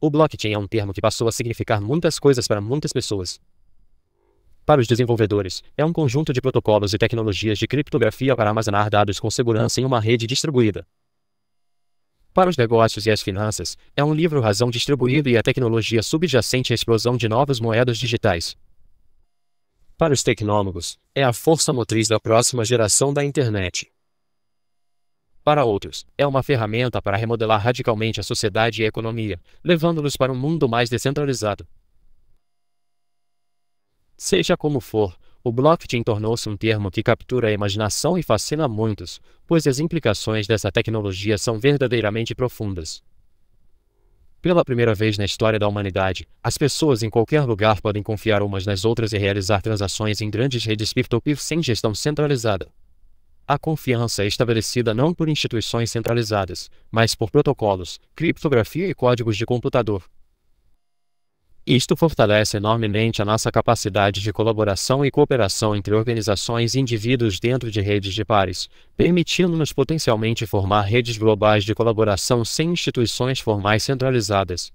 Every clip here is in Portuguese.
O blockchain é um termo que passou a significar muitas coisas para muitas pessoas. Para os desenvolvedores, é um conjunto de protocolos e tecnologias de criptografia para armazenar dados com segurança em uma rede distribuída. Para os negócios e as finanças, é um livro razão distribuído e a tecnologia subjacente à explosão de novas moedas digitais. Para os tecnólogos, é a força motriz da próxima geração da internet. Para outros, é uma ferramenta para remodelar radicalmente a sociedade e a economia, levando-nos para um mundo mais descentralizado. Seja como for, o blockchain tornou-se um termo que captura a imaginação e fascina muitos, pois as implicações dessa tecnologia são verdadeiramente profundas. Pela primeira vez na história da humanidade, as pessoas em qualquer lugar podem confiar umas nas outras e realizar transações em grandes redes peer-to-peer -peer sem gestão centralizada. A confiança é estabelecida não por instituições centralizadas, mas por protocolos, criptografia e códigos de computador. Isto fortalece enormemente a nossa capacidade de colaboração e cooperação entre organizações e indivíduos dentro de redes de pares, permitindo-nos potencialmente formar redes globais de colaboração sem instituições formais centralizadas.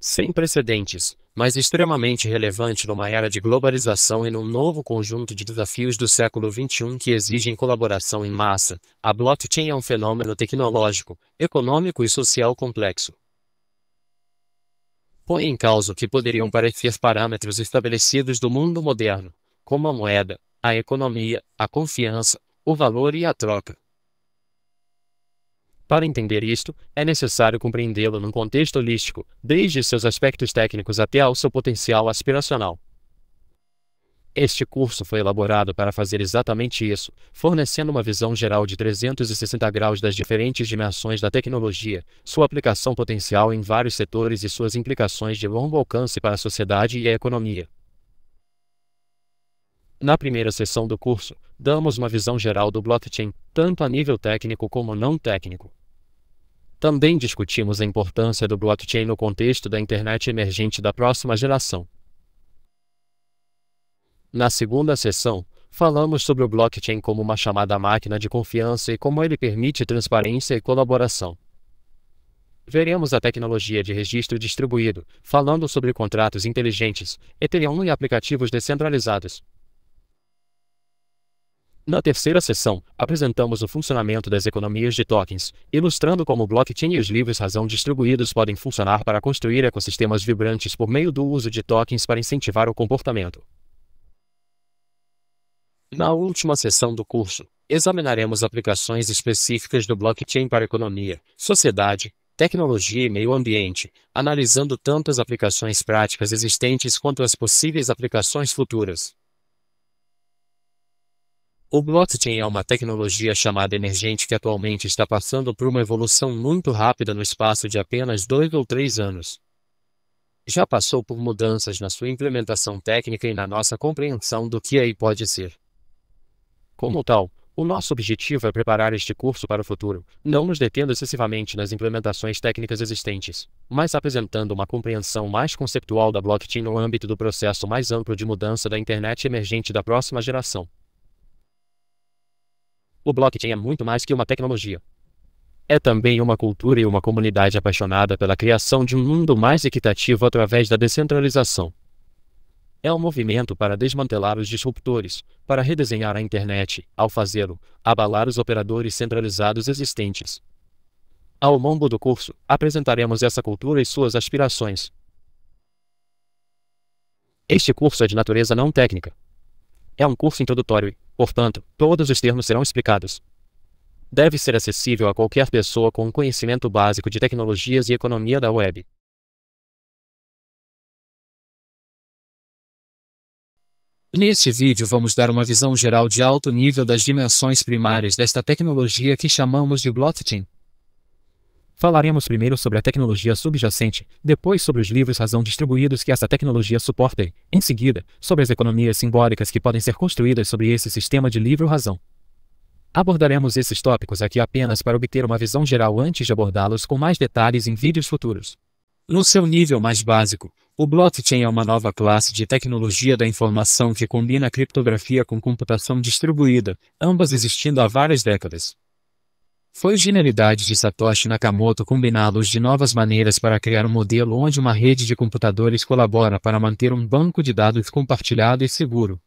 Sem precedentes, mas extremamente relevante numa era de globalização e num novo conjunto de desafios do século XXI que exigem colaboração em massa. A blockchain é um fenômeno tecnológico, econômico e social complexo. Põe em causa o que poderiam parecer parâmetros estabelecidos do mundo moderno, como a moeda, a economia, a confiança, o valor e a troca. Para entender isto, é necessário compreendê-lo num contexto holístico, desde seus aspectos técnicos até ao seu potencial aspiracional. Este curso foi elaborado para fazer exatamente isso, fornecendo uma visão geral de 360 graus das diferentes dimensões da tecnologia, sua aplicação potencial em vários setores e suas implicações de longo alcance para a sociedade e a economia. Na primeira sessão do curso, damos uma visão geral do blockchain, tanto a nível técnico como não técnico. Também discutimos a importância do blockchain no contexto da internet emergente da próxima geração. Na segunda sessão, falamos sobre o blockchain como uma chamada máquina de confiança e como ele permite transparência e colaboração. Veremos a tecnologia de registro distribuído, falando sobre contratos inteligentes, Ethereum e aplicativos descentralizados. Na terceira sessão, apresentamos o funcionamento das economias de tokens, ilustrando como o blockchain e os livros razão distribuídos podem funcionar para construir ecossistemas vibrantes por meio do uso de tokens para incentivar o comportamento. Na última sessão do curso, examinaremos aplicações específicas do blockchain para economia, sociedade, tecnologia e meio ambiente, analisando tanto as aplicações práticas existentes quanto as possíveis aplicações futuras. O blockchain é uma tecnologia chamada emergente que atualmente está passando por uma evolução muito rápida no espaço de apenas dois ou três anos. Já passou por mudanças na sua implementação técnica e na nossa compreensão do que aí pode ser. Como tal, o nosso objetivo é preparar este curso para o futuro, não nos detendo excessivamente nas implementações técnicas existentes, mas apresentando uma compreensão mais conceptual da blockchain no âmbito do processo mais amplo de mudança da internet emergente da próxima geração. O blockchain é muito mais que uma tecnologia. É também uma cultura e uma comunidade apaixonada pela criação de um mundo mais equitativo através da descentralização. É um movimento para desmantelar os disruptores, para redesenhar a internet, ao fazê-lo, abalar os operadores centralizados existentes. Ao longo do curso, apresentaremos essa cultura e suas aspirações. Este curso é de natureza não técnica, é um curso introdutório, portanto, todos os termos serão explicados. Deve ser acessível a qualquer pessoa com um conhecimento básico de tecnologias e economia da web. Neste vídeo vamos dar uma visão geral de alto nível das dimensões primárias desta tecnologia que chamamos de blockchain. Falaremos primeiro sobre a tecnologia subjacente, depois sobre os livros razão distribuídos que essa tecnologia suporta e, em seguida, sobre as economias simbólicas que podem ser construídas sobre esse sistema de livro razão. Abordaremos esses tópicos aqui apenas para obter uma visão geral antes de abordá-los com mais detalhes em vídeos futuros. No seu nível mais básico, o blockchain é uma nova classe de tecnologia da informação que combina criptografia com computação distribuída, ambas existindo há várias décadas. Foi genialidade de Satoshi Nakamoto combiná-los de novas maneiras para criar um modelo onde uma rede de computadores colabora para manter um banco de dados compartilhado e seguro.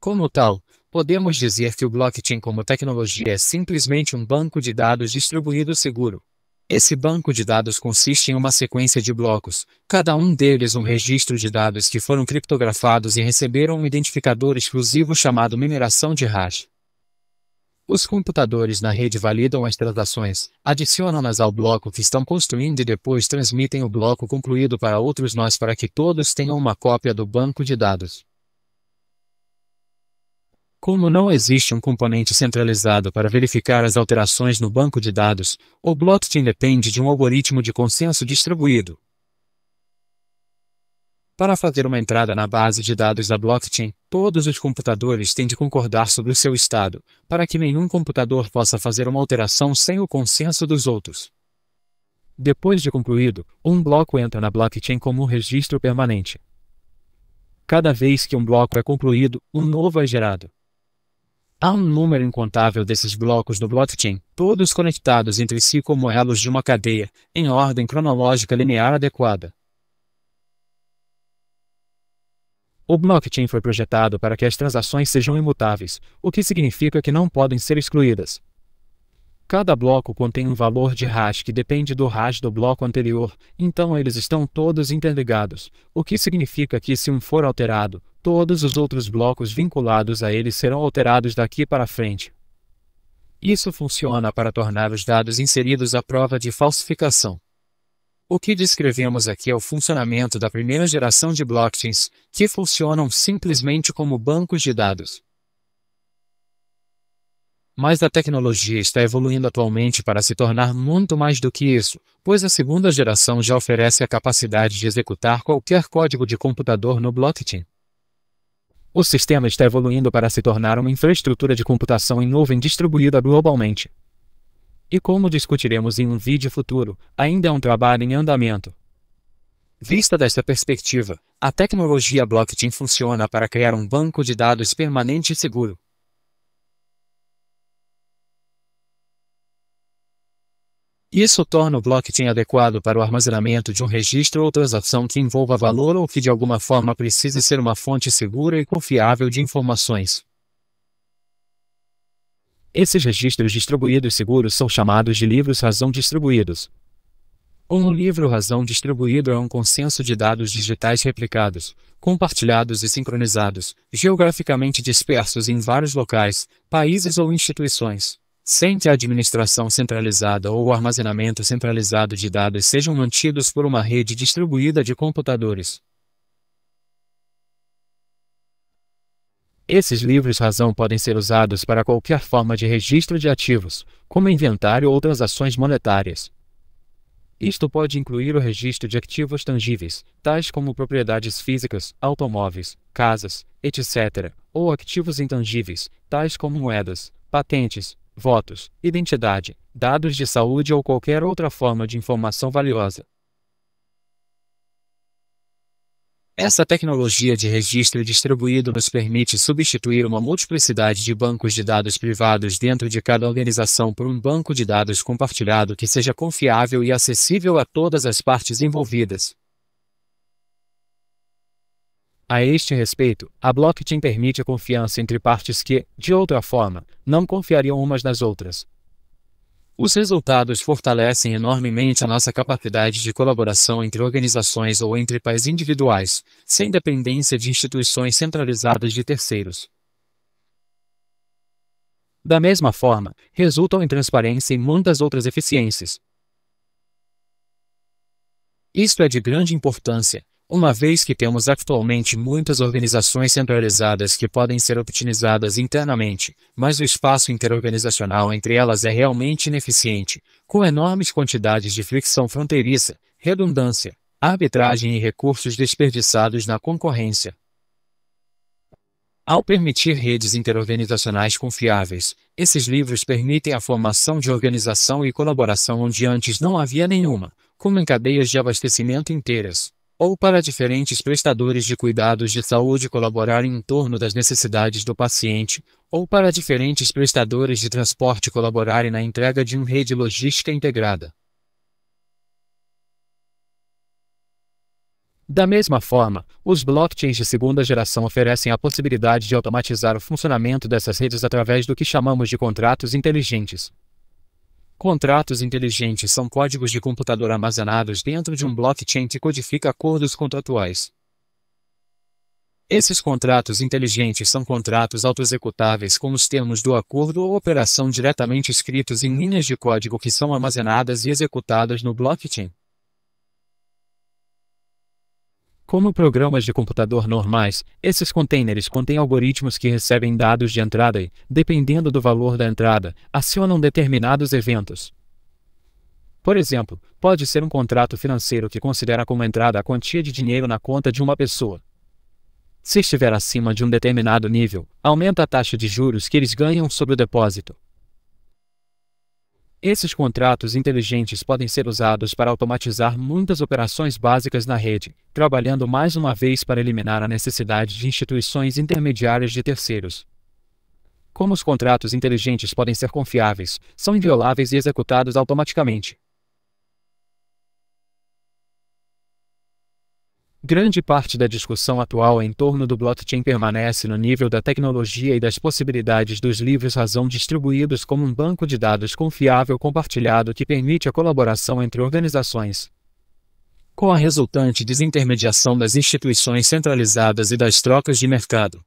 Como tal, podemos dizer que o blockchain como tecnologia é simplesmente um banco de dados distribuído seguro. Esse banco de dados consiste em uma sequência de blocos, cada um deles um registro de dados que foram criptografados e receberam um identificador exclusivo chamado mineração de hash. Os computadores na rede validam as transações, adicionam-nas ao bloco que estão construindo e depois transmitem o bloco concluído para outros nós para que todos tenham uma cópia do banco de dados. Como não existe um componente centralizado para verificar as alterações no banco de dados, o blockchain depende de um algoritmo de consenso distribuído, para fazer uma entrada na base de dados da blockchain, todos os computadores têm de concordar sobre o seu estado, para que nenhum computador possa fazer uma alteração sem o consenso dos outros. Depois de concluído, um bloco entra na blockchain como um registro permanente. Cada vez que um bloco é concluído, um novo é gerado. Há um número incontável desses blocos no blockchain, todos conectados entre si como elos de uma cadeia, em ordem cronológica linear adequada. O blockchain foi projetado para que as transações sejam imutáveis, o que significa que não podem ser excluídas. Cada bloco contém um valor de hash que depende do hash do bloco anterior, então eles estão todos interligados, o que significa que se um for alterado, todos os outros blocos vinculados a ele serão alterados daqui para frente. Isso funciona para tornar os dados inseridos à prova de falsificação. O que descrevemos aqui é o funcionamento da primeira geração de blockchains, que funcionam simplesmente como bancos de dados. Mas a tecnologia está evoluindo atualmente para se tornar muito mais do que isso, pois a segunda geração já oferece a capacidade de executar qualquer código de computador no blockchain. O sistema está evoluindo para se tornar uma infraestrutura de computação em nuvem distribuída globalmente e como discutiremos em um vídeo futuro, ainda é um trabalho em andamento. Vista desta perspectiva, a tecnologia blockchain funciona para criar um banco de dados permanente e seguro. Isso torna o blockchain adequado para o armazenamento de um registro ou transação que envolva valor ou que de alguma forma precise ser uma fonte segura e confiável de informações. Esses registros distribuídos seguros são chamados de livros razão distribuídos. Um livro razão distribuído é um consenso de dados digitais replicados, compartilhados e sincronizados, geograficamente dispersos em vários locais, países ou instituições. Sem que a administração centralizada ou o armazenamento centralizado de dados sejam mantidos por uma rede distribuída de computadores. Esses livros razão podem ser usados para qualquer forma de registro de ativos, como inventário ou transações monetárias. Isto pode incluir o registro de ativos tangíveis, tais como propriedades físicas, automóveis, casas, etc., ou ativos intangíveis, tais como moedas, patentes, votos, identidade, dados de saúde ou qualquer outra forma de informação valiosa. Essa tecnologia de registro distribuído nos permite substituir uma multiplicidade de bancos de dados privados dentro de cada organização por um banco de dados compartilhado que seja confiável e acessível a todas as partes envolvidas. A este respeito, a blockchain permite a confiança entre partes que, de outra forma, não confiariam umas nas outras, os resultados fortalecem enormemente a nossa capacidade de colaboração entre organizações ou entre pais individuais, sem dependência de instituições centralizadas de terceiros. Da mesma forma, resultam em transparência e muitas outras eficiências. Isto é de grande importância, uma vez que temos atualmente muitas organizações centralizadas que podem ser optimizadas internamente, mas o espaço interorganizacional entre elas é realmente ineficiente, com enormes quantidades de fricção fronteiriça, redundância, arbitragem e recursos desperdiçados na concorrência. Ao permitir redes interorganizacionais confiáveis, esses livros permitem a formação de organização e colaboração onde antes não havia nenhuma, como em cadeias de abastecimento inteiras ou para diferentes prestadores de cuidados de saúde colaborarem em torno das necessidades do paciente, ou para diferentes prestadores de transporte colaborarem na entrega de uma rede logística integrada. Da mesma forma, os blockchains de segunda geração oferecem a possibilidade de automatizar o funcionamento dessas redes através do que chamamos de contratos inteligentes, Contratos inteligentes são códigos de computador armazenados dentro de um blockchain que codifica acordos contratuais. Esses contratos inteligentes são contratos autoexecutáveis com os termos do acordo ou operação diretamente escritos em linhas de código que são armazenadas e executadas no blockchain. Como programas de computador normais, esses containers contêm algoritmos que recebem dados de entrada e, dependendo do valor da entrada, acionam determinados eventos. Por exemplo, pode ser um contrato financeiro que considera como entrada a quantia de dinheiro na conta de uma pessoa. Se estiver acima de um determinado nível, aumenta a taxa de juros que eles ganham sobre o depósito. Esses contratos inteligentes podem ser usados para automatizar muitas operações básicas na rede, trabalhando mais uma vez para eliminar a necessidade de instituições intermediárias de terceiros. Como os contratos inteligentes podem ser confiáveis, são invioláveis e executados automaticamente, Grande parte da discussão atual em torno do blockchain permanece no nível da tecnologia e das possibilidades dos livros-razão distribuídos como um banco de dados confiável compartilhado que permite a colaboração entre organizações. Com a resultante desintermediação das instituições centralizadas e das trocas de mercado.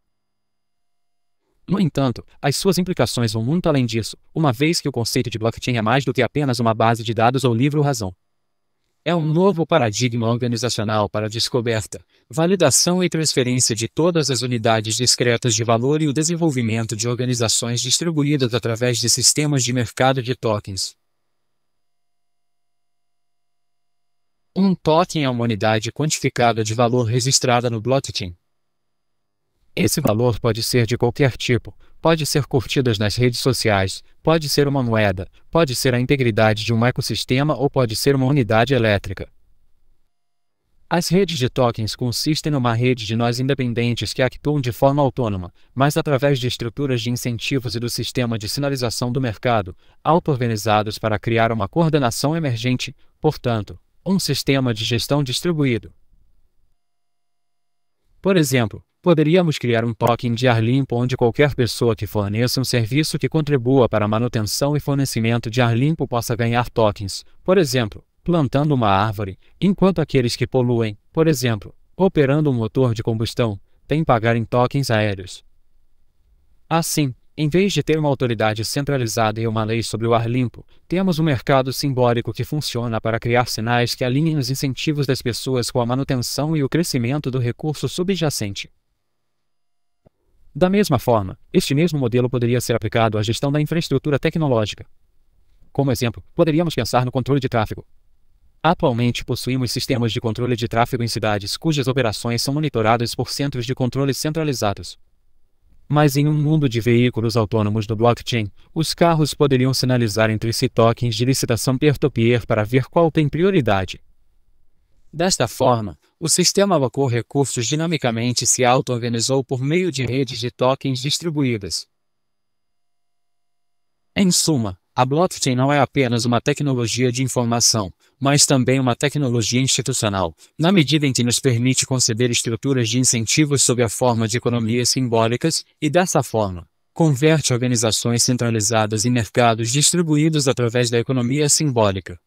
No entanto, as suas implicações vão muito além disso, uma vez que o conceito de blockchain é mais do que apenas uma base de dados ou livro-razão. É um novo paradigma organizacional para a descoberta, validação e transferência de todas as unidades discretas de valor e o desenvolvimento de organizações distribuídas através de sistemas de mercado de tokens. Um token é uma unidade quantificada de valor registrada no blockchain, esse valor pode ser de qualquer tipo, pode ser curtidas nas redes sociais, pode ser uma moeda, pode ser a integridade de um ecossistema ou pode ser uma unidade elétrica. As redes de tokens consistem numa rede de nós independentes que atuam de forma autônoma, mas através de estruturas de incentivos e do sistema de sinalização do mercado, auto-organizados para criar uma coordenação emergente, portanto, um sistema de gestão distribuído. Por exemplo, Poderíamos criar um token de ar limpo onde qualquer pessoa que forneça um serviço que contribua para a manutenção e fornecimento de ar limpo possa ganhar tokens, por exemplo, plantando uma árvore, enquanto aqueles que poluem, por exemplo, operando um motor de combustão, têm pagar em tokens aéreos. Assim, em vez de ter uma autoridade centralizada e uma lei sobre o ar limpo, temos um mercado simbólico que funciona para criar sinais que alinhem os incentivos das pessoas com a manutenção e o crescimento do recurso subjacente. Da mesma forma, este mesmo modelo poderia ser aplicado à gestão da infraestrutura tecnológica. Como exemplo, poderíamos pensar no controle de tráfego. Atualmente possuímos sistemas de controle de tráfego em cidades cujas operações são monitoradas por centros de controle centralizados. Mas em um mundo de veículos autônomos do blockchain, os carros poderiam sinalizar entre si tokens de licitação peer-to-peer -peer para ver qual tem prioridade. Desta forma, o sistema alocou recursos dinamicamente e se auto-organizou por meio de redes de tokens distribuídas. Em suma, a blockchain não é apenas uma tecnologia de informação, mas também uma tecnologia institucional, na medida em que nos permite conceber estruturas de incentivos sob a forma de economias simbólicas e, dessa forma, converte organizações centralizadas em mercados distribuídos através da economia simbólica.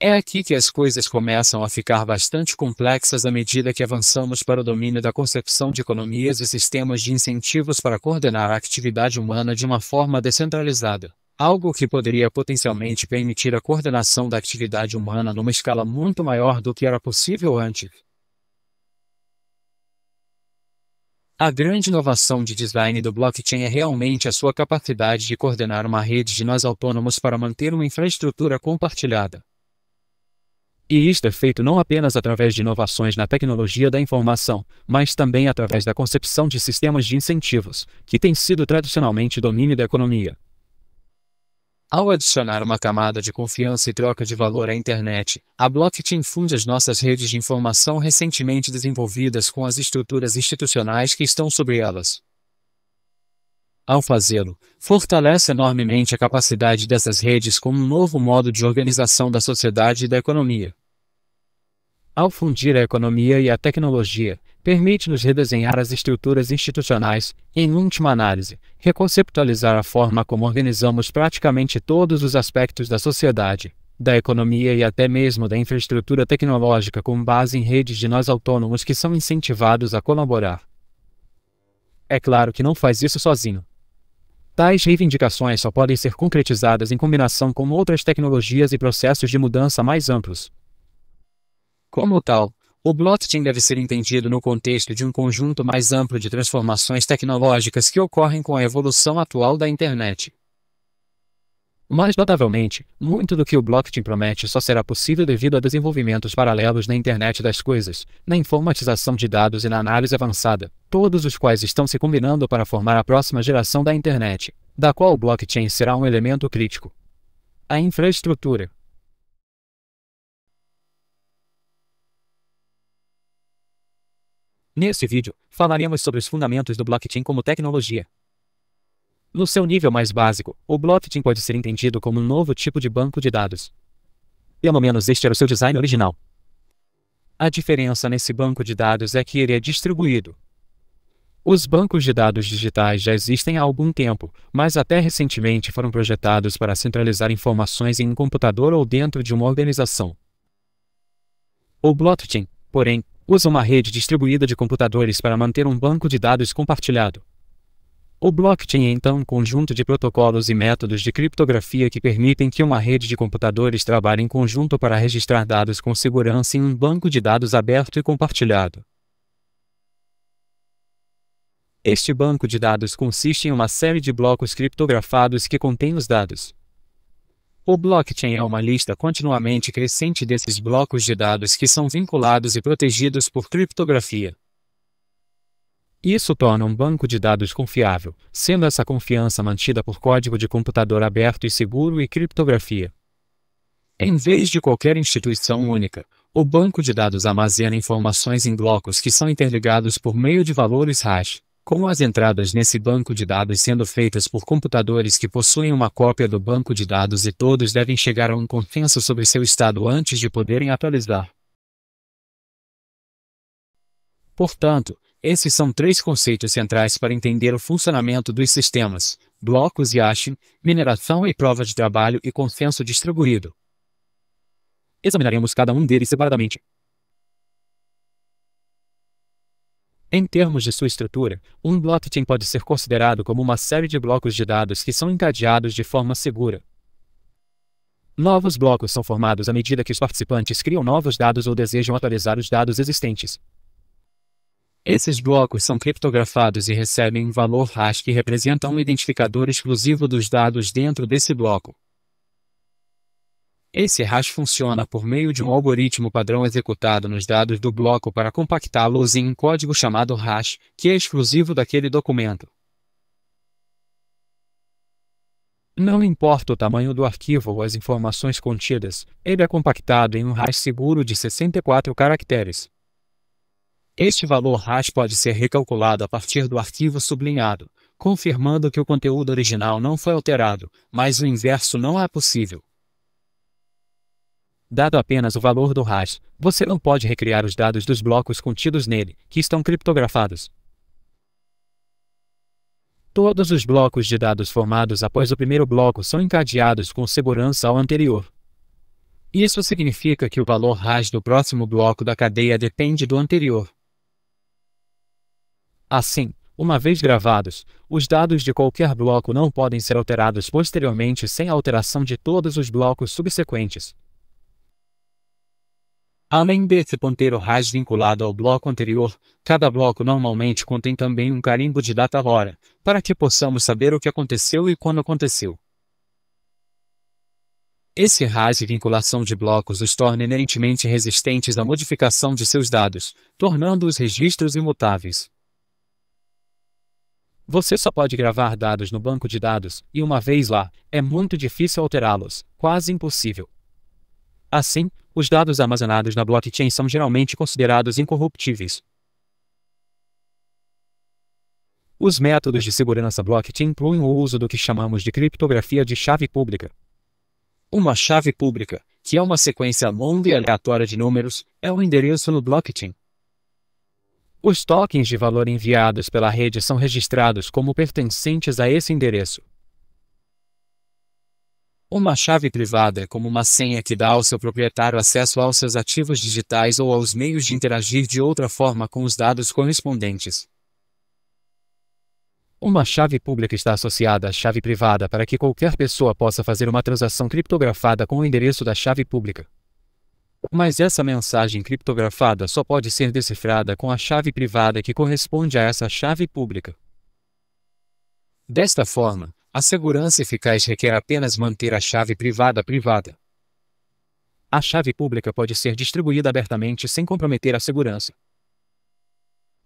É aqui que as coisas começam a ficar bastante complexas à medida que avançamos para o domínio da concepção de economias e sistemas de incentivos para coordenar a atividade humana de uma forma descentralizada. Algo que poderia potencialmente permitir a coordenação da atividade humana numa escala muito maior do que era possível antes. A grande inovação de design do blockchain é realmente a sua capacidade de coordenar uma rede de nós autônomos para manter uma infraestrutura compartilhada. E isto é feito não apenas através de inovações na tecnologia da informação, mas também através da concepção de sistemas de incentivos, que têm sido tradicionalmente domínio da economia. Ao adicionar uma camada de confiança e troca de valor à internet, a blockchain funde as nossas redes de informação recentemente desenvolvidas com as estruturas institucionais que estão sobre elas. Ao fazê-lo, fortalece enormemente a capacidade dessas redes como um novo modo de organização da sociedade e da economia. Ao fundir a economia e a tecnologia, permite-nos redesenhar as estruturas institucionais e, em última análise, reconceptualizar a forma como organizamos praticamente todos os aspectos da sociedade, da economia e até mesmo da infraestrutura tecnológica com base em redes de nós autônomos que são incentivados a colaborar. É claro que não faz isso sozinho. Tais reivindicações só podem ser concretizadas em combinação com outras tecnologias e processos de mudança mais amplos, como tal, o blockchain deve ser entendido no contexto de um conjunto mais amplo de transformações tecnológicas que ocorrem com a evolução atual da internet. Mais notavelmente, muito do que o blockchain promete só será possível devido a desenvolvimentos paralelos na internet das coisas, na informatização de dados e na análise avançada, todos os quais estão se combinando para formar a próxima geração da internet, da qual o blockchain será um elemento crítico. A infraestrutura, Neste vídeo, falaremos sobre os fundamentos do blockchain como tecnologia. No seu nível mais básico, o blockchain pode ser entendido como um novo tipo de banco de dados. Pelo menos este era o seu design original. A diferença nesse banco de dados é que ele é distribuído. Os bancos de dados digitais já existem há algum tempo, mas até recentemente foram projetados para centralizar informações em um computador ou dentro de uma organização. O blockchain, porém, usa uma rede distribuída de computadores para manter um banco de dados compartilhado. O blockchain é então um conjunto de protocolos e métodos de criptografia que permitem que uma rede de computadores trabalhe em conjunto para registrar dados com segurança em um banco de dados aberto e compartilhado. Este banco de dados consiste em uma série de blocos criptografados que contêm os dados. O blockchain é uma lista continuamente crescente desses blocos de dados que são vinculados e protegidos por criptografia. Isso torna um banco de dados confiável, sendo essa confiança mantida por código de computador aberto e seguro e criptografia. Em vez de qualquer instituição única, o banco de dados armazena informações em blocos que são interligados por meio de valores hash. Com as entradas nesse banco de dados sendo feitas por computadores que possuem uma cópia do banco de dados e todos devem chegar a um consenso sobre seu estado antes de poderem atualizar. Portanto, esses são três conceitos centrais para entender o funcionamento dos sistemas: blocos e hashing, mineração e prova de trabalho e consenso distribuído. Examinaremos cada um deles separadamente. Em termos de sua estrutura, um blockchain pode ser considerado como uma série de blocos de dados que são encadeados de forma segura. Novos blocos são formados à medida que os participantes criam novos dados ou desejam atualizar os dados existentes. Esses blocos são criptografados e recebem um valor hash que representa um identificador exclusivo dos dados dentro desse bloco. Esse hash funciona por meio de um algoritmo padrão executado nos dados do bloco para compactá-los em um código chamado hash, que é exclusivo daquele documento. Não importa o tamanho do arquivo ou as informações contidas, ele é compactado em um hash seguro de 64 caracteres. Este valor hash pode ser recalculado a partir do arquivo sublinhado, confirmando que o conteúdo original não foi alterado, mas o inverso não é possível. Dado apenas o valor do hash, você não pode recriar os dados dos blocos contidos nele, que estão criptografados. Todos os blocos de dados formados após o primeiro bloco são encadeados com segurança ao anterior. Isso significa que o valor hash do próximo bloco da cadeia depende do anterior. Assim, uma vez gravados, os dados de qualquer bloco não podem ser alterados posteriormente sem a alteração de todos os blocos subsequentes. Além desse ponteiro RAS vinculado ao bloco anterior, cada bloco normalmente contém também um carimbo de data-hora, para que possamos saber o que aconteceu e quando aconteceu. Esse RAS e vinculação de blocos os torna inerentemente resistentes à modificação de seus dados, tornando os registros imutáveis. Você só pode gravar dados no banco de dados, e uma vez lá, é muito difícil alterá-los, quase impossível. Assim, os dados armazenados na blockchain são geralmente considerados incorruptíveis. Os métodos de segurança blockchain incluem o uso do que chamamos de criptografia de chave pública. Uma chave pública, que é uma sequência longa e aleatória de números, é o endereço no blockchain. Os tokens de valor enviados pela rede são registrados como pertencentes a esse endereço. Uma chave privada é como uma senha que dá ao seu proprietário acesso aos seus ativos digitais ou aos meios de interagir de outra forma com os dados correspondentes. Uma chave pública está associada à chave privada para que qualquer pessoa possa fazer uma transação criptografada com o endereço da chave pública. Mas essa mensagem criptografada só pode ser decifrada com a chave privada que corresponde a essa chave pública. Desta forma, a segurança eficaz requer apenas manter a chave privada privada. A chave pública pode ser distribuída abertamente sem comprometer a segurança.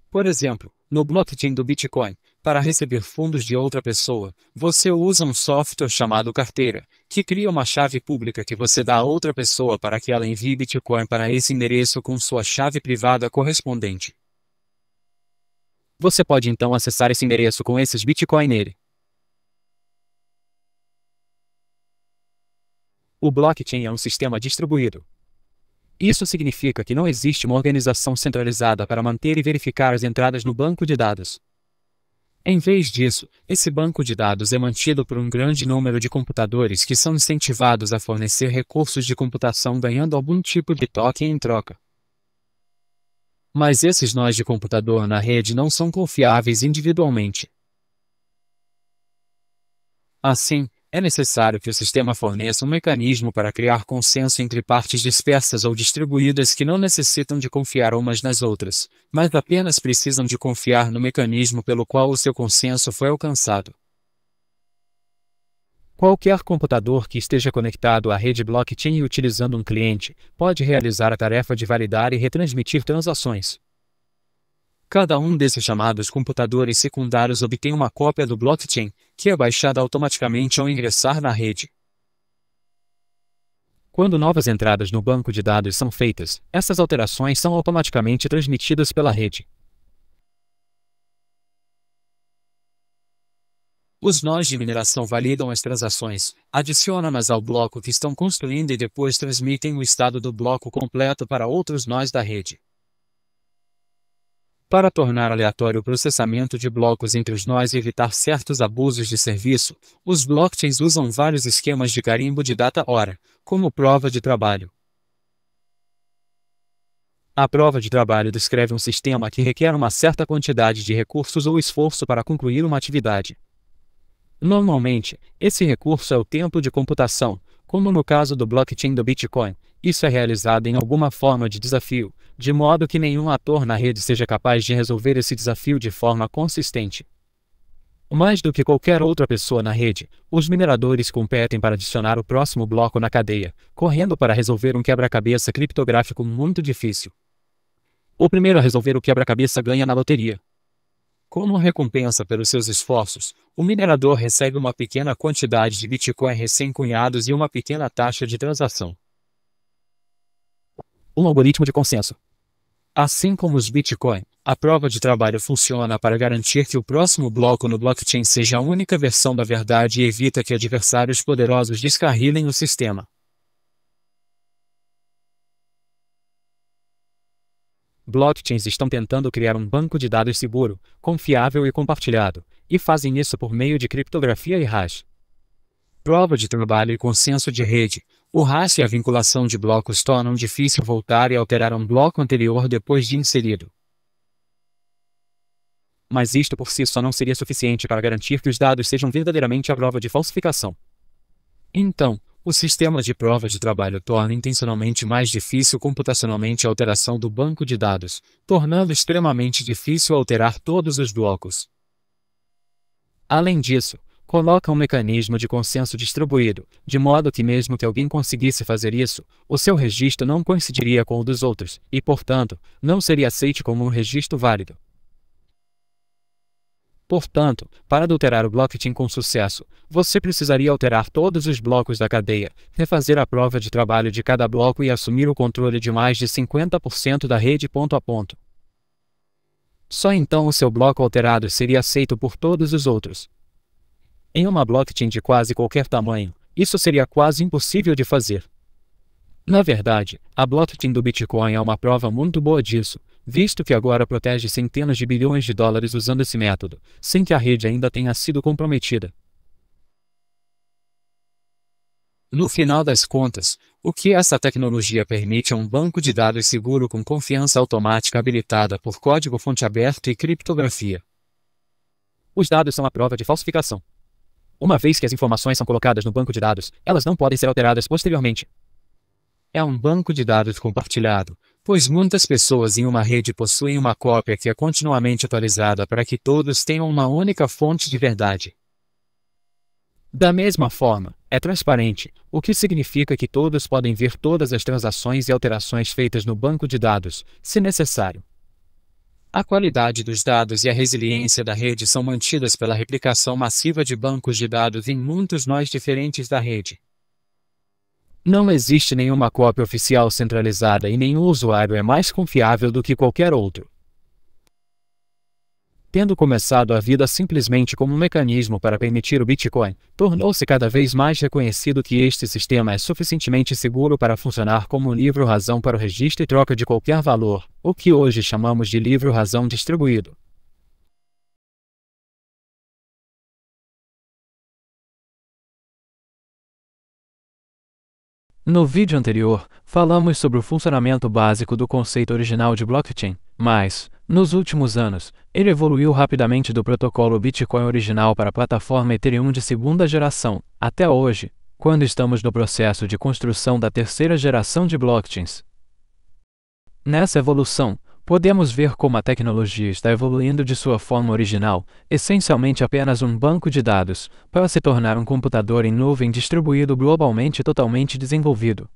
Por exemplo, no blockchain do Bitcoin, para receber fundos de outra pessoa, você usa um software chamado carteira, que cria uma chave pública que você dá a outra pessoa para que ela envie Bitcoin para esse endereço com sua chave privada correspondente. Você pode então acessar esse endereço com esses Bitcoin nele. O blockchain é um sistema distribuído. Isso significa que não existe uma organização centralizada para manter e verificar as entradas no banco de dados. Em vez disso, esse banco de dados é mantido por um grande número de computadores que são incentivados a fornecer recursos de computação ganhando algum tipo de token em troca. Mas esses nós de computador na rede não são confiáveis individualmente. Assim, é necessário que o sistema forneça um mecanismo para criar consenso entre partes dispersas ou distribuídas que não necessitam de confiar umas nas outras, mas apenas precisam de confiar no mecanismo pelo qual o seu consenso foi alcançado. Qualquer computador que esteja conectado à rede blockchain utilizando um cliente pode realizar a tarefa de validar e retransmitir transações, Cada um desses chamados computadores secundários obtém uma cópia do blockchain, que é baixada automaticamente ao ingressar na rede. Quando novas entradas no banco de dados são feitas, essas alterações são automaticamente transmitidas pela rede. Os nós de mineração validam as transações, adicionam-nas ao bloco que estão construindo e depois transmitem o estado do bloco completo para outros nós da rede. Para tornar aleatório o processamento de blocos entre os nós e evitar certos abusos de serviço, os blockchains usam vários esquemas de carimbo de data-hora, como prova de trabalho. A prova de trabalho descreve um sistema que requer uma certa quantidade de recursos ou esforço para concluir uma atividade. Normalmente, esse recurso é o tempo de computação, como no caso do blockchain do Bitcoin. Isso é realizado em alguma forma de desafio, de modo que nenhum ator na rede seja capaz de resolver esse desafio de forma consistente. Mais do que qualquer outra pessoa na rede, os mineradores competem para adicionar o próximo bloco na cadeia, correndo para resolver um quebra-cabeça criptográfico muito difícil. O primeiro a resolver o quebra-cabeça ganha na loteria. Como recompensa pelos seus esforços, o minerador recebe uma pequena quantidade de Bitcoin recém-cunhados e uma pequena taxa de transação. Um algoritmo de consenso. Assim como os Bitcoin, a prova de trabalho funciona para garantir que o próximo bloco no blockchain seja a única versão da verdade e evita que adversários poderosos descarrilem o sistema. Blockchains estão tentando criar um banco de dados seguro, confiável e compartilhado, e fazem isso por meio de criptografia e hash. Prova de trabalho e consenso de rede. O hash e a vinculação de blocos tornam difícil voltar e alterar um bloco anterior depois de inserido. Mas isto por si só não seria suficiente para garantir que os dados sejam verdadeiramente a prova de falsificação. Então, o sistema de prova de trabalho torna intencionalmente mais difícil computacionalmente a alteração do banco de dados, tornando extremamente difícil alterar todos os blocos. Além disso, coloca um mecanismo de consenso distribuído, de modo que mesmo que alguém conseguisse fazer isso, o seu registro não coincidiria com o dos outros e, portanto, não seria aceito como um registro válido. Portanto, para adulterar o blockchain com sucesso, você precisaria alterar todos os blocos da cadeia, refazer a prova de trabalho de cada bloco e assumir o controle de mais de 50% da rede ponto a ponto. Só então o seu bloco alterado seria aceito por todos os outros. Em uma blockchain de quase qualquer tamanho, isso seria quase impossível de fazer. Na verdade, a blockchain do Bitcoin é uma prova muito boa disso, visto que agora protege centenas de bilhões de dólares usando esse método, sem que a rede ainda tenha sido comprometida. No final das contas, o que essa tecnologia permite é um banco de dados seguro com confiança automática habilitada por código-fonte aberto e criptografia. Os dados são a prova de falsificação. Uma vez que as informações são colocadas no banco de dados, elas não podem ser alteradas posteriormente. É um banco de dados compartilhado, pois muitas pessoas em uma rede possuem uma cópia que é continuamente atualizada para que todos tenham uma única fonte de verdade. Da mesma forma, é transparente, o que significa que todos podem ver todas as transações e alterações feitas no banco de dados, se necessário. A qualidade dos dados e a resiliência da rede são mantidas pela replicação massiva de bancos de dados em muitos nós diferentes da rede. Não existe nenhuma cópia oficial centralizada e nenhum usuário é mais confiável do que qualquer outro. Tendo começado a vida simplesmente como um mecanismo para permitir o Bitcoin, tornou-se cada vez mais reconhecido que este sistema é suficientemente seguro para funcionar como um livro-razão para o registro e troca de qualquer valor, o que hoje chamamos de livro-razão distribuído. No vídeo anterior, falamos sobre o funcionamento básico do conceito original de blockchain, mas, nos últimos anos, ele evoluiu rapidamente do protocolo Bitcoin original para a plataforma Ethereum de segunda geração, até hoje, quando estamos no processo de construção da terceira geração de blockchains. Nessa evolução, podemos ver como a tecnologia está evoluindo de sua forma original, essencialmente apenas um banco de dados, para se tornar um computador em nuvem distribuído globalmente e totalmente desenvolvido.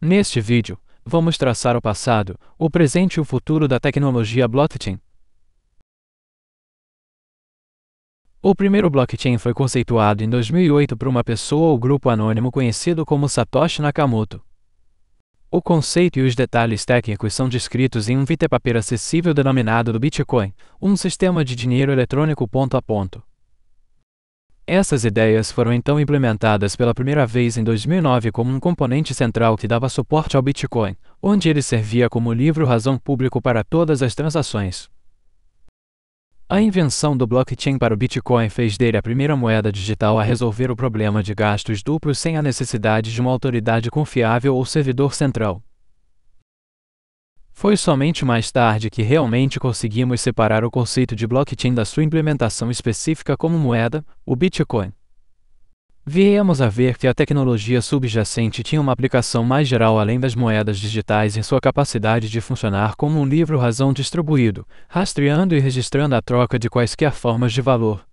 Neste vídeo, vamos traçar o passado, o presente e o futuro da tecnologia blockchain. O primeiro blockchain foi conceituado em 2008 por uma pessoa ou grupo anônimo conhecido como Satoshi Nakamoto. O conceito e os detalhes técnicos são descritos em um vitepaper acessível denominado do Bitcoin, um sistema de dinheiro eletrônico ponto a ponto. Essas ideias foram então implementadas pela primeira vez em 2009 como um componente central que dava suporte ao Bitcoin, onde ele servia como livro-razão público para todas as transações. A invenção do blockchain para o Bitcoin fez dele a primeira moeda digital a resolver o problema de gastos duplos sem a necessidade de uma autoridade confiável ou servidor central. Foi somente mais tarde que realmente conseguimos separar o conceito de blockchain da sua implementação específica como moeda, o Bitcoin. Viemos a ver que a tecnologia subjacente tinha uma aplicação mais geral além das moedas digitais em sua capacidade de funcionar como um livro-razão distribuído, rastreando e registrando a troca de quaisquer formas de valor.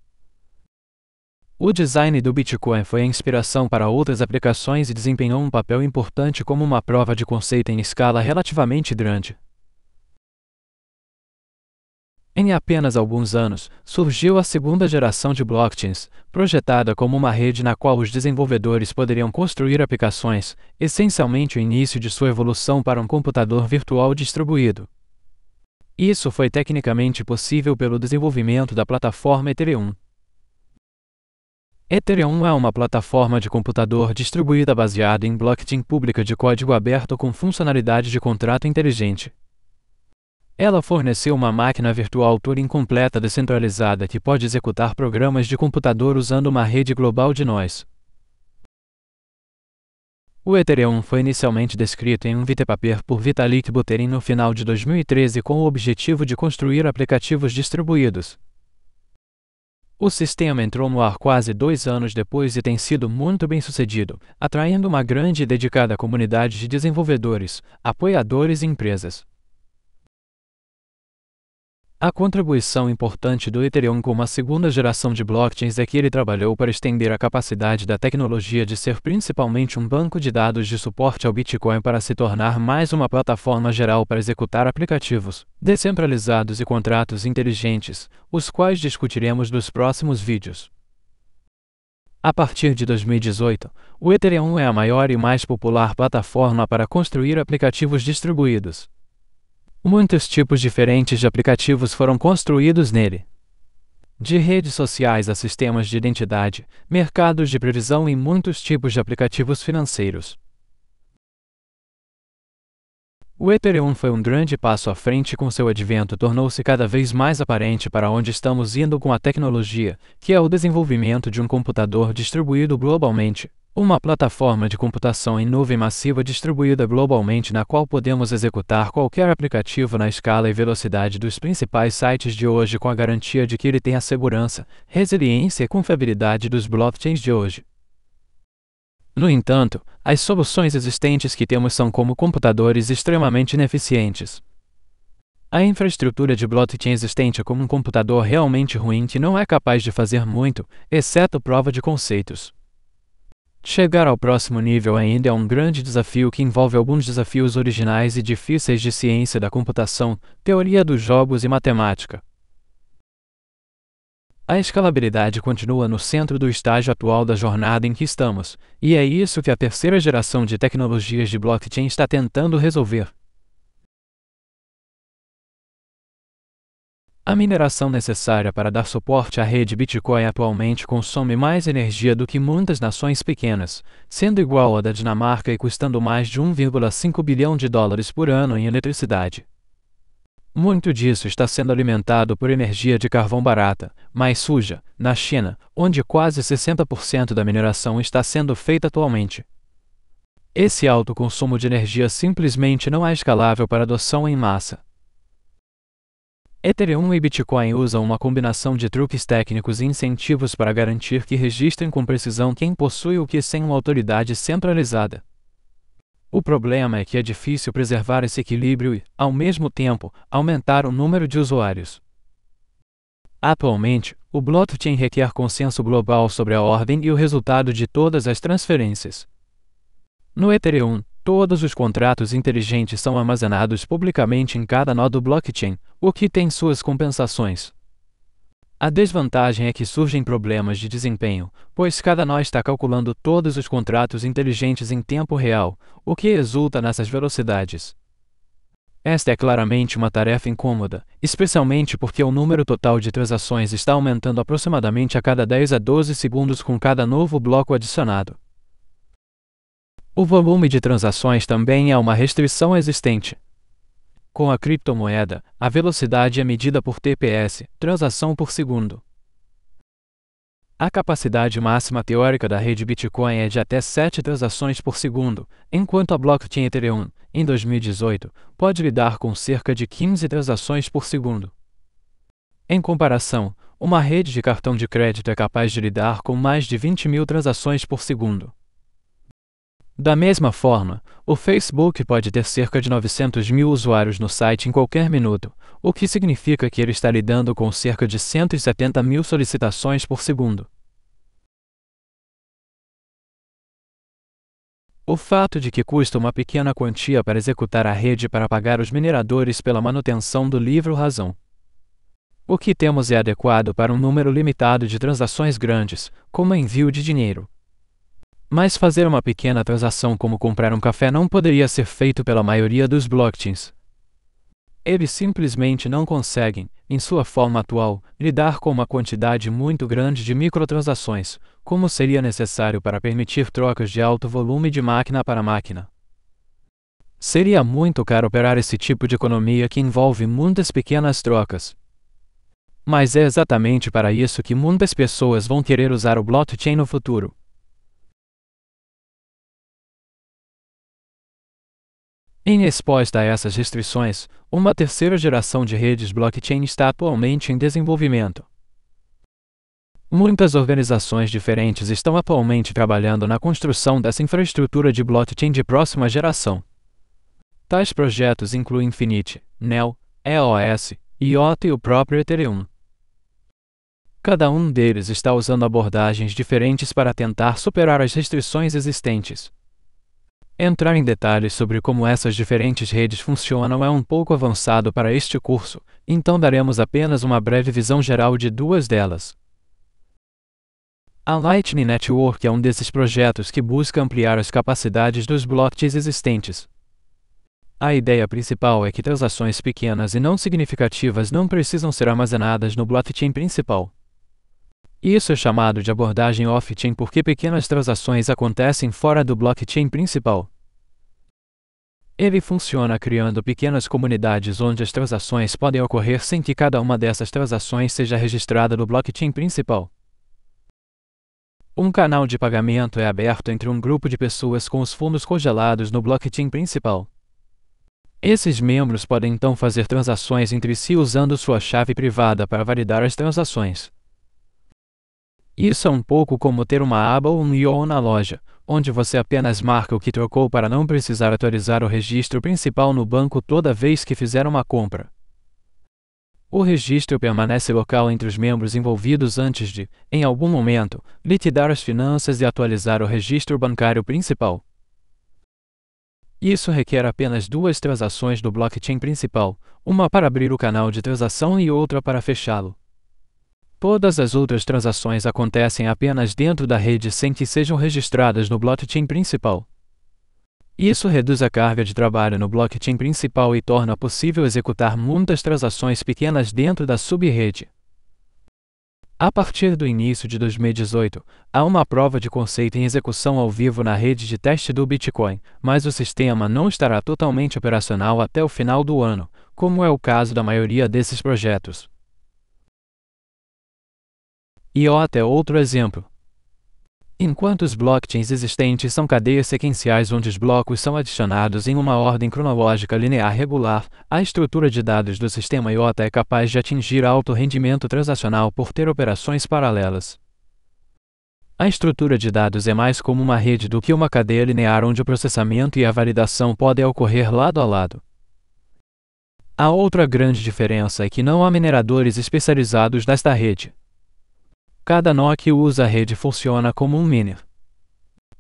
O design do Bitcoin foi a inspiração para outras aplicações e desempenhou um papel importante como uma prova de conceito em escala relativamente grande. Em apenas alguns anos, surgiu a segunda geração de blockchains, projetada como uma rede na qual os desenvolvedores poderiam construir aplicações, essencialmente o início de sua evolução para um computador virtual distribuído. Isso foi tecnicamente possível pelo desenvolvimento da plataforma Ethereum. Ethereum é uma plataforma de computador distribuída baseada em blockchain pública de código aberto com funcionalidade de contrato inteligente. Ela forneceu uma máquina virtual Turing completa descentralizada que pode executar programas de computador usando uma rede global de nós. O Ethereum foi inicialmente descrito em um vitepaper por Vitalik Buterin no final de 2013 com o objetivo de construir aplicativos distribuídos. O sistema entrou no ar quase dois anos depois e tem sido muito bem sucedido, atraindo uma grande e dedicada comunidade de desenvolvedores, apoiadores e empresas. A contribuição importante do Ethereum como a segunda geração de blockchains é que ele trabalhou para estender a capacidade da tecnologia de ser principalmente um banco de dados de suporte ao Bitcoin para se tornar mais uma plataforma geral para executar aplicativos descentralizados e contratos inteligentes, os quais discutiremos nos próximos vídeos. A partir de 2018, o Ethereum é a maior e mais popular plataforma para construir aplicativos distribuídos. Muitos tipos diferentes de aplicativos foram construídos nele. De redes sociais a sistemas de identidade, mercados de previsão e muitos tipos de aplicativos financeiros. O Ethereum foi um grande passo à frente com seu advento, tornou-se cada vez mais aparente para onde estamos indo com a tecnologia, que é o desenvolvimento de um computador distribuído globalmente uma plataforma de computação em nuvem massiva distribuída globalmente na qual podemos executar qualquer aplicativo na escala e velocidade dos principais sites de hoje com a garantia de que ele tem a segurança, resiliência e confiabilidade dos blockchains de hoje. No entanto, as soluções existentes que temos são como computadores extremamente ineficientes. A infraestrutura de blockchain existente é como um computador realmente ruim que não é capaz de fazer muito, exceto prova de conceitos. Chegar ao próximo nível ainda é um grande desafio que envolve alguns desafios originais e difíceis de ciência da computação, teoria dos jogos e matemática. A escalabilidade continua no centro do estágio atual da jornada em que estamos, e é isso que a terceira geração de tecnologias de blockchain está tentando resolver. A mineração necessária para dar suporte à rede Bitcoin atualmente consome mais energia do que muitas nações pequenas, sendo igual à da Dinamarca e custando mais de 1,5 bilhão de dólares por ano em eletricidade. Muito disso está sendo alimentado por energia de carvão barata, mais suja, na China, onde quase 60% da mineração está sendo feita atualmente. Esse alto consumo de energia simplesmente não é escalável para adoção em massa Ethereum e Bitcoin usam uma combinação de truques técnicos e incentivos para garantir que registrem com precisão quem possui o que sem uma autoridade centralizada. O problema é que é difícil preservar esse equilíbrio e, ao mesmo tempo, aumentar o número de usuários. Atualmente, o blockchain requer consenso global sobre a ordem e o resultado de todas as transferências. No Ethereum, todos os contratos inteligentes são armazenados publicamente em cada nó do blockchain, o que tem suas compensações. A desvantagem é que surgem problemas de desempenho, pois cada nó está calculando todos os contratos inteligentes em tempo real, o que resulta nessas velocidades. Esta é claramente uma tarefa incômoda, especialmente porque o número total de transações está aumentando aproximadamente a cada 10 a 12 segundos com cada novo bloco adicionado. O volume de transações também é uma restrição existente. Com a criptomoeda, a velocidade é medida por TPS, transação por segundo. A capacidade máxima teórica da rede Bitcoin é de até 7 transações por segundo, enquanto a blockchain Ethereum, em 2018, pode lidar com cerca de 15 transações por segundo. Em comparação, uma rede de cartão de crédito é capaz de lidar com mais de 20 mil transações por segundo. Da mesma forma, o Facebook pode ter cerca de 900 mil usuários no site em qualquer minuto, o que significa que ele está lidando com cerca de 170 mil solicitações por segundo. O fato de que custa uma pequena quantia para executar a rede para pagar os mineradores pela manutenção do livro Razão. O que temos é adequado para um número limitado de transações grandes, como envio de dinheiro. Mas fazer uma pequena transação como comprar um café não poderia ser feito pela maioria dos blockchains. Eles simplesmente não conseguem, em sua forma atual, lidar com uma quantidade muito grande de microtransações, como seria necessário para permitir trocas de alto volume de máquina para máquina. Seria muito caro operar esse tipo de economia que envolve muitas pequenas trocas. Mas é exatamente para isso que muitas pessoas vão querer usar o blockchain no futuro. Em resposta a essas restrições, uma terceira geração de redes blockchain está atualmente em desenvolvimento. Muitas organizações diferentes estão atualmente trabalhando na construção dessa infraestrutura de blockchain de próxima geração. Tais projetos incluem Infinity, Nel, EOS, IOTA e o próprio Ethereum. Cada um deles está usando abordagens diferentes para tentar superar as restrições existentes. Entrar em detalhes sobre como essas diferentes redes funcionam é um pouco avançado para este curso, então daremos apenas uma breve visão geral de duas delas. A Lightning Network é um desses projetos que busca ampliar as capacidades dos blockchains existentes. A ideia principal é que transações pequenas e não significativas não precisam ser armazenadas no blockchain principal. Isso é chamado de abordagem off-chain porque pequenas transações acontecem fora do blockchain principal. Ele funciona criando pequenas comunidades onde as transações podem ocorrer sem que cada uma dessas transações seja registrada no blockchain principal. Um canal de pagamento é aberto entre um grupo de pessoas com os fundos congelados no blockchain principal. Esses membros podem então fazer transações entre si usando sua chave privada para validar as transações. Isso é um pouco como ter uma aba ou um IO na loja, onde você apenas marca o que trocou para não precisar atualizar o registro principal no banco toda vez que fizer uma compra. O registro permanece local entre os membros envolvidos antes de, em algum momento, liquidar as finanças e atualizar o registro bancário principal. Isso requer apenas duas transações do blockchain principal, uma para abrir o canal de transação e outra para fechá-lo. Todas as outras transações acontecem apenas dentro da rede sem que sejam registradas no blockchain principal. Isso reduz a carga de trabalho no blockchain principal e torna possível executar muitas transações pequenas dentro da subrede. A partir do início de 2018, há uma prova de conceito em execução ao vivo na rede de teste do Bitcoin, mas o sistema não estará totalmente operacional até o final do ano, como é o caso da maioria desses projetos. E ó até outro exemplo. Enquanto os blockchains existentes são cadeias sequenciais onde os blocos são adicionados em uma ordem cronológica linear regular, a estrutura de dados do sistema IOTA é capaz de atingir alto rendimento transacional por ter operações paralelas. A estrutura de dados é mais como uma rede do que uma cadeia linear onde o processamento e a validação podem ocorrer lado a lado. A outra grande diferença é que não há mineradores especializados nesta rede. Cada nó que usa a rede funciona como um miner.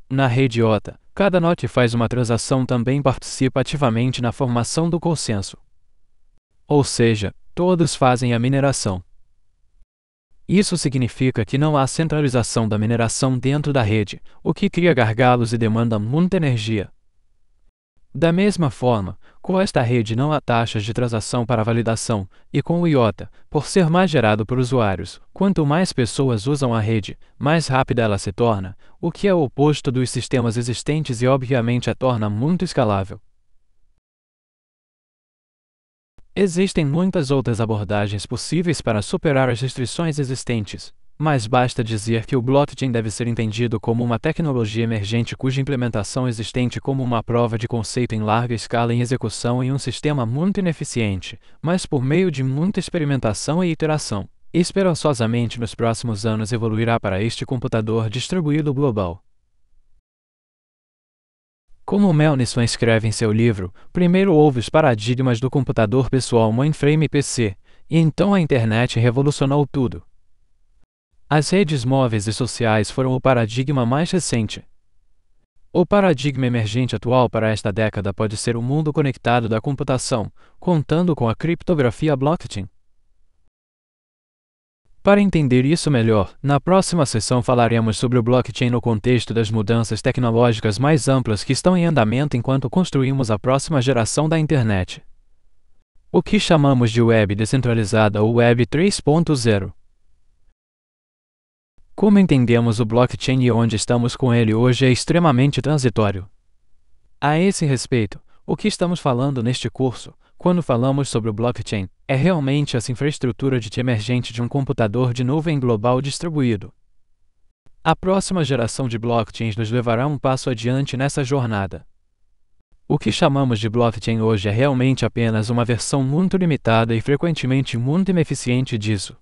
Na rede OTA, cada nó que faz uma transação também participa ativamente na formação do consenso. Ou seja, todos fazem a mineração. Isso significa que não há centralização da mineração dentro da rede, o que cria gargalos e demanda muita energia. Da mesma forma, com esta rede não há taxas de transação para validação, e com o IOTA, por ser mais gerado por usuários, quanto mais pessoas usam a rede, mais rápida ela se torna, o que é o oposto dos sistemas existentes e obviamente a torna muito escalável. Existem muitas outras abordagens possíveis para superar as restrições existentes, mas basta dizer que o blockchain deve ser entendido como uma tecnologia emergente cuja implementação existente como uma prova de conceito em larga escala em execução em um sistema muito ineficiente, mas por meio de muita experimentação e iteração. Esperançosamente nos próximos anos evoluirá para este computador distribuído global. Como Melnison escreve em seu livro, primeiro houve os paradigmas do computador pessoal mainframe PC, e então a internet revolucionou tudo. As redes móveis e sociais foram o paradigma mais recente. O paradigma emergente atual para esta década pode ser o mundo conectado da computação, contando com a criptografia blockchain. Para entender isso melhor, na próxima sessão falaremos sobre o blockchain no contexto das mudanças tecnológicas mais amplas que estão em andamento enquanto construímos a próxima geração da internet. O que chamamos de web descentralizada ou web 3.0. Como entendemos o blockchain e onde estamos com ele hoje é extremamente transitório. A esse respeito, o que estamos falando neste curso, quando falamos sobre o blockchain, é realmente essa infraestrutura de emergente de um computador de nuvem global distribuído. A próxima geração de blockchains nos levará um passo adiante nessa jornada. O que chamamos de blockchain hoje é realmente apenas uma versão muito limitada e frequentemente muito ineficiente disso.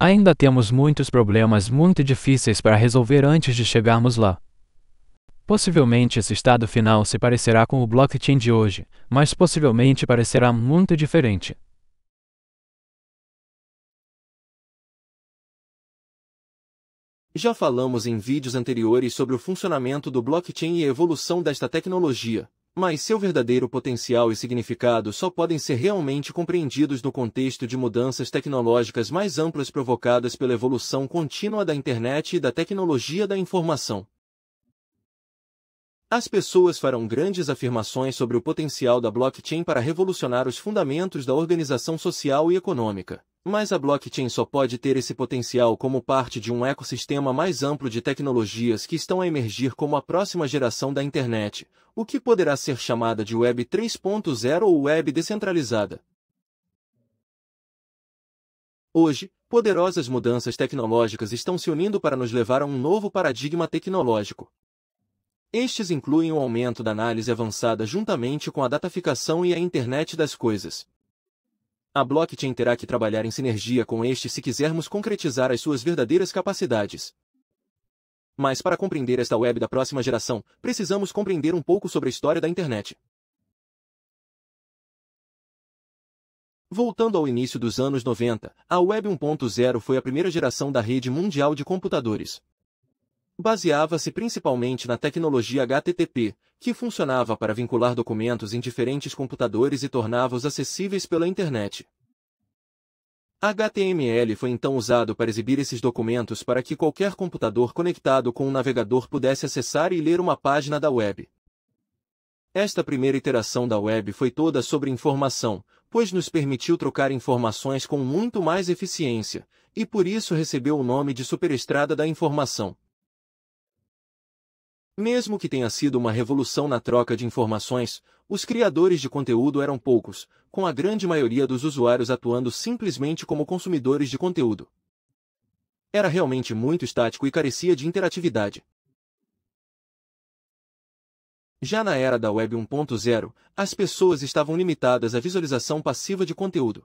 Ainda temos muitos problemas muito difíceis para resolver antes de chegarmos lá. Possivelmente esse estado final se parecerá com o blockchain de hoje, mas possivelmente parecerá muito diferente. Já falamos em vídeos anteriores sobre o funcionamento do blockchain e a evolução desta tecnologia. Mas seu verdadeiro potencial e significado só podem ser realmente compreendidos no contexto de mudanças tecnológicas mais amplas provocadas pela evolução contínua da internet e da tecnologia da informação. As pessoas farão grandes afirmações sobre o potencial da blockchain para revolucionar os fundamentos da organização social e econômica, mas a blockchain só pode ter esse potencial como parte de um ecossistema mais amplo de tecnologias que estão a emergir como a próxima geração da internet, o que poderá ser chamada de Web 3.0 ou Web descentralizada. Hoje, poderosas mudanças tecnológicas estão se unindo para nos levar a um novo paradigma tecnológico. Estes incluem o aumento da análise avançada juntamente com a dataficação e a internet das coisas, a blockchain terá que trabalhar em sinergia com este se quisermos concretizar as suas verdadeiras capacidades. Mas para compreender esta web da próxima geração, precisamos compreender um pouco sobre a história da internet. Voltando ao início dos anos 90, a Web 1.0 foi a primeira geração da rede mundial de computadores baseava-se principalmente na tecnologia HTTP, que funcionava para vincular documentos em diferentes computadores e tornava-os acessíveis pela internet. HTML foi então usado para exibir esses documentos para que qualquer computador conectado com um navegador pudesse acessar e ler uma página da web. Esta primeira iteração da web foi toda sobre informação, pois nos permitiu trocar informações com muito mais eficiência, e por isso recebeu o nome de superestrada da informação. Mesmo que tenha sido uma revolução na troca de informações, os criadores de conteúdo eram poucos, com a grande maioria dos usuários atuando simplesmente como consumidores de conteúdo. Era realmente muito estático e carecia de interatividade. Já na era da Web 1.0, as pessoas estavam limitadas à visualização passiva de conteúdo.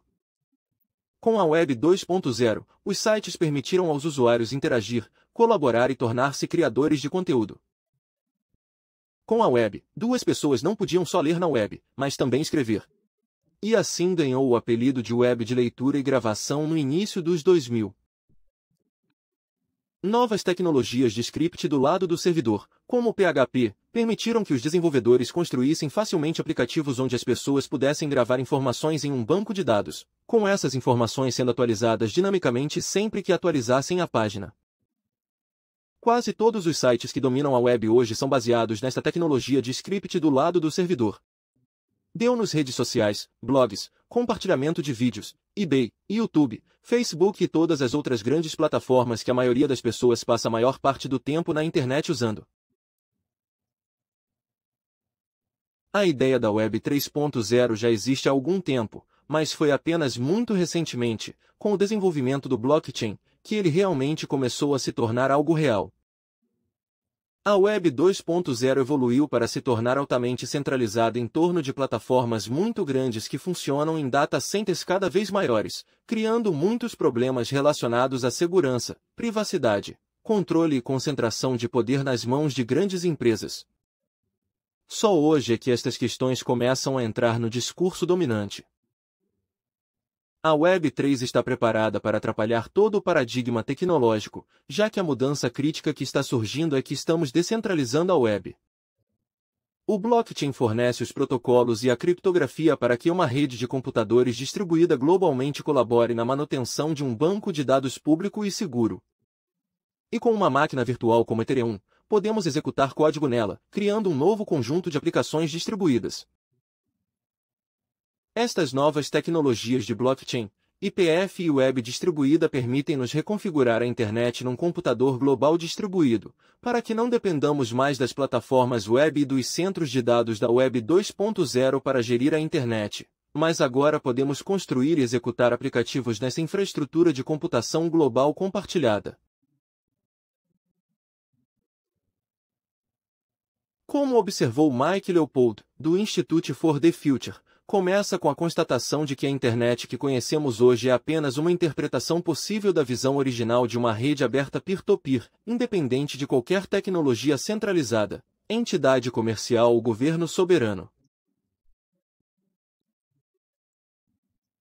Com a Web 2.0, os sites permitiram aos usuários interagir, colaborar e tornar-se criadores de conteúdo. Com a web, duas pessoas não podiam só ler na web, mas também escrever. E assim ganhou o apelido de web de leitura e gravação no início dos 2000. Novas tecnologias de script do lado do servidor, como o PHP, permitiram que os desenvolvedores construíssem facilmente aplicativos onde as pessoas pudessem gravar informações em um banco de dados, com essas informações sendo atualizadas dinamicamente sempre que atualizassem a página. Quase todos os sites que dominam a web hoje são baseados nesta tecnologia de script do lado do servidor. Deu-nos redes sociais, blogs, compartilhamento de vídeos, eBay, YouTube, Facebook e todas as outras grandes plataformas que a maioria das pessoas passa a maior parte do tempo na internet usando. A ideia da Web 3.0 já existe há algum tempo, mas foi apenas muito recentemente, com o desenvolvimento do blockchain, que ele realmente começou a se tornar algo real. A Web 2.0 evoluiu para se tornar altamente centralizada em torno de plataformas muito grandes que funcionam em data centers cada vez maiores, criando muitos problemas relacionados à segurança, privacidade, controle e concentração de poder nas mãos de grandes empresas. Só hoje é que estas questões começam a entrar no discurso dominante. A Web3 está preparada para atrapalhar todo o paradigma tecnológico, já que a mudança crítica que está surgindo é que estamos descentralizando a web. O blockchain fornece os protocolos e a criptografia para que uma rede de computadores distribuída globalmente colabore na manutenção de um banco de dados público e seguro. E com uma máquina virtual como Ethereum, podemos executar código nela, criando um novo conjunto de aplicações distribuídas. Estas novas tecnologias de blockchain, IPF e web distribuída permitem-nos reconfigurar a internet num computador global distribuído, para que não dependamos mais das plataformas web e dos centros de dados da Web 2.0 para gerir a internet. Mas agora podemos construir e executar aplicativos nessa infraestrutura de computação global compartilhada. Como observou Mike Leopold, do Institute for the Future, começa com a constatação de que a internet que conhecemos hoje é apenas uma interpretação possível da visão original de uma rede aberta peer-to-peer, -peer, independente de qualquer tecnologia centralizada, entidade comercial ou governo soberano.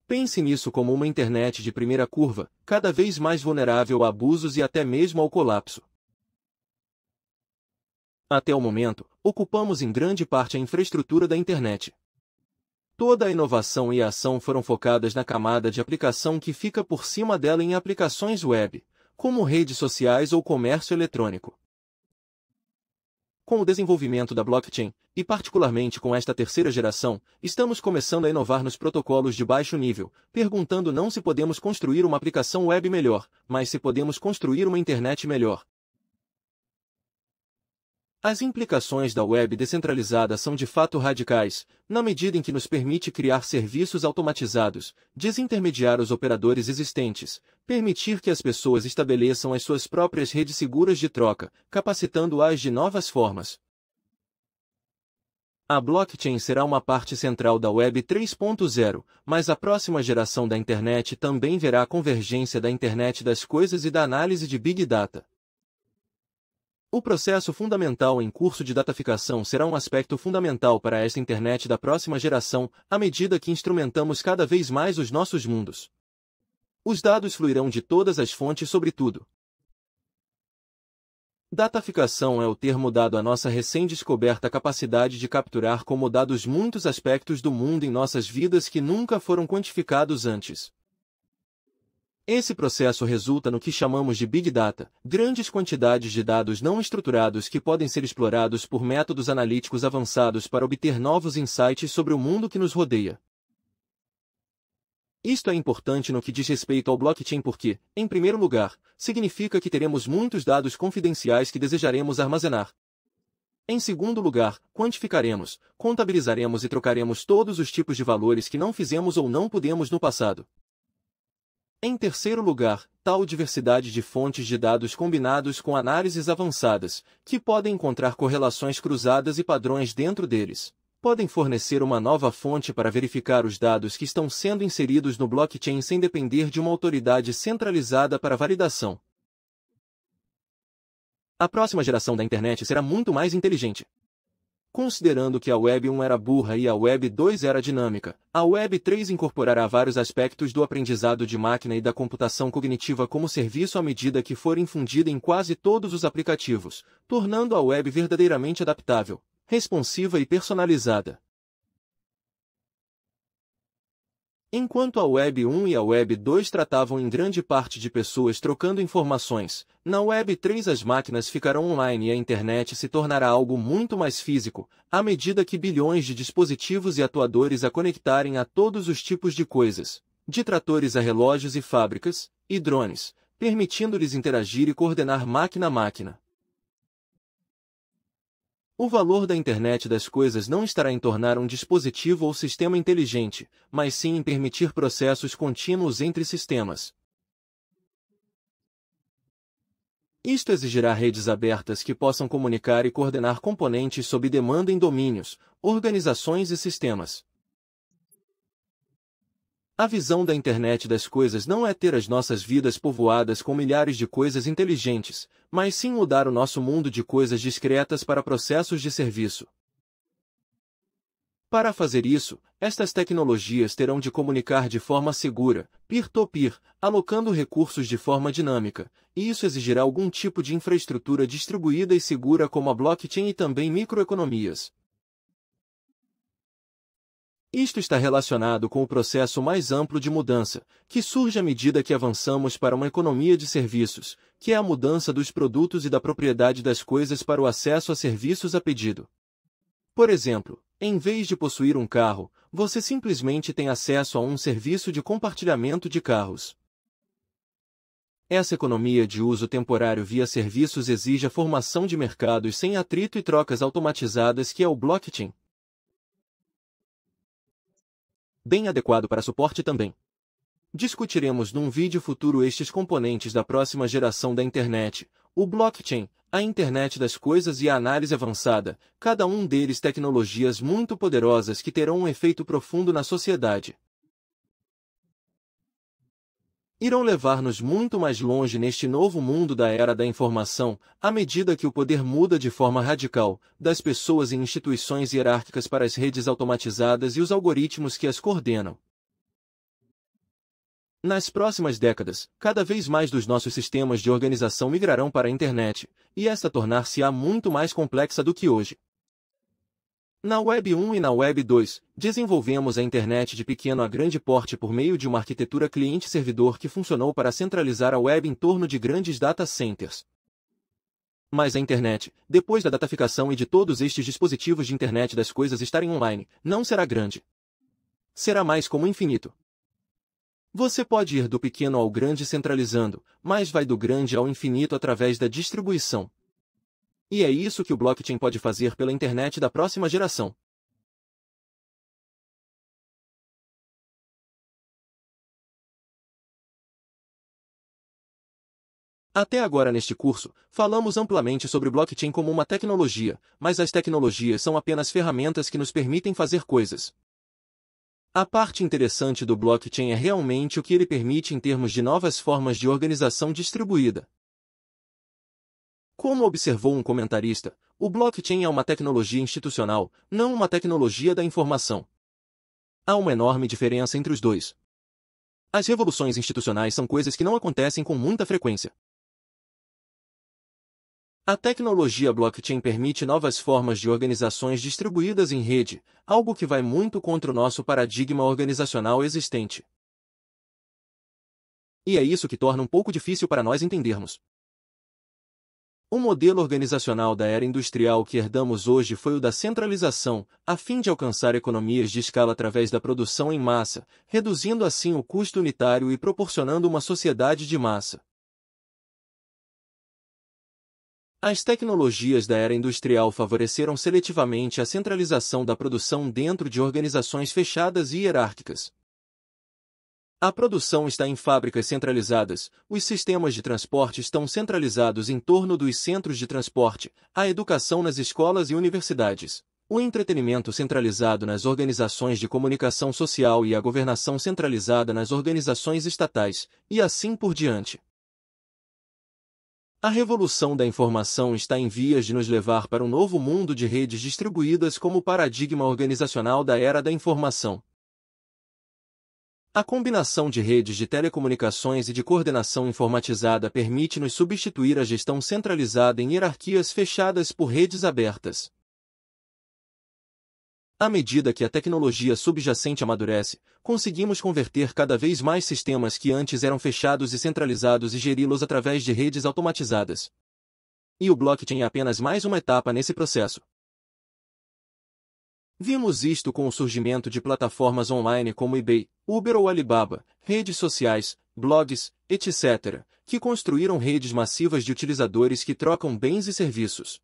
Pense nisso como uma internet de primeira curva, cada vez mais vulnerável a abusos e até mesmo ao colapso. Até o momento, ocupamos em grande parte a infraestrutura da internet, Toda a inovação e a ação foram focadas na camada de aplicação que fica por cima dela em aplicações web, como redes sociais ou comércio eletrônico. Com o desenvolvimento da blockchain, e particularmente com esta terceira geração, estamos começando a inovar nos protocolos de baixo nível, perguntando não se podemos construir uma aplicação web melhor, mas se podemos construir uma internet melhor, as implicações da web descentralizada são de fato radicais, na medida em que nos permite criar serviços automatizados, desintermediar os operadores existentes, permitir que as pessoas estabeleçam as suas próprias redes seguras de troca, capacitando-as de novas formas. A blockchain será uma parte central da Web 3.0, mas a próxima geração da internet também verá a convergência da internet das coisas e da análise de Big Data. O processo fundamental em curso de dataficação será um aspecto fundamental para esta internet da próxima geração, à medida que instrumentamos cada vez mais os nossos mundos. Os dados fluirão de todas as fontes sobretudo. Dataficação é o termo dado à nossa recém-descoberta capacidade de capturar como dados muitos aspectos do mundo em nossas vidas que nunca foram quantificados antes. Esse processo resulta no que chamamos de Big Data, grandes quantidades de dados não estruturados que podem ser explorados por métodos analíticos avançados para obter novos insights sobre o mundo que nos rodeia. Isto é importante no que diz respeito ao blockchain porque, em primeiro lugar, significa que teremos muitos dados confidenciais que desejaremos armazenar. Em segundo lugar, quantificaremos, contabilizaremos e trocaremos todos os tipos de valores que não fizemos ou não pudemos no passado. Em terceiro lugar, tal diversidade de fontes de dados combinados com análises avançadas, que podem encontrar correlações cruzadas e padrões dentro deles, podem fornecer uma nova fonte para verificar os dados que estão sendo inseridos no blockchain sem depender de uma autoridade centralizada para validação. A próxima geração da internet será muito mais inteligente. Considerando que a Web 1 era burra e a Web 2 era dinâmica, a Web 3 incorporará vários aspectos do aprendizado de máquina e da computação cognitiva como serviço à medida que for infundida em quase todos os aplicativos, tornando a Web verdadeiramente adaptável, responsiva e personalizada. Enquanto a Web 1 e a Web 2 tratavam em grande parte de pessoas trocando informações, na Web 3 as máquinas ficarão online e a internet se tornará algo muito mais físico, à medida que bilhões de dispositivos e atuadores a conectarem a todos os tipos de coisas, de tratores a relógios e fábricas, e drones, permitindo-lhes interagir e coordenar máquina a máquina. O valor da internet das coisas não estará em tornar um dispositivo ou sistema inteligente, mas sim em permitir processos contínuos entre sistemas. Isto exigirá redes abertas que possam comunicar e coordenar componentes sob demanda em domínios, organizações e sistemas. A visão da internet das coisas não é ter as nossas vidas povoadas com milhares de coisas inteligentes, mas sim mudar o nosso mundo de coisas discretas para processos de serviço. Para fazer isso, estas tecnologias terão de comunicar de forma segura, peer-to-peer, -peer, alocando recursos de forma dinâmica, e isso exigirá algum tipo de infraestrutura distribuída e segura como a blockchain e também microeconomias, isto está relacionado com o processo mais amplo de mudança, que surge à medida que avançamos para uma economia de serviços, que é a mudança dos produtos e da propriedade das coisas para o acesso a serviços a pedido. Por exemplo, em vez de possuir um carro, você simplesmente tem acesso a um serviço de compartilhamento de carros. Essa economia de uso temporário via serviços exige a formação de mercados sem atrito e trocas automatizadas que é o blockchain, bem adequado para suporte também. Discutiremos num vídeo futuro estes componentes da próxima geração da internet, o blockchain, a internet das coisas e a análise avançada, cada um deles tecnologias muito poderosas que terão um efeito profundo na sociedade irão levar-nos muito mais longe neste novo mundo da era da informação, à medida que o poder muda de forma radical, das pessoas e instituições hierárquicas para as redes automatizadas e os algoritmos que as coordenam. Nas próximas décadas, cada vez mais dos nossos sistemas de organização migrarão para a internet, e esta tornar-se-á muito mais complexa do que hoje, na Web 1 e na Web 2, desenvolvemos a internet de pequeno a grande porte por meio de uma arquitetura cliente-servidor que funcionou para centralizar a web em torno de grandes data centers. Mas a internet, depois da dataficação e de todos estes dispositivos de internet das coisas estarem online, não será grande. Será mais como infinito. Você pode ir do pequeno ao grande centralizando, mas vai do grande ao infinito através da distribuição. E é isso que o blockchain pode fazer pela internet da próxima geração. Até agora neste curso, falamos amplamente sobre blockchain como uma tecnologia, mas as tecnologias são apenas ferramentas que nos permitem fazer coisas. A parte interessante do blockchain é realmente o que ele permite em termos de novas formas de organização distribuída. Como observou um comentarista, o blockchain é uma tecnologia institucional, não uma tecnologia da informação. Há uma enorme diferença entre os dois. As revoluções institucionais são coisas que não acontecem com muita frequência. A tecnologia blockchain permite novas formas de organizações distribuídas em rede, algo que vai muito contra o nosso paradigma organizacional existente. E é isso que torna um pouco difícil para nós entendermos. O modelo organizacional da era industrial que herdamos hoje foi o da centralização, a fim de alcançar economias de escala através da produção em massa, reduzindo assim o custo unitário e proporcionando uma sociedade de massa. As tecnologias da era industrial favoreceram seletivamente a centralização da produção dentro de organizações fechadas e hierárquicas, a produção está em fábricas centralizadas, os sistemas de transporte estão centralizados em torno dos centros de transporte, a educação nas escolas e universidades, o entretenimento centralizado nas organizações de comunicação social e a governação centralizada nas organizações estatais, e assim por diante. A revolução da informação está em vias de nos levar para um novo mundo de redes distribuídas como paradigma organizacional da era da informação. A combinação de redes de telecomunicações e de coordenação informatizada permite-nos substituir a gestão centralizada em hierarquias fechadas por redes abertas. À medida que a tecnologia subjacente amadurece, conseguimos converter cada vez mais sistemas que antes eram fechados e centralizados e geri-los através de redes automatizadas. E o blockchain é apenas mais uma etapa nesse processo. Vimos isto com o surgimento de plataformas online como eBay, Uber ou Alibaba, redes sociais, blogs, etc., que construíram redes massivas de utilizadores que trocam bens e serviços.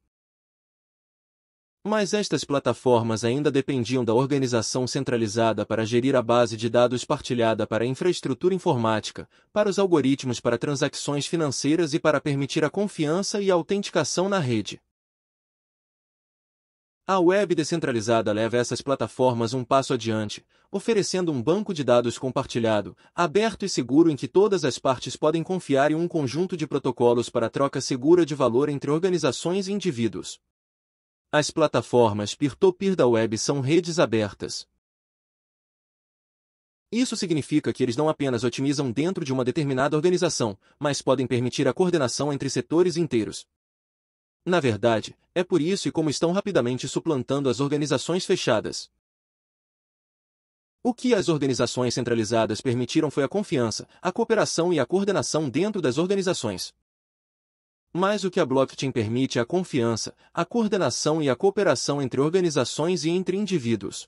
Mas estas plataformas ainda dependiam da organização centralizada para gerir a base de dados partilhada para a infraestrutura informática, para os algoritmos para transações financeiras e para permitir a confiança e a autenticação na rede. A web descentralizada leva essas plataformas um passo adiante, oferecendo um banco de dados compartilhado, aberto e seguro em que todas as partes podem confiar em um conjunto de protocolos para troca segura de valor entre organizações e indivíduos. As plataformas peer-to-peer -peer da web são redes abertas. Isso significa que eles não apenas otimizam dentro de uma determinada organização, mas podem permitir a coordenação entre setores inteiros. Na verdade, é por isso e como estão rapidamente suplantando as organizações fechadas. O que as organizações centralizadas permitiram foi a confiança, a cooperação e a coordenação dentro das organizações. Mas o que a blockchain permite é a confiança, a coordenação e a cooperação entre organizações e entre indivíduos.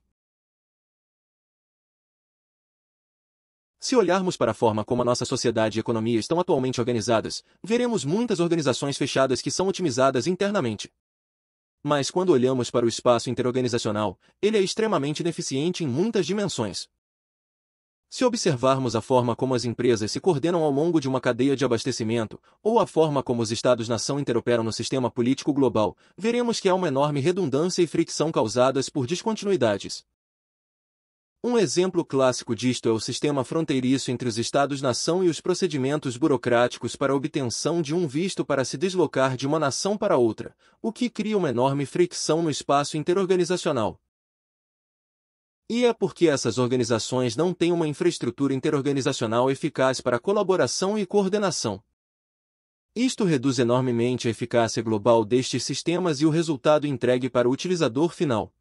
Se olharmos para a forma como a nossa sociedade e economia estão atualmente organizadas, veremos muitas organizações fechadas que são otimizadas internamente. Mas quando olhamos para o espaço interorganizacional, ele é extremamente ineficiente em muitas dimensões. Se observarmos a forma como as empresas se coordenam ao longo de uma cadeia de abastecimento, ou a forma como os Estados-nação interoperam no sistema político global, veremos que há uma enorme redundância e fricção causadas por descontinuidades. Um exemplo clássico disto é o sistema fronteiriço entre os Estados-nação e os procedimentos burocráticos para obtenção de um visto para se deslocar de uma nação para outra, o que cria uma enorme fricção no espaço interorganizacional. E é porque essas organizações não têm uma infraestrutura interorganizacional eficaz para colaboração e coordenação. Isto reduz enormemente a eficácia global destes sistemas e o resultado entregue para o utilizador final.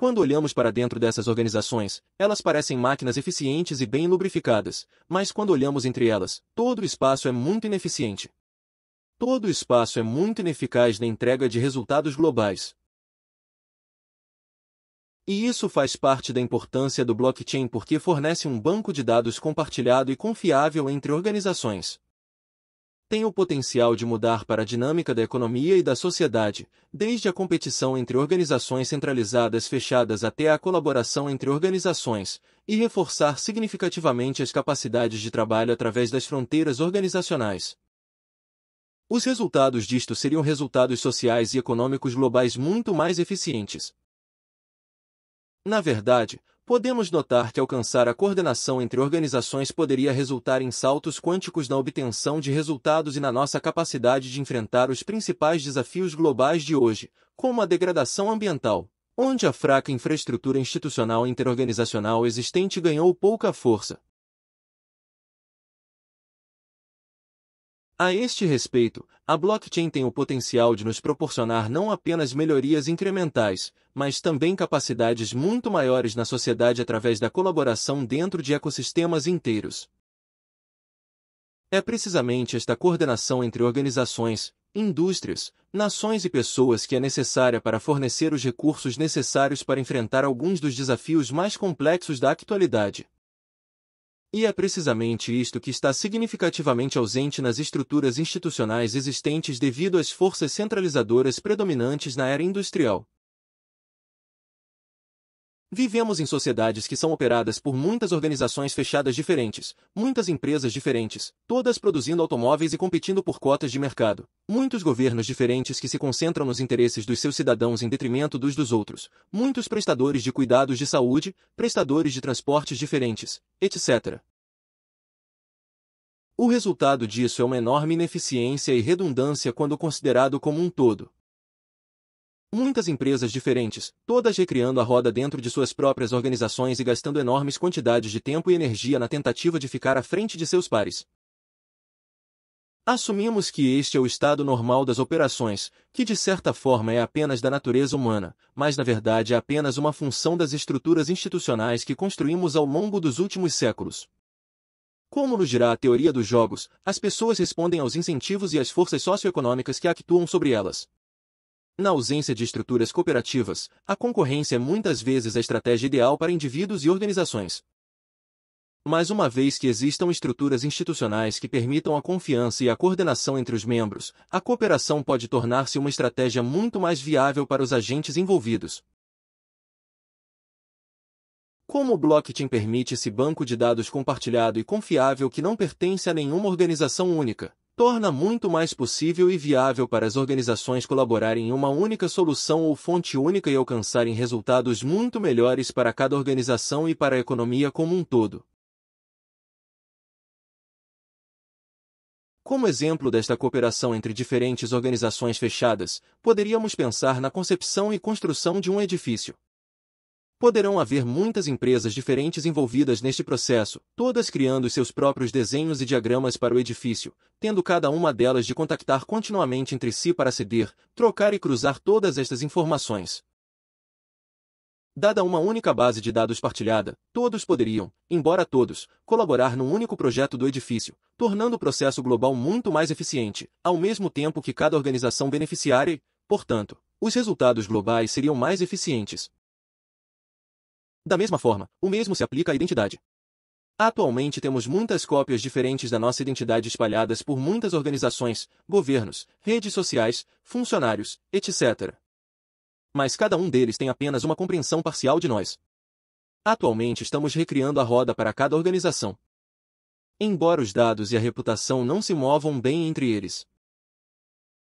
Quando olhamos para dentro dessas organizações, elas parecem máquinas eficientes e bem lubrificadas, mas quando olhamos entre elas, todo o espaço é muito ineficiente. Todo o espaço é muito ineficaz na entrega de resultados globais. E isso faz parte da importância do blockchain porque fornece um banco de dados compartilhado e confiável entre organizações tem o potencial de mudar para a dinâmica da economia e da sociedade, desde a competição entre organizações centralizadas fechadas até a colaboração entre organizações, e reforçar significativamente as capacidades de trabalho através das fronteiras organizacionais. Os resultados disto seriam resultados sociais e econômicos globais muito mais eficientes. Na verdade, podemos notar que alcançar a coordenação entre organizações poderia resultar em saltos quânticos na obtenção de resultados e na nossa capacidade de enfrentar os principais desafios globais de hoje, como a degradação ambiental, onde a fraca infraestrutura institucional interorganizacional existente ganhou pouca força, A este respeito, a blockchain tem o potencial de nos proporcionar não apenas melhorias incrementais, mas também capacidades muito maiores na sociedade através da colaboração dentro de ecossistemas inteiros. É precisamente esta coordenação entre organizações, indústrias, nações e pessoas que é necessária para fornecer os recursos necessários para enfrentar alguns dos desafios mais complexos da atualidade. E é precisamente isto que está significativamente ausente nas estruturas institucionais existentes devido às forças centralizadoras predominantes na era industrial, Vivemos em sociedades que são operadas por muitas organizações fechadas diferentes, muitas empresas diferentes, todas produzindo automóveis e competindo por cotas de mercado, muitos governos diferentes que se concentram nos interesses dos seus cidadãos em detrimento dos dos outros, muitos prestadores de cuidados de saúde, prestadores de transportes diferentes, etc. O resultado disso é uma enorme ineficiência e redundância quando considerado como um todo. Muitas empresas diferentes, todas recriando a roda dentro de suas próprias organizações e gastando enormes quantidades de tempo e energia na tentativa de ficar à frente de seus pares. Assumimos que este é o estado normal das operações, que de certa forma é apenas da natureza humana, mas na verdade é apenas uma função das estruturas institucionais que construímos ao longo dos últimos séculos. Como nos dirá a teoria dos jogos, as pessoas respondem aos incentivos e às forças socioeconômicas que actuam sobre elas. Na ausência de estruturas cooperativas, a concorrência é muitas vezes a estratégia ideal para indivíduos e organizações. Mas uma vez que existam estruturas institucionais que permitam a confiança e a coordenação entre os membros, a cooperação pode tornar-se uma estratégia muito mais viável para os agentes envolvidos. Como o blockchain permite esse banco de dados compartilhado e confiável que não pertence a nenhuma organização única? torna muito mais possível e viável para as organizações colaborarem em uma única solução ou fonte única e alcançarem resultados muito melhores para cada organização e para a economia como um todo. Como exemplo desta cooperação entre diferentes organizações fechadas, poderíamos pensar na concepção e construção de um edifício. Poderão haver muitas empresas diferentes envolvidas neste processo, todas criando seus próprios desenhos e diagramas para o edifício, tendo cada uma delas de contactar continuamente entre si para ceder, trocar e cruzar todas estas informações. Dada uma única base de dados partilhada, todos poderiam, embora todos, colaborar num único projeto do edifício, tornando o processo global muito mais eficiente, ao mesmo tempo que cada organização beneficiária, portanto, os resultados globais seriam mais eficientes, da mesma forma, o mesmo se aplica à identidade. Atualmente temos muitas cópias diferentes da nossa identidade espalhadas por muitas organizações, governos, redes sociais, funcionários, etc. Mas cada um deles tem apenas uma compreensão parcial de nós. Atualmente estamos recriando a roda para cada organização. Embora os dados e a reputação não se movam bem entre eles,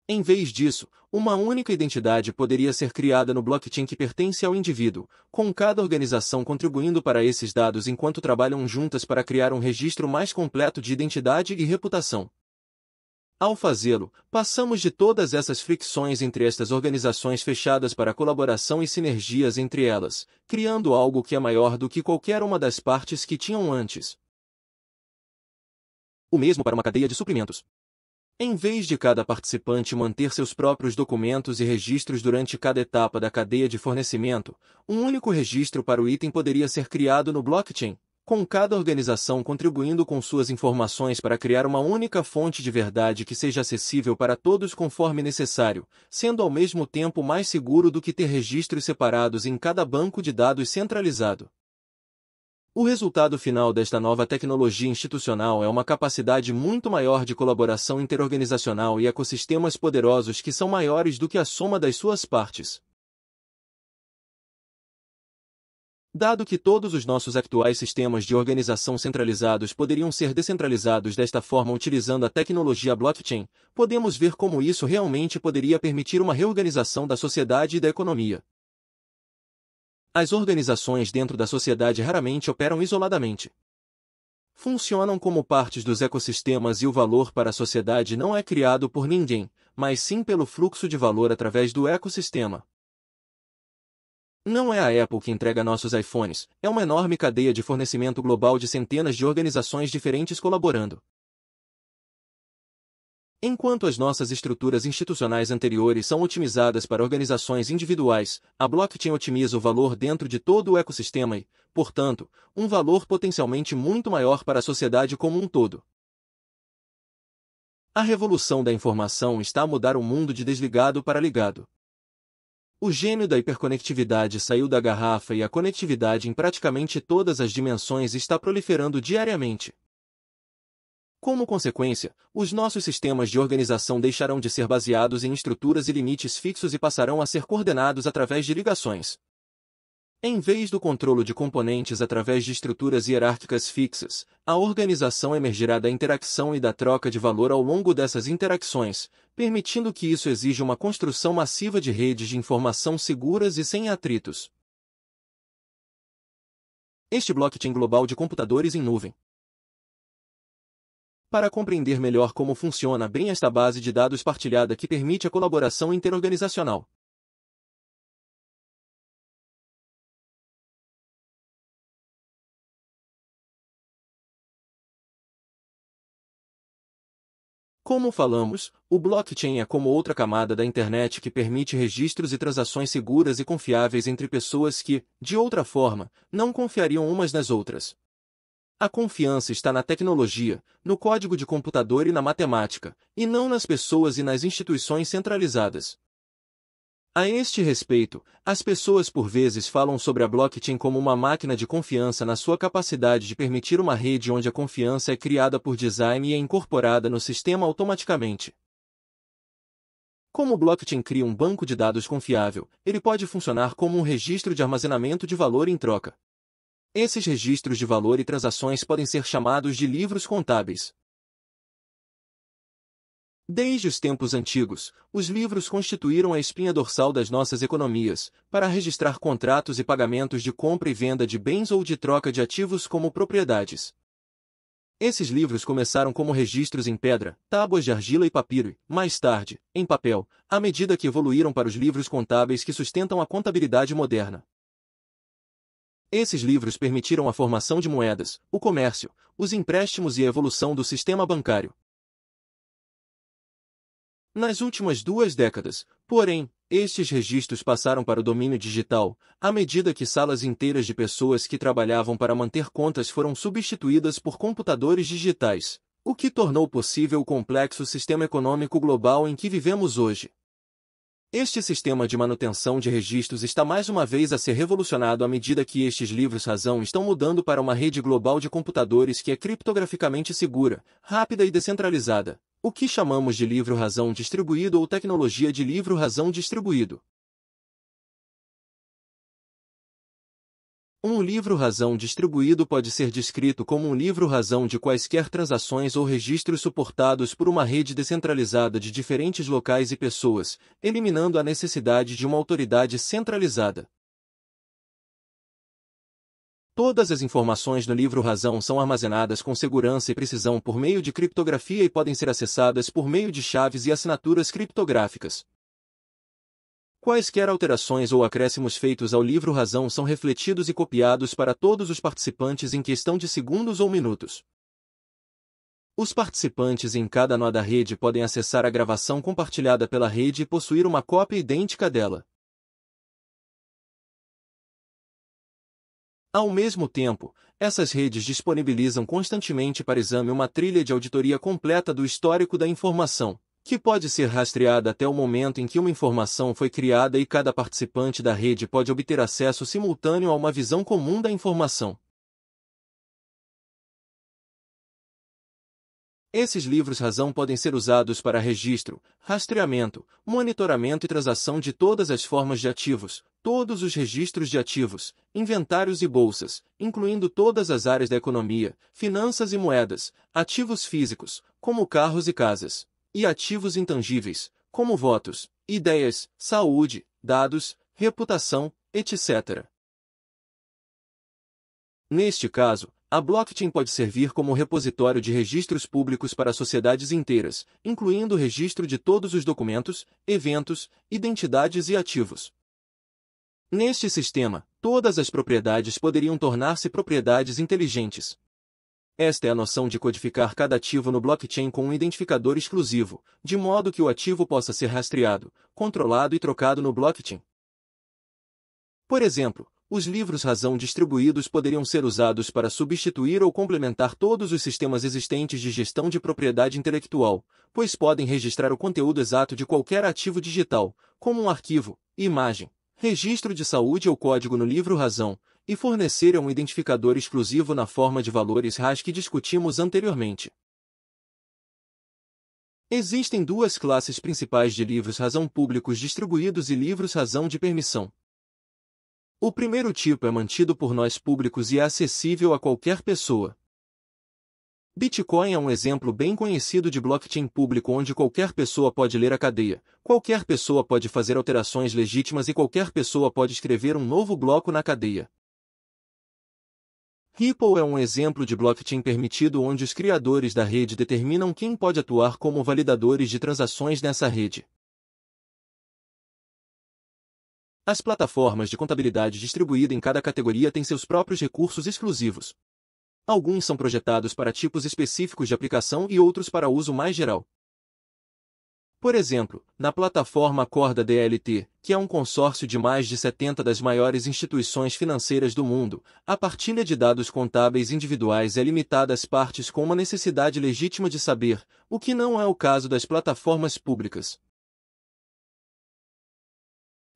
em vez disso, uma única identidade poderia ser criada no blockchain que pertence ao indivíduo, com cada organização contribuindo para esses dados enquanto trabalham juntas para criar um registro mais completo de identidade e reputação. Ao fazê-lo, passamos de todas essas fricções entre estas organizações fechadas para colaboração e sinergias entre elas, criando algo que é maior do que qualquer uma das partes que tinham antes. O mesmo para uma cadeia de suprimentos. Em vez de cada participante manter seus próprios documentos e registros durante cada etapa da cadeia de fornecimento, um único registro para o item poderia ser criado no blockchain, com cada organização contribuindo com suas informações para criar uma única fonte de verdade que seja acessível para todos conforme necessário, sendo ao mesmo tempo mais seguro do que ter registros separados em cada banco de dados centralizado. O resultado final desta nova tecnologia institucional é uma capacidade muito maior de colaboração interorganizacional e ecossistemas poderosos que são maiores do que a soma das suas partes. Dado que todos os nossos atuais sistemas de organização centralizados poderiam ser descentralizados desta forma utilizando a tecnologia blockchain, podemos ver como isso realmente poderia permitir uma reorganização da sociedade e da economia. As organizações dentro da sociedade raramente operam isoladamente. Funcionam como partes dos ecossistemas e o valor para a sociedade não é criado por ninguém, mas sim pelo fluxo de valor através do ecossistema. Não é a Apple que entrega nossos iPhones, é uma enorme cadeia de fornecimento global de centenas de organizações diferentes colaborando. Enquanto as nossas estruturas institucionais anteriores são otimizadas para organizações individuais, a blockchain otimiza o valor dentro de todo o ecossistema e, portanto, um valor potencialmente muito maior para a sociedade como um todo. A revolução da informação está a mudar o mundo de desligado para ligado. O gênio da hiperconectividade saiu da garrafa e a conectividade em praticamente todas as dimensões está proliferando diariamente. Como consequência, os nossos sistemas de organização deixarão de ser baseados em estruturas e limites fixos e passarão a ser coordenados através de ligações. Em vez do controle de componentes através de estruturas hierárquicas fixas, a organização emergirá da interação e da troca de valor ao longo dessas interações, permitindo que isso exija uma construção massiva de redes de informação seguras e sem atritos. Este blockchain global de computadores em nuvem para compreender melhor como funciona bem esta base de dados partilhada que permite a colaboração interorganizacional. Como falamos, o blockchain é como outra camada da internet que permite registros e transações seguras e confiáveis entre pessoas que, de outra forma, não confiariam umas nas outras. A confiança está na tecnologia, no código de computador e na matemática, e não nas pessoas e nas instituições centralizadas. A este respeito, as pessoas por vezes falam sobre a blockchain como uma máquina de confiança na sua capacidade de permitir uma rede onde a confiança é criada por design e é incorporada no sistema automaticamente. Como o blockchain cria um banco de dados confiável, ele pode funcionar como um registro de armazenamento de valor em troca. Esses registros de valor e transações podem ser chamados de livros contábeis. Desde os tempos antigos, os livros constituíram a espinha dorsal das nossas economias, para registrar contratos e pagamentos de compra e venda de bens ou de troca de ativos como propriedades. Esses livros começaram como registros em pedra, tábuas de argila e papiro, e, mais tarde, em papel, à medida que evoluíram para os livros contábeis que sustentam a contabilidade moderna. Esses livros permitiram a formação de moedas, o comércio, os empréstimos e a evolução do sistema bancário. Nas últimas duas décadas, porém, estes registros passaram para o domínio digital, à medida que salas inteiras de pessoas que trabalhavam para manter contas foram substituídas por computadores digitais, o que tornou possível o complexo sistema econômico global em que vivemos hoje. Este sistema de manutenção de registros está mais uma vez a ser revolucionado à medida que estes livros razão estão mudando para uma rede global de computadores que é criptograficamente segura, rápida e descentralizada, o que chamamos de livro razão distribuído ou tecnologia de livro razão distribuído. Um livro-razão distribuído pode ser descrito como um livro-razão de quaisquer transações ou registros suportados por uma rede descentralizada de diferentes locais e pessoas, eliminando a necessidade de uma autoridade centralizada. Todas as informações no livro-razão são armazenadas com segurança e precisão por meio de criptografia e podem ser acessadas por meio de chaves e assinaturas criptográficas. Quaisquer alterações ou acréscimos feitos ao livro Razão são refletidos e copiados para todos os participantes em questão de segundos ou minutos. Os participantes em cada nó da rede podem acessar a gravação compartilhada pela rede e possuir uma cópia idêntica dela. Ao mesmo tempo, essas redes disponibilizam constantemente para exame uma trilha de auditoria completa do histórico da informação, que pode ser rastreada até o momento em que uma informação foi criada e cada participante da rede pode obter acesso simultâneo a uma visão comum da informação. Esses livros razão podem ser usados para registro, rastreamento, monitoramento e transação de todas as formas de ativos, todos os registros de ativos, inventários e bolsas, incluindo todas as áreas da economia, finanças e moedas, ativos físicos, como carros e casas e ativos intangíveis, como votos, ideias, saúde, dados, reputação, etc. Neste caso, a blockchain pode servir como repositório de registros públicos para sociedades inteiras, incluindo o registro de todos os documentos, eventos, identidades e ativos. Neste sistema, todas as propriedades poderiam tornar-se propriedades inteligentes, esta é a noção de codificar cada ativo no blockchain com um identificador exclusivo, de modo que o ativo possa ser rastreado, controlado e trocado no blockchain. Por exemplo, os livros razão distribuídos poderiam ser usados para substituir ou complementar todos os sistemas existentes de gestão de propriedade intelectual, pois podem registrar o conteúdo exato de qualquer ativo digital, como um arquivo, imagem, registro de saúde ou código no livro razão, e fornecerem um identificador exclusivo na forma de valores RAS que discutimos anteriormente. Existem duas classes principais de livros razão públicos distribuídos e livros razão de permissão. O primeiro tipo é mantido por nós públicos e é acessível a qualquer pessoa. Bitcoin é um exemplo bem conhecido de blockchain público onde qualquer pessoa pode ler a cadeia, qualquer pessoa pode fazer alterações legítimas e qualquer pessoa pode escrever um novo bloco na cadeia. Ripple é um exemplo de blockchain permitido onde os criadores da rede determinam quem pode atuar como validadores de transações nessa rede. As plataformas de contabilidade distribuída em cada categoria têm seus próprios recursos exclusivos. Alguns são projetados para tipos específicos de aplicação e outros para uso mais geral. Por exemplo, na plataforma Acorda DLT, que é um consórcio de mais de 70 das maiores instituições financeiras do mundo, a partilha de dados contábeis individuais é limitada às partes com uma necessidade legítima de saber, o que não é o caso das plataformas públicas.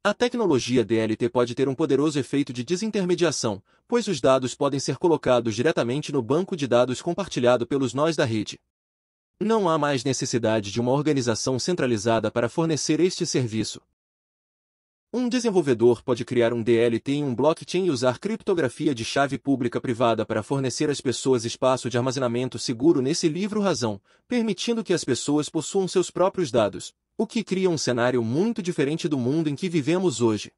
A tecnologia DLT pode ter um poderoso efeito de desintermediação, pois os dados podem ser colocados diretamente no banco de dados compartilhado pelos nós da rede. Não há mais necessidade de uma organização centralizada para fornecer este serviço. Um desenvolvedor pode criar um DLT em um blockchain e usar criptografia de chave pública-privada para fornecer às pessoas espaço de armazenamento seguro nesse livro razão, permitindo que as pessoas possuam seus próprios dados, o que cria um cenário muito diferente do mundo em que vivemos hoje.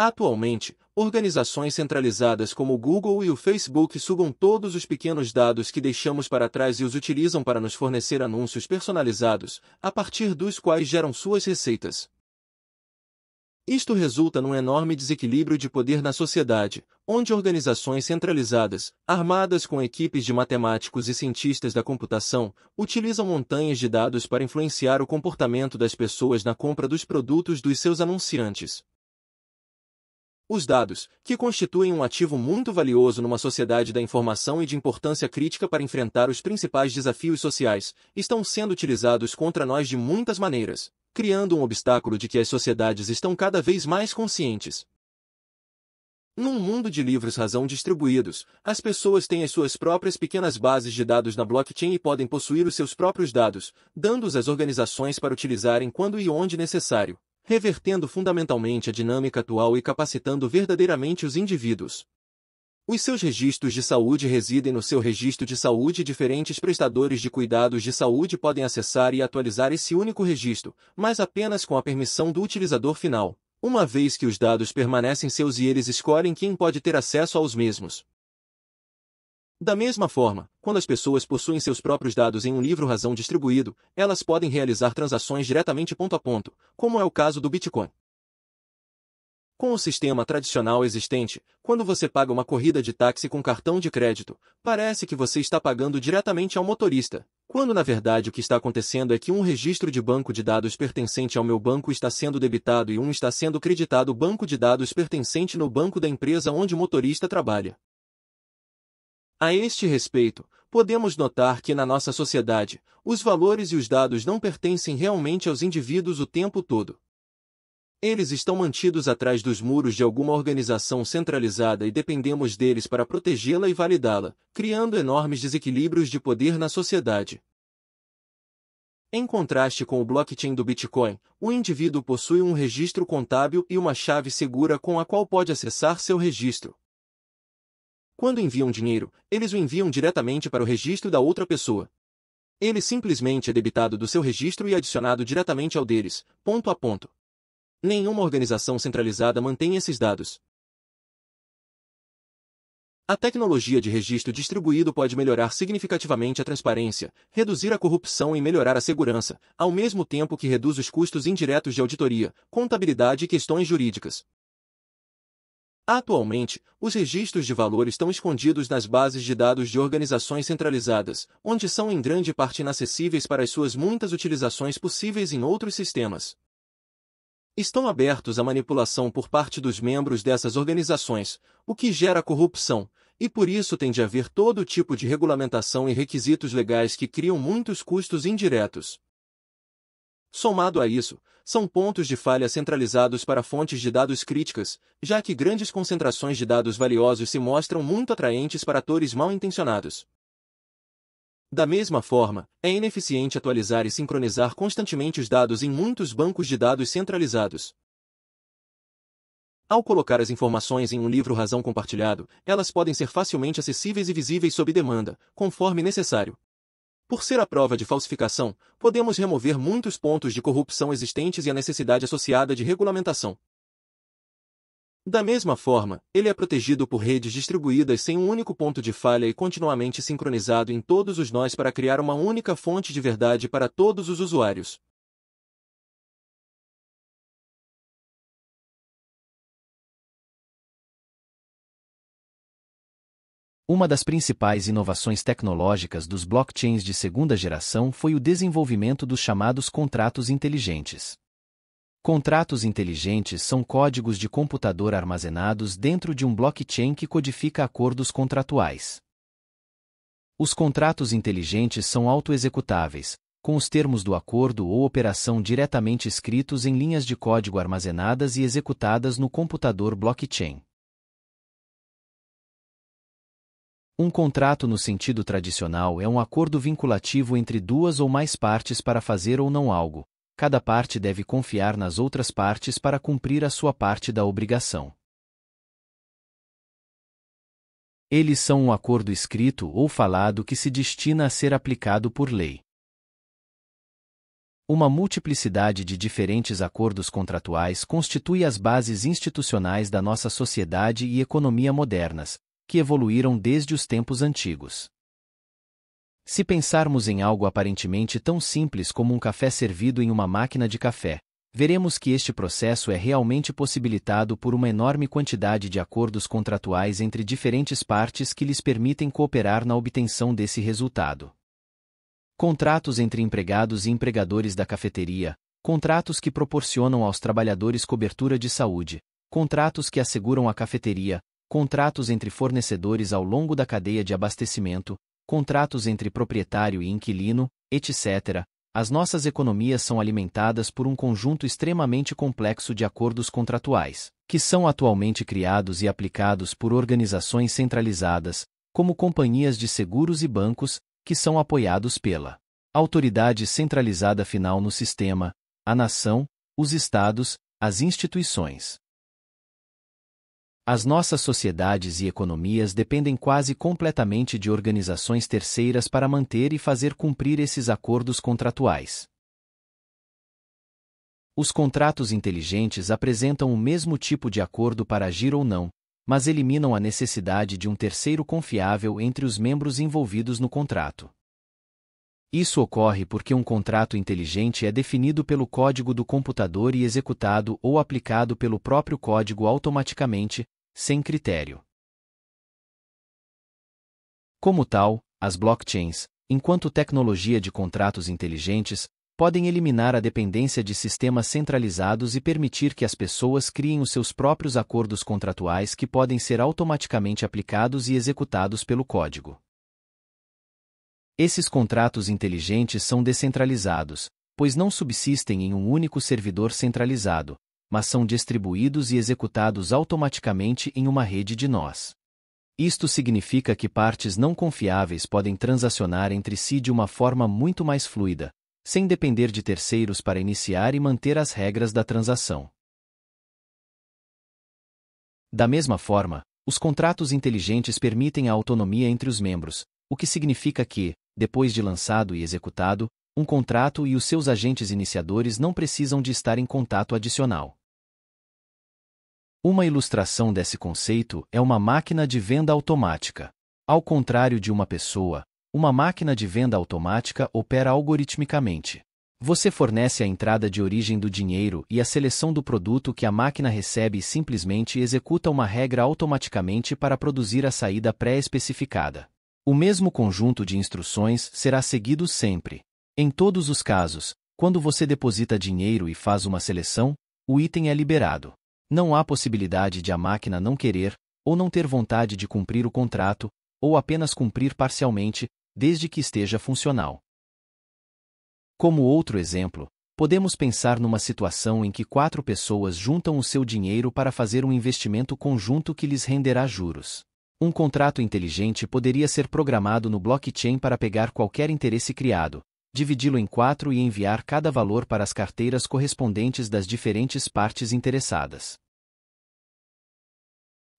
Atualmente, organizações centralizadas como o Google e o Facebook sugam todos os pequenos dados que deixamos para trás e os utilizam para nos fornecer anúncios personalizados, a partir dos quais geram suas receitas. Isto resulta num enorme desequilíbrio de poder na sociedade, onde organizações centralizadas, armadas com equipes de matemáticos e cientistas da computação, utilizam montanhas de dados para influenciar o comportamento das pessoas na compra dos produtos dos seus anunciantes. Os dados, que constituem um ativo muito valioso numa sociedade da informação e de importância crítica para enfrentar os principais desafios sociais, estão sendo utilizados contra nós de muitas maneiras, criando um obstáculo de que as sociedades estão cada vez mais conscientes. Num mundo de livros razão distribuídos, as pessoas têm as suas próprias pequenas bases de dados na blockchain e podem possuir os seus próprios dados, dando-os às organizações para utilizarem quando e onde necessário revertendo fundamentalmente a dinâmica atual e capacitando verdadeiramente os indivíduos. Os seus registros de saúde residem no seu registro de saúde e diferentes prestadores de cuidados de saúde podem acessar e atualizar esse único registro, mas apenas com a permissão do utilizador final, uma vez que os dados permanecem seus e eles escolhem quem pode ter acesso aos mesmos. Da mesma forma, quando as pessoas possuem seus próprios dados em um livro razão distribuído, elas podem realizar transações diretamente ponto a ponto, como é o caso do Bitcoin. Com o sistema tradicional existente, quando você paga uma corrida de táxi com cartão de crédito, parece que você está pagando diretamente ao motorista, quando na verdade o que está acontecendo é que um registro de banco de dados pertencente ao meu banco está sendo debitado e um está sendo creditado banco de dados pertencente no banco da empresa onde o motorista trabalha. A este respeito, podemos notar que na nossa sociedade, os valores e os dados não pertencem realmente aos indivíduos o tempo todo. Eles estão mantidos atrás dos muros de alguma organização centralizada e dependemos deles para protegê-la e validá-la, criando enormes desequilíbrios de poder na sociedade. Em contraste com o blockchain do Bitcoin, o indivíduo possui um registro contábil e uma chave segura com a qual pode acessar seu registro. Quando enviam dinheiro, eles o enviam diretamente para o registro da outra pessoa. Ele simplesmente é debitado do seu registro e adicionado diretamente ao deles, ponto a ponto. Nenhuma organização centralizada mantém esses dados. A tecnologia de registro distribuído pode melhorar significativamente a transparência, reduzir a corrupção e melhorar a segurança, ao mesmo tempo que reduz os custos indiretos de auditoria, contabilidade e questões jurídicas. Atualmente, os registros de valor estão escondidos nas bases de dados de organizações centralizadas, onde são em grande parte inacessíveis para as suas muitas utilizações possíveis em outros sistemas. Estão abertos à manipulação por parte dos membros dessas organizações, o que gera corrupção, e por isso tem de haver todo tipo de regulamentação e requisitos legais que criam muitos custos indiretos. Somado a isso, são pontos de falha centralizados para fontes de dados críticas, já que grandes concentrações de dados valiosos se mostram muito atraentes para atores mal intencionados. Da mesma forma, é ineficiente atualizar e sincronizar constantemente os dados em muitos bancos de dados centralizados. Ao colocar as informações em um livro razão compartilhado, elas podem ser facilmente acessíveis e visíveis sob demanda, conforme necessário. Por ser a prova de falsificação, podemos remover muitos pontos de corrupção existentes e a necessidade associada de regulamentação. Da mesma forma, ele é protegido por redes distribuídas sem um único ponto de falha e continuamente sincronizado em todos os nós para criar uma única fonte de verdade para todos os usuários. Uma das principais inovações tecnológicas dos blockchains de segunda geração foi o desenvolvimento dos chamados contratos inteligentes. Contratos inteligentes são códigos de computador armazenados dentro de um blockchain que codifica acordos contratuais. Os contratos inteligentes são autoexecutáveis, com os termos do acordo ou operação diretamente escritos em linhas de código armazenadas e executadas no computador blockchain. Um contrato no sentido tradicional é um acordo vinculativo entre duas ou mais partes para fazer ou não algo. Cada parte deve confiar nas outras partes para cumprir a sua parte da obrigação. Eles são um acordo escrito ou falado que se destina a ser aplicado por lei. Uma multiplicidade de diferentes acordos contratuais constitui as bases institucionais da nossa sociedade e economia modernas, que evoluíram desde os tempos antigos. Se pensarmos em algo aparentemente tão simples como um café servido em uma máquina de café, veremos que este processo é realmente possibilitado por uma enorme quantidade de acordos contratuais entre diferentes partes que lhes permitem cooperar na obtenção desse resultado. Contratos entre empregados e empregadores da cafeteria, contratos que proporcionam aos trabalhadores cobertura de saúde, contratos que asseguram à cafeteria contratos entre fornecedores ao longo da cadeia de abastecimento, contratos entre proprietário e inquilino, etc., as nossas economias são alimentadas por um conjunto extremamente complexo de acordos contratuais, que são atualmente criados e aplicados por organizações centralizadas, como companhias de seguros e bancos, que são apoiados pela autoridade centralizada final no sistema, a nação, os estados, as instituições as nossas sociedades e economias dependem quase completamente de organizações terceiras para manter e fazer cumprir esses acordos contratuais. Os contratos inteligentes apresentam o mesmo tipo de acordo para agir ou não, mas eliminam a necessidade de um terceiro confiável entre os membros envolvidos no contrato. Isso ocorre porque um contrato inteligente é definido pelo código do computador e executado ou aplicado pelo próprio código automaticamente, sem critério. Como tal, as blockchains, enquanto tecnologia de contratos inteligentes, podem eliminar a dependência de sistemas centralizados e permitir que as pessoas criem os seus próprios acordos contratuais que podem ser automaticamente aplicados e executados pelo código. Esses contratos inteligentes são descentralizados, pois não subsistem em um único servidor centralizado, mas são distribuídos e executados automaticamente em uma rede de nós. Isto significa que partes não confiáveis podem transacionar entre si de uma forma muito mais fluida, sem depender de terceiros para iniciar e manter as regras da transação. Da mesma forma, os contratos inteligentes permitem a autonomia entre os membros, o que significa que, depois de lançado e executado, um contrato e os seus agentes iniciadores não precisam de estar em contato adicional. Uma ilustração desse conceito é uma máquina de venda automática. Ao contrário de uma pessoa, uma máquina de venda automática opera algoritmicamente. Você fornece a entrada de origem do dinheiro e a seleção do produto que a máquina recebe e simplesmente executa uma regra automaticamente para produzir a saída pré-especificada. O mesmo conjunto de instruções será seguido sempre. Em todos os casos, quando você deposita dinheiro e faz uma seleção, o item é liberado não há possibilidade de a máquina não querer, ou não ter vontade de cumprir o contrato, ou apenas cumprir parcialmente, desde que esteja funcional. Como outro exemplo, podemos pensar numa situação em que quatro pessoas juntam o seu dinheiro para fazer um investimento conjunto que lhes renderá juros. Um contrato inteligente poderia ser programado no blockchain para pegar qualquer interesse criado, dividi-lo em quatro e enviar cada valor para as carteiras correspondentes das diferentes partes interessadas.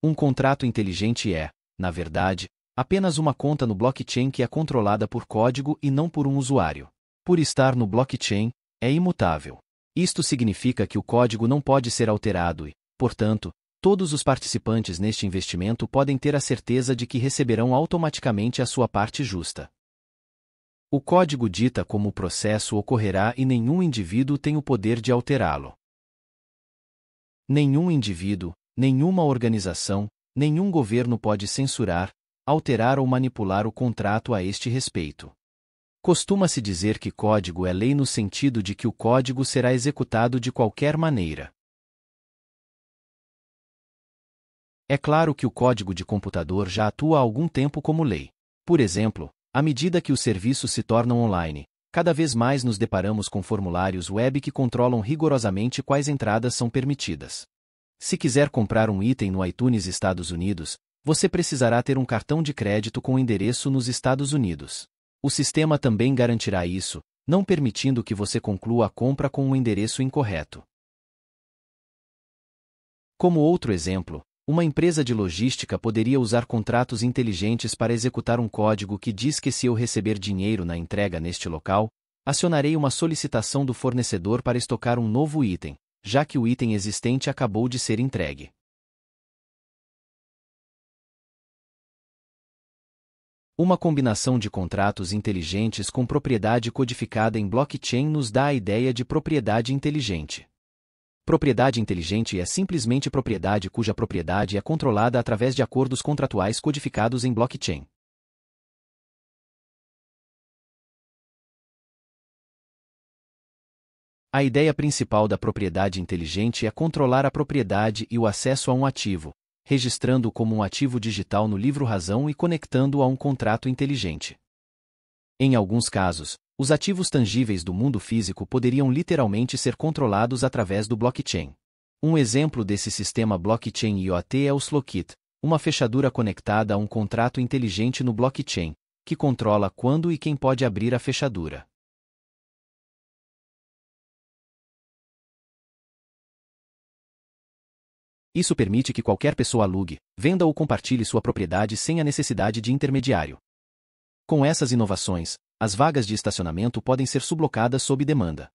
Um contrato inteligente é, na verdade, apenas uma conta no blockchain que é controlada por código e não por um usuário. Por estar no blockchain, é imutável. Isto significa que o código não pode ser alterado e, portanto, todos os participantes neste investimento podem ter a certeza de que receberão automaticamente a sua parte justa. O código dita como o processo ocorrerá e nenhum indivíduo tem o poder de alterá-lo. Nenhum indivíduo, nenhuma organização, nenhum governo pode censurar, alterar ou manipular o contrato a este respeito. Costuma-se dizer que código é lei no sentido de que o código será executado de qualquer maneira. É claro que o código de computador já atua há algum tempo como lei. Por exemplo, à medida que os serviços se tornam online, cada vez mais nos deparamos com formulários web que controlam rigorosamente quais entradas são permitidas. Se quiser comprar um item no iTunes Estados Unidos, você precisará ter um cartão de crédito com endereço nos Estados Unidos. O sistema também garantirá isso, não permitindo que você conclua a compra com um endereço incorreto. Como outro exemplo, uma empresa de logística poderia usar contratos inteligentes para executar um código que diz que se eu receber dinheiro na entrega neste local, acionarei uma solicitação do fornecedor para estocar um novo item, já que o item existente acabou de ser entregue. Uma combinação de contratos inteligentes com propriedade codificada em blockchain nos dá a ideia de propriedade inteligente. Propriedade inteligente é simplesmente propriedade cuja propriedade é controlada através de acordos contratuais codificados em blockchain. A ideia principal da propriedade inteligente é controlar a propriedade e o acesso a um ativo, registrando-o como um ativo digital no livro Razão e conectando-o a um contrato inteligente. Em alguns casos, os ativos tangíveis do mundo físico poderiam literalmente ser controlados através do blockchain. Um exemplo desse sistema blockchain IoT é o Slowkit, uma fechadura conectada a um contrato inteligente no blockchain, que controla quando e quem pode abrir a fechadura. Isso permite que qualquer pessoa alugue, venda ou compartilhe sua propriedade sem a necessidade de intermediário. Com essas inovações, as vagas de estacionamento podem ser sublocadas sob demanda.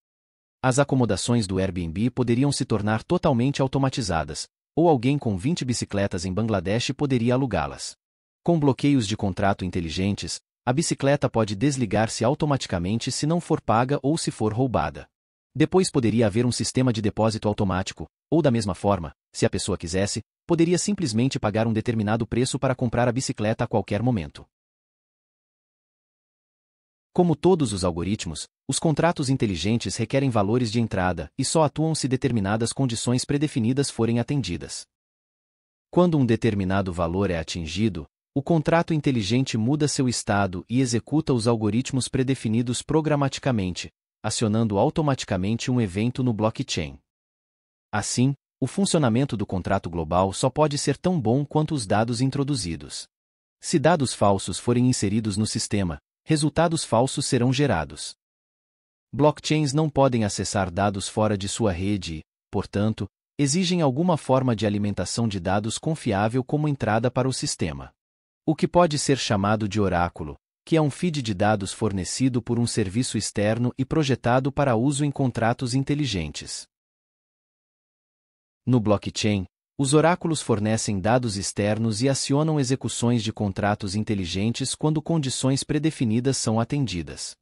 As acomodações do Airbnb poderiam se tornar totalmente automatizadas, ou alguém com 20 bicicletas em Bangladesh poderia alugá-las. Com bloqueios de contrato inteligentes, a bicicleta pode desligar-se automaticamente se não for paga ou se for roubada. Depois poderia haver um sistema de depósito automático, ou da mesma forma, se a pessoa quisesse, poderia simplesmente pagar um determinado preço para comprar a bicicleta a qualquer momento. Como todos os algoritmos, os contratos inteligentes requerem valores de entrada e só atuam se determinadas condições predefinidas forem atendidas. Quando um determinado valor é atingido, o contrato inteligente muda seu estado e executa os algoritmos predefinidos programaticamente, acionando automaticamente um evento no blockchain. Assim, o funcionamento do contrato global só pode ser tão bom quanto os dados introduzidos. Se dados falsos forem inseridos no sistema, resultados falsos serão gerados. Blockchains não podem acessar dados fora de sua rede, portanto, exigem alguma forma de alimentação de dados confiável como entrada para o sistema. O que pode ser chamado de oráculo, que é um feed de dados fornecido por um serviço externo e projetado para uso em contratos inteligentes. No blockchain, os oráculos fornecem dados externos e acionam execuções de contratos inteligentes quando condições predefinidas são atendidas.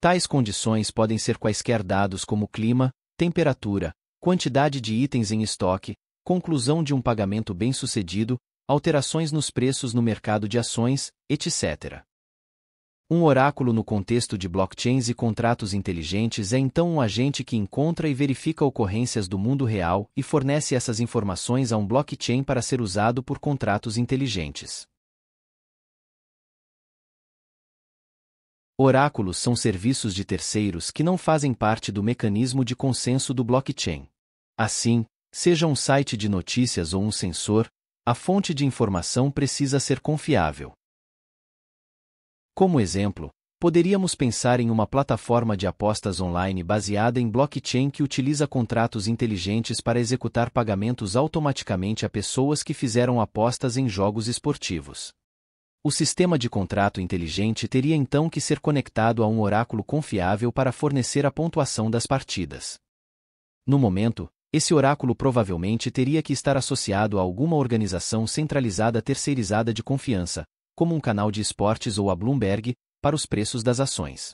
Tais condições podem ser quaisquer dados como clima, temperatura, quantidade de itens em estoque, conclusão de um pagamento bem-sucedido, alterações nos preços no mercado de ações, etc. Um oráculo no contexto de blockchains e contratos inteligentes é então um agente que encontra e verifica ocorrências do mundo real e fornece essas informações a um blockchain para ser usado por contratos inteligentes. Oráculos são serviços de terceiros que não fazem parte do mecanismo de consenso do blockchain. Assim, seja um site de notícias ou um sensor, a fonte de informação precisa ser confiável. Como exemplo, poderíamos pensar em uma plataforma de apostas online baseada em blockchain que utiliza contratos inteligentes para executar pagamentos automaticamente a pessoas que fizeram apostas em jogos esportivos. O sistema de contrato inteligente teria então que ser conectado a um oráculo confiável para fornecer a pontuação das partidas. No momento, esse oráculo provavelmente teria que estar associado a alguma organização centralizada terceirizada de confiança, como um canal de esportes ou a Bloomberg, para os preços das ações.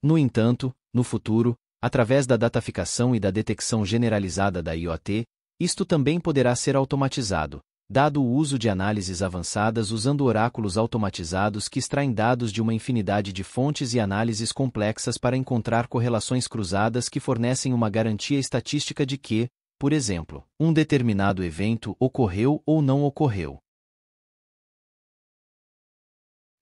No entanto, no futuro, através da dataficação e da detecção generalizada da IoT, isto também poderá ser automatizado, dado o uso de análises avançadas usando oráculos automatizados que extraem dados de uma infinidade de fontes e análises complexas para encontrar correlações cruzadas que fornecem uma garantia estatística de que, por exemplo, um determinado evento ocorreu ou não ocorreu.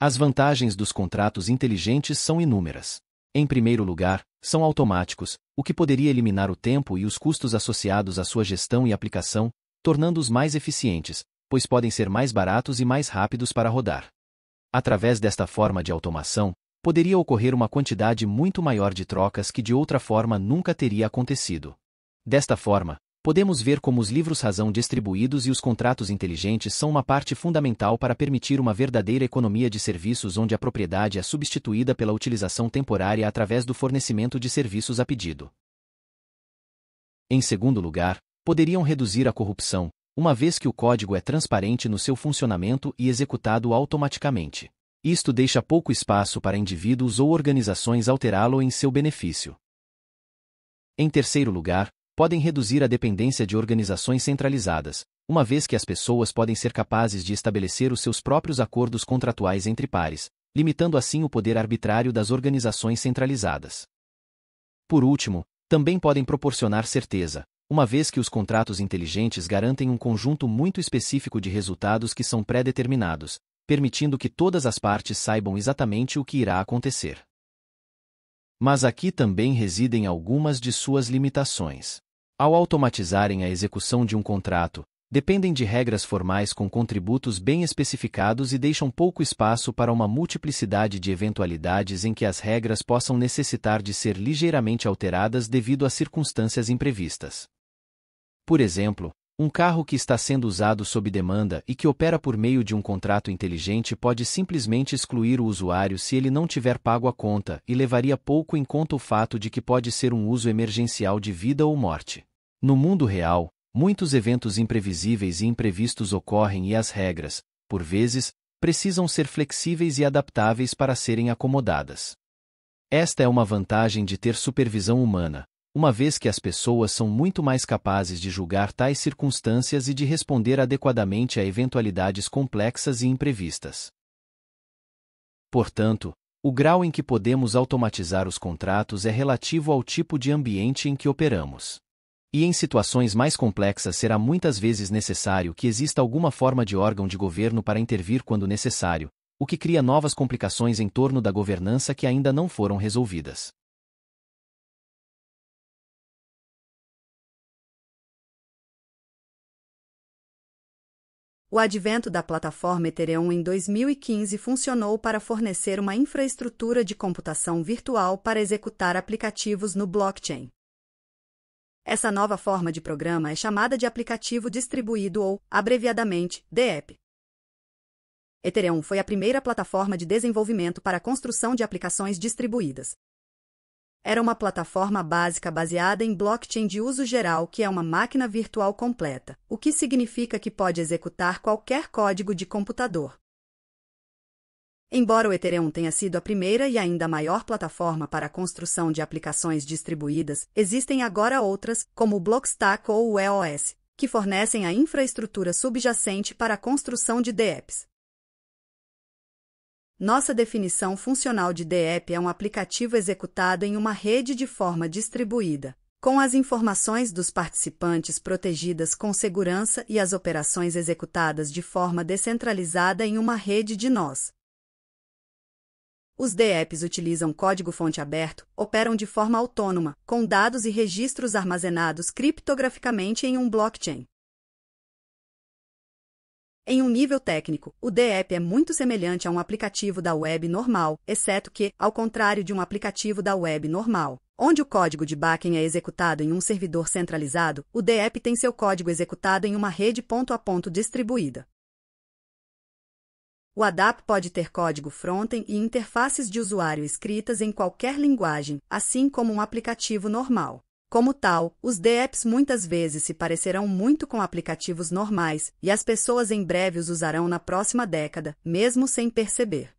As vantagens dos contratos inteligentes são inúmeras. Em primeiro lugar, são automáticos, o que poderia eliminar o tempo e os custos associados à sua gestão e aplicação, tornando-os mais eficientes, pois podem ser mais baratos e mais rápidos para rodar. Através desta forma de automação, poderia ocorrer uma quantidade muito maior de trocas que de outra forma nunca teria acontecido. Desta forma, podemos ver como os livros razão distribuídos e os contratos inteligentes são uma parte fundamental para permitir uma verdadeira economia de serviços onde a propriedade é substituída pela utilização temporária através do fornecimento de serviços a pedido. Em segundo lugar, poderiam reduzir a corrupção, uma vez que o código é transparente no seu funcionamento e executado automaticamente. Isto deixa pouco espaço para indivíduos ou organizações alterá-lo em seu benefício. Em terceiro lugar, podem reduzir a dependência de organizações centralizadas, uma vez que as pessoas podem ser capazes de estabelecer os seus próprios acordos contratuais entre pares, limitando assim o poder arbitrário das organizações centralizadas. Por último, também podem proporcionar certeza, uma vez que os contratos inteligentes garantem um conjunto muito específico de resultados que são pré-determinados, permitindo que todas as partes saibam exatamente o que irá acontecer. Mas aqui também residem algumas de suas limitações. Ao automatizarem a execução de um contrato, dependem de regras formais com contributos bem especificados e deixam pouco espaço para uma multiplicidade de eventualidades em que as regras possam necessitar de ser ligeiramente alteradas devido a circunstâncias imprevistas. Por exemplo, um carro que está sendo usado sob demanda e que opera por meio de um contrato inteligente pode simplesmente excluir o usuário se ele não tiver pago a conta e levaria pouco em conta o fato de que pode ser um uso emergencial de vida ou morte. No mundo real, muitos eventos imprevisíveis e imprevistos ocorrem e as regras, por vezes, precisam ser flexíveis e adaptáveis para serem acomodadas. Esta é uma vantagem de ter supervisão humana, uma vez que as pessoas são muito mais capazes de julgar tais circunstâncias e de responder adequadamente a eventualidades complexas e imprevistas. Portanto, o grau em que podemos automatizar os contratos é relativo ao tipo de ambiente em que operamos. E em situações mais complexas será muitas vezes necessário que exista alguma forma de órgão de governo para intervir quando necessário, o que cria novas complicações em torno da governança que ainda não foram resolvidas. O advento da plataforma Ethereum em 2015 funcionou para fornecer uma infraestrutura de computação virtual para executar aplicativos no blockchain. Essa nova forma de programa é chamada de aplicativo distribuído ou, abreviadamente, DApp. Ethereum foi a primeira plataforma de desenvolvimento para a construção de aplicações distribuídas. Era uma plataforma básica baseada em blockchain de uso geral que é uma máquina virtual completa, o que significa que pode executar qualquer código de computador. Embora o Ethereum tenha sido a primeira e ainda maior plataforma para a construção de aplicações distribuídas, existem agora outras, como o Blockstack ou o EOS, que fornecem a infraestrutura subjacente para a construção de DApps. Nossa definição funcional de DApp é um aplicativo executado em uma rede de forma distribuída, com as informações dos participantes protegidas com segurança e as operações executadas de forma descentralizada em uma rede de nós. Os DEPs utilizam código-fonte aberto, operam de forma autônoma, com dados e registros armazenados criptograficamente em um blockchain. Em um nível técnico, o DEP é muito semelhante a um aplicativo da web normal, exceto que, ao contrário de um aplicativo da web normal, onde o código de backend é executado em um servidor centralizado, o DEP tem seu código executado em uma rede ponto a ponto distribuída. O ADAP pode ter código frontend e interfaces de usuário escritas em qualquer linguagem, assim como um aplicativo normal. Como tal, os DApps muitas vezes se parecerão muito com aplicativos normais, e as pessoas em breve os usarão na próxima década, mesmo sem perceber.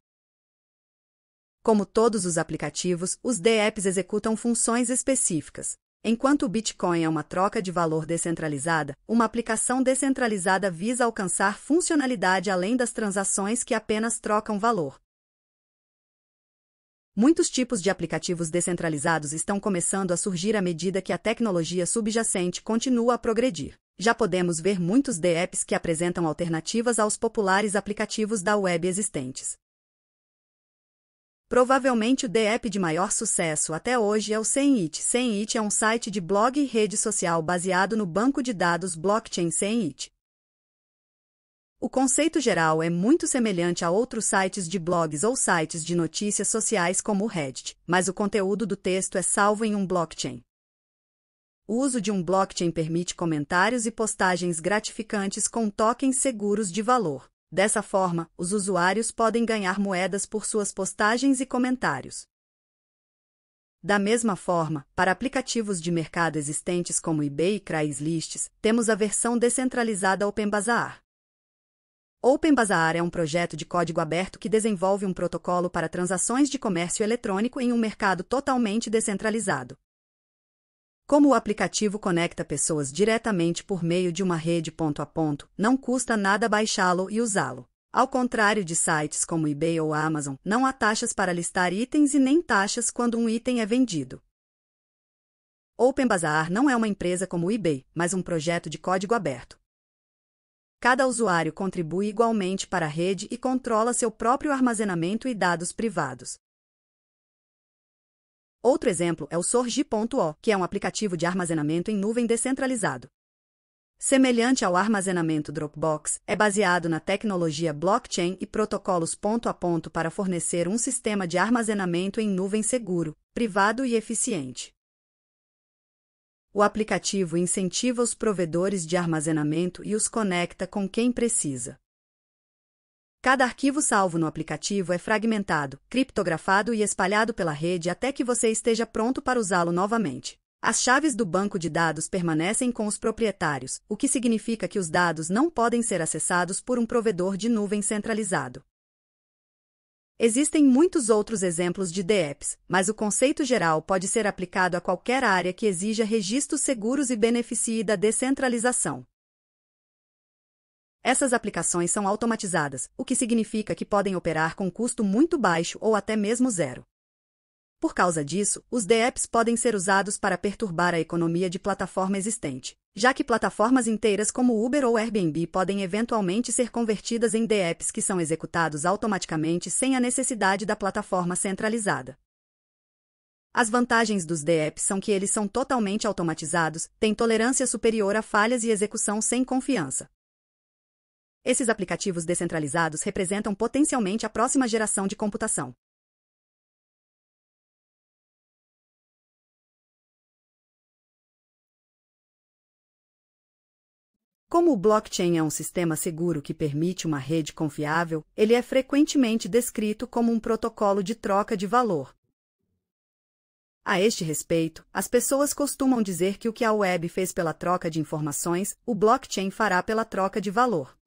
Como todos os aplicativos, os DApps executam funções específicas, Enquanto o Bitcoin é uma troca de valor descentralizada, uma aplicação descentralizada visa alcançar funcionalidade além das transações que apenas trocam valor. Muitos tipos de aplicativos descentralizados estão começando a surgir à medida que a tecnologia subjacente continua a progredir. Já podemos ver muitos DApps que apresentam alternativas aos populares aplicativos da web existentes. Provavelmente o DEP de maior sucesso até hoje é o SenIT. SenIT é um site de blog e rede social baseado no banco de dados blockchain SenIT. O conceito geral é muito semelhante a outros sites de blogs ou sites de notícias sociais como o Reddit, mas o conteúdo do texto é salvo em um blockchain. O uso de um blockchain permite comentários e postagens gratificantes com tokens seguros de valor. Dessa forma, os usuários podem ganhar moedas por suas postagens e comentários. Da mesma forma, para aplicativos de mercado existentes como eBay e Craigslist, temos a versão descentralizada OpenBazaar. OpenBazaar é um projeto de código aberto que desenvolve um protocolo para transações de comércio eletrônico em um mercado totalmente descentralizado. Como o aplicativo conecta pessoas diretamente por meio de uma rede ponto a ponto, não custa nada baixá-lo e usá-lo. Ao contrário de sites como eBay ou Amazon, não há taxas para listar itens e nem taxas quando um item é vendido. OpenBazaar não é uma empresa como o eBay, mas um projeto de código aberto. Cada usuário contribui igualmente para a rede e controla seu próprio armazenamento e dados privados. Outro exemplo é o Sorgi.o, que é um aplicativo de armazenamento em nuvem descentralizado. Semelhante ao armazenamento Dropbox, é baseado na tecnologia blockchain e protocolos ponto a ponto para fornecer um sistema de armazenamento em nuvem seguro, privado e eficiente. O aplicativo incentiva os provedores de armazenamento e os conecta com quem precisa. Cada arquivo salvo no aplicativo é fragmentado, criptografado e espalhado pela rede até que você esteja pronto para usá-lo novamente. As chaves do banco de dados permanecem com os proprietários, o que significa que os dados não podem ser acessados por um provedor de nuvem centralizado. Existem muitos outros exemplos de DEPs, mas o conceito geral pode ser aplicado a qualquer área que exija registros seguros e beneficie da descentralização. Essas aplicações são automatizadas, o que significa que podem operar com custo muito baixo ou até mesmo zero. Por causa disso, os DApps podem ser usados para perturbar a economia de plataforma existente, já que plataformas inteiras como Uber ou Airbnb podem eventualmente ser convertidas em DApps que são executados automaticamente sem a necessidade da plataforma centralizada. As vantagens dos DApps são que eles são totalmente automatizados, têm tolerância superior a falhas e execução sem confiança. Esses aplicativos descentralizados representam potencialmente a próxima geração de computação. Como o blockchain é um sistema seguro que permite uma rede confiável, ele é frequentemente descrito como um protocolo de troca de valor. A este respeito, as pessoas costumam dizer que o que a web fez pela troca de informações, o blockchain fará pela troca de valor.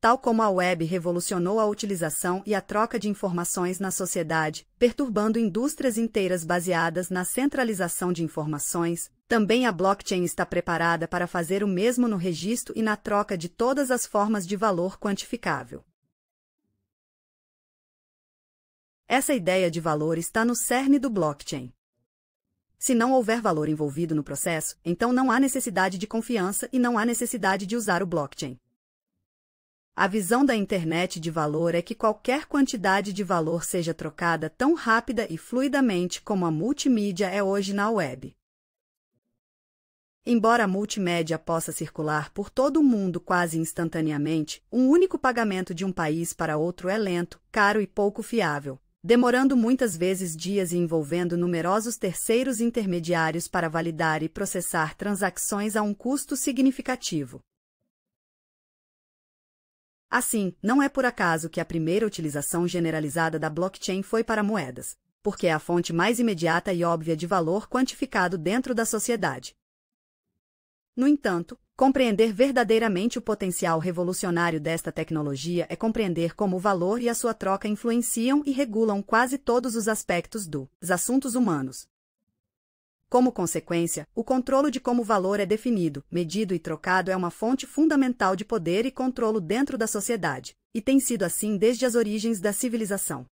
Tal como a web revolucionou a utilização e a troca de informações na sociedade, perturbando indústrias inteiras baseadas na centralização de informações, também a blockchain está preparada para fazer o mesmo no registro e na troca de todas as formas de valor quantificável. Essa ideia de valor está no cerne do blockchain. Se não houver valor envolvido no processo, então não há necessidade de confiança e não há necessidade de usar o blockchain. A visão da internet de valor é que qualquer quantidade de valor seja trocada tão rápida e fluidamente como a multimídia é hoje na web. Embora a multimédia possa circular por todo o mundo quase instantaneamente, um único pagamento de um país para outro é lento, caro e pouco fiável, demorando muitas vezes dias e envolvendo numerosos terceiros intermediários para validar e processar transações a um custo significativo. Assim, não é por acaso que a primeira utilização generalizada da blockchain foi para moedas, porque é a fonte mais imediata e óbvia de valor quantificado dentro da sociedade. No entanto, compreender verdadeiramente o potencial revolucionário desta tecnologia é compreender como o valor e a sua troca influenciam e regulam quase todos os aspectos dos assuntos humanos, como consequência, o controle de como o valor é definido, medido e trocado é uma fonte fundamental de poder e controlo dentro da sociedade, e tem sido assim desde as origens da civilização.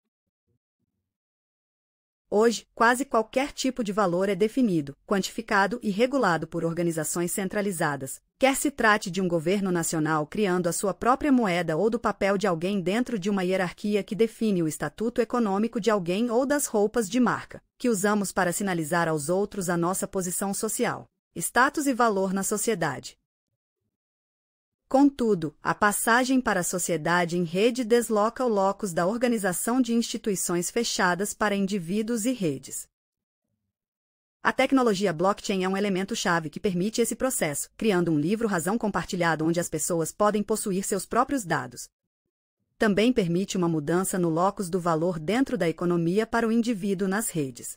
Hoje, quase qualquer tipo de valor é definido, quantificado e regulado por organizações centralizadas, quer se trate de um governo nacional criando a sua própria moeda ou do papel de alguém dentro de uma hierarquia que define o estatuto econômico de alguém ou das roupas de marca, que usamos para sinalizar aos outros a nossa posição social, status e valor na sociedade. Contudo, a passagem para a sociedade em rede desloca o locus da organização de instituições fechadas para indivíduos e redes. A tecnologia blockchain é um elemento-chave que permite esse processo, criando um livro razão compartilhado onde as pessoas podem possuir seus próprios dados. Também permite uma mudança no locus do valor dentro da economia para o indivíduo nas redes.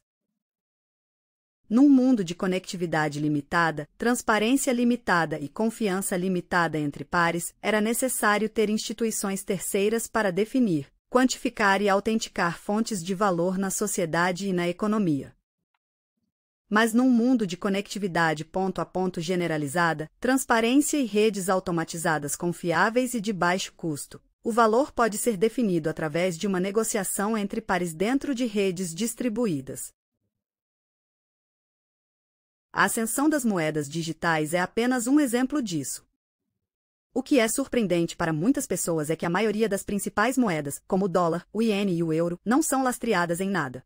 Num mundo de conectividade limitada, transparência limitada e confiança limitada entre pares, era necessário ter instituições terceiras para definir, quantificar e autenticar fontes de valor na sociedade e na economia. Mas num mundo de conectividade ponto a ponto generalizada, transparência e redes automatizadas confiáveis e de baixo custo, o valor pode ser definido através de uma negociação entre pares dentro de redes distribuídas. A ascensão das moedas digitais é apenas um exemplo disso. O que é surpreendente para muitas pessoas é que a maioria das principais moedas, como o dólar, o iene e o euro, não são lastreadas em nada.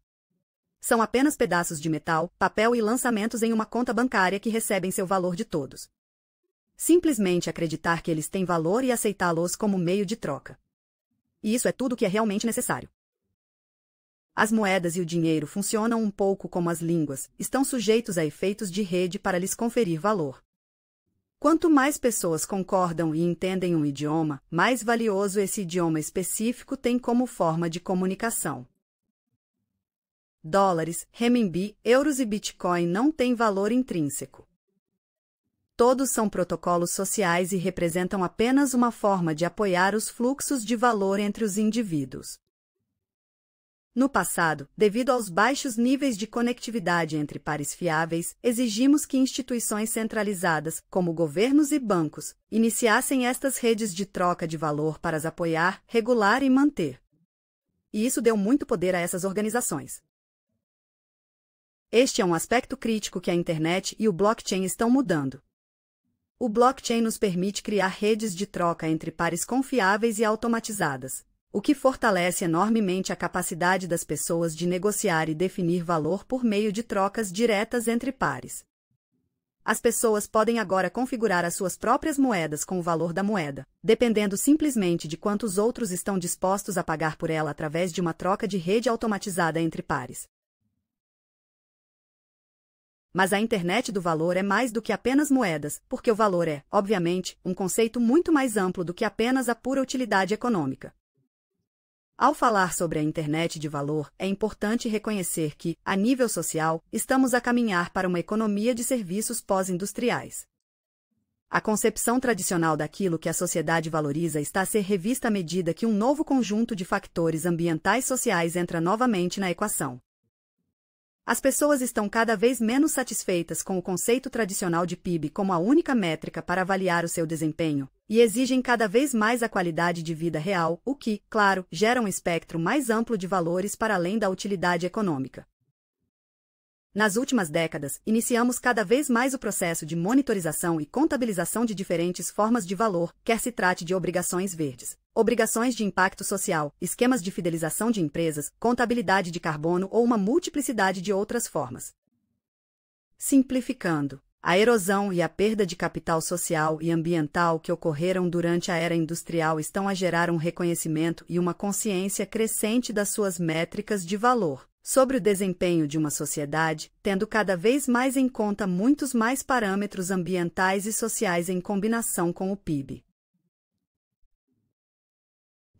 São apenas pedaços de metal, papel e lançamentos em uma conta bancária que recebem seu valor de todos. Simplesmente acreditar que eles têm valor e aceitá-los como meio de troca. E isso é tudo que é realmente necessário. As moedas e o dinheiro funcionam um pouco como as línguas, estão sujeitos a efeitos de rede para lhes conferir valor. Quanto mais pessoas concordam e entendem um idioma, mais valioso esse idioma específico tem como forma de comunicação. Dólares, renminbi, euros e bitcoin não têm valor intrínseco. Todos são protocolos sociais e representam apenas uma forma de apoiar os fluxos de valor entre os indivíduos. No passado, devido aos baixos níveis de conectividade entre pares fiáveis, exigimos que instituições centralizadas, como governos e bancos, iniciassem estas redes de troca de valor para as apoiar, regular e manter. E isso deu muito poder a essas organizações. Este é um aspecto crítico que a internet e o blockchain estão mudando. O blockchain nos permite criar redes de troca entre pares confiáveis e automatizadas, o que fortalece enormemente a capacidade das pessoas de negociar e definir valor por meio de trocas diretas entre pares. As pessoas podem agora configurar as suas próprias moedas com o valor da moeda, dependendo simplesmente de quantos outros estão dispostos a pagar por ela através de uma troca de rede automatizada entre pares. Mas a internet do valor é mais do que apenas moedas, porque o valor é, obviamente, um conceito muito mais amplo do que apenas a pura utilidade econômica. Ao falar sobre a internet de valor, é importante reconhecer que, a nível social, estamos a caminhar para uma economia de serviços pós-industriais. A concepção tradicional daquilo que a sociedade valoriza está a ser revista à medida que um novo conjunto de fatores ambientais sociais entra novamente na equação. As pessoas estão cada vez menos satisfeitas com o conceito tradicional de PIB como a única métrica para avaliar o seu desempenho, e exigem cada vez mais a qualidade de vida real, o que, claro, gera um espectro mais amplo de valores para além da utilidade econômica. Nas últimas décadas, iniciamos cada vez mais o processo de monitorização e contabilização de diferentes formas de valor, quer se trate de obrigações verdes, obrigações de impacto social, esquemas de fidelização de empresas, contabilidade de carbono ou uma multiplicidade de outras formas. Simplificando, a erosão e a perda de capital social e ambiental que ocorreram durante a era industrial estão a gerar um reconhecimento e uma consciência crescente das suas métricas de valor sobre o desempenho de uma sociedade, tendo cada vez mais em conta muitos mais parâmetros ambientais e sociais em combinação com o PIB.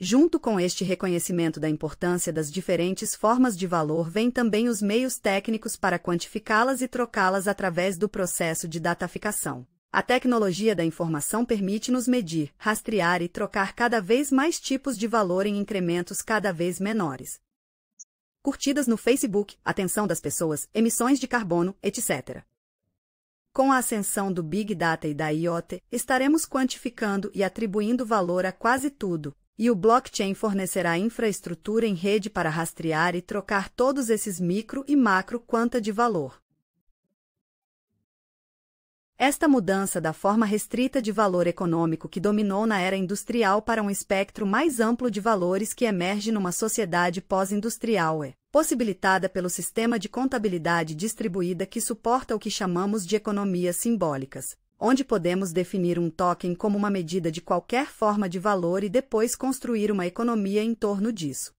Junto com este reconhecimento da importância das diferentes formas de valor vêm também os meios técnicos para quantificá-las e trocá-las através do processo de dataficação. A tecnologia da informação permite-nos medir, rastrear e trocar cada vez mais tipos de valor em incrementos cada vez menores. Curtidas no Facebook, atenção das pessoas, emissões de carbono, etc. Com a ascensão do Big Data e da IoT, estaremos quantificando e atribuindo valor a quase tudo, e o blockchain fornecerá infraestrutura em rede para rastrear e trocar todos esses micro e macro quanta de valor. Esta mudança da forma restrita de valor econômico que dominou na era industrial para um espectro mais amplo de valores que emerge numa sociedade pós-industrial é possibilitada pelo sistema de contabilidade distribuída que suporta o que chamamos de economias simbólicas, onde podemos definir um token como uma medida de qualquer forma de valor e depois construir uma economia em torno disso.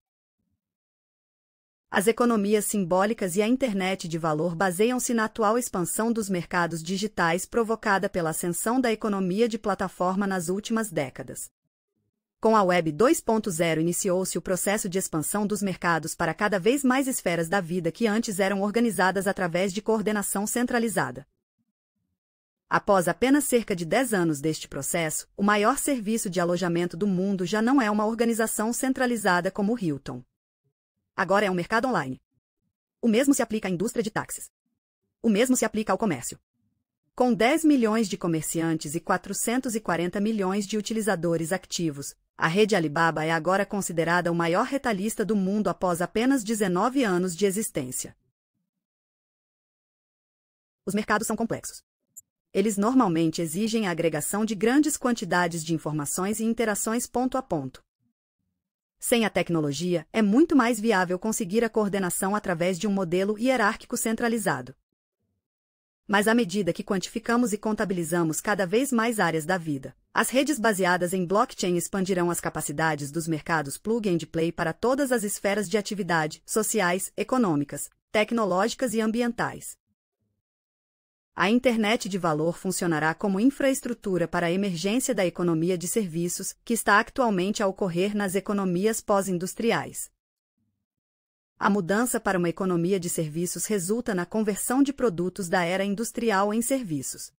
As economias simbólicas e a internet de valor baseiam-se na atual expansão dos mercados digitais provocada pela ascensão da economia de plataforma nas últimas décadas. Com a Web 2.0 iniciou-se o processo de expansão dos mercados para cada vez mais esferas da vida que antes eram organizadas através de coordenação centralizada. Após apenas cerca de 10 anos deste processo, o maior serviço de alojamento do mundo já não é uma organização centralizada como o Hilton. Agora é um mercado online. O mesmo se aplica à indústria de táxis. O mesmo se aplica ao comércio. Com 10 milhões de comerciantes e 440 milhões de utilizadores ativos, a rede Alibaba é agora considerada o maior retalhista do mundo após apenas 19 anos de existência. Os mercados são complexos eles normalmente exigem a agregação de grandes quantidades de informações e interações ponto a ponto. Sem a tecnologia, é muito mais viável conseguir a coordenação através de um modelo hierárquico centralizado. Mas à medida que quantificamos e contabilizamos cada vez mais áreas da vida, as redes baseadas em blockchain expandirão as capacidades dos mercados plug and play para todas as esferas de atividade, sociais, econômicas, tecnológicas e ambientais. A internet de valor funcionará como infraestrutura para a emergência da economia de serviços, que está atualmente a ocorrer nas economias pós-industriais. A mudança para uma economia de serviços resulta na conversão de produtos da era industrial em serviços.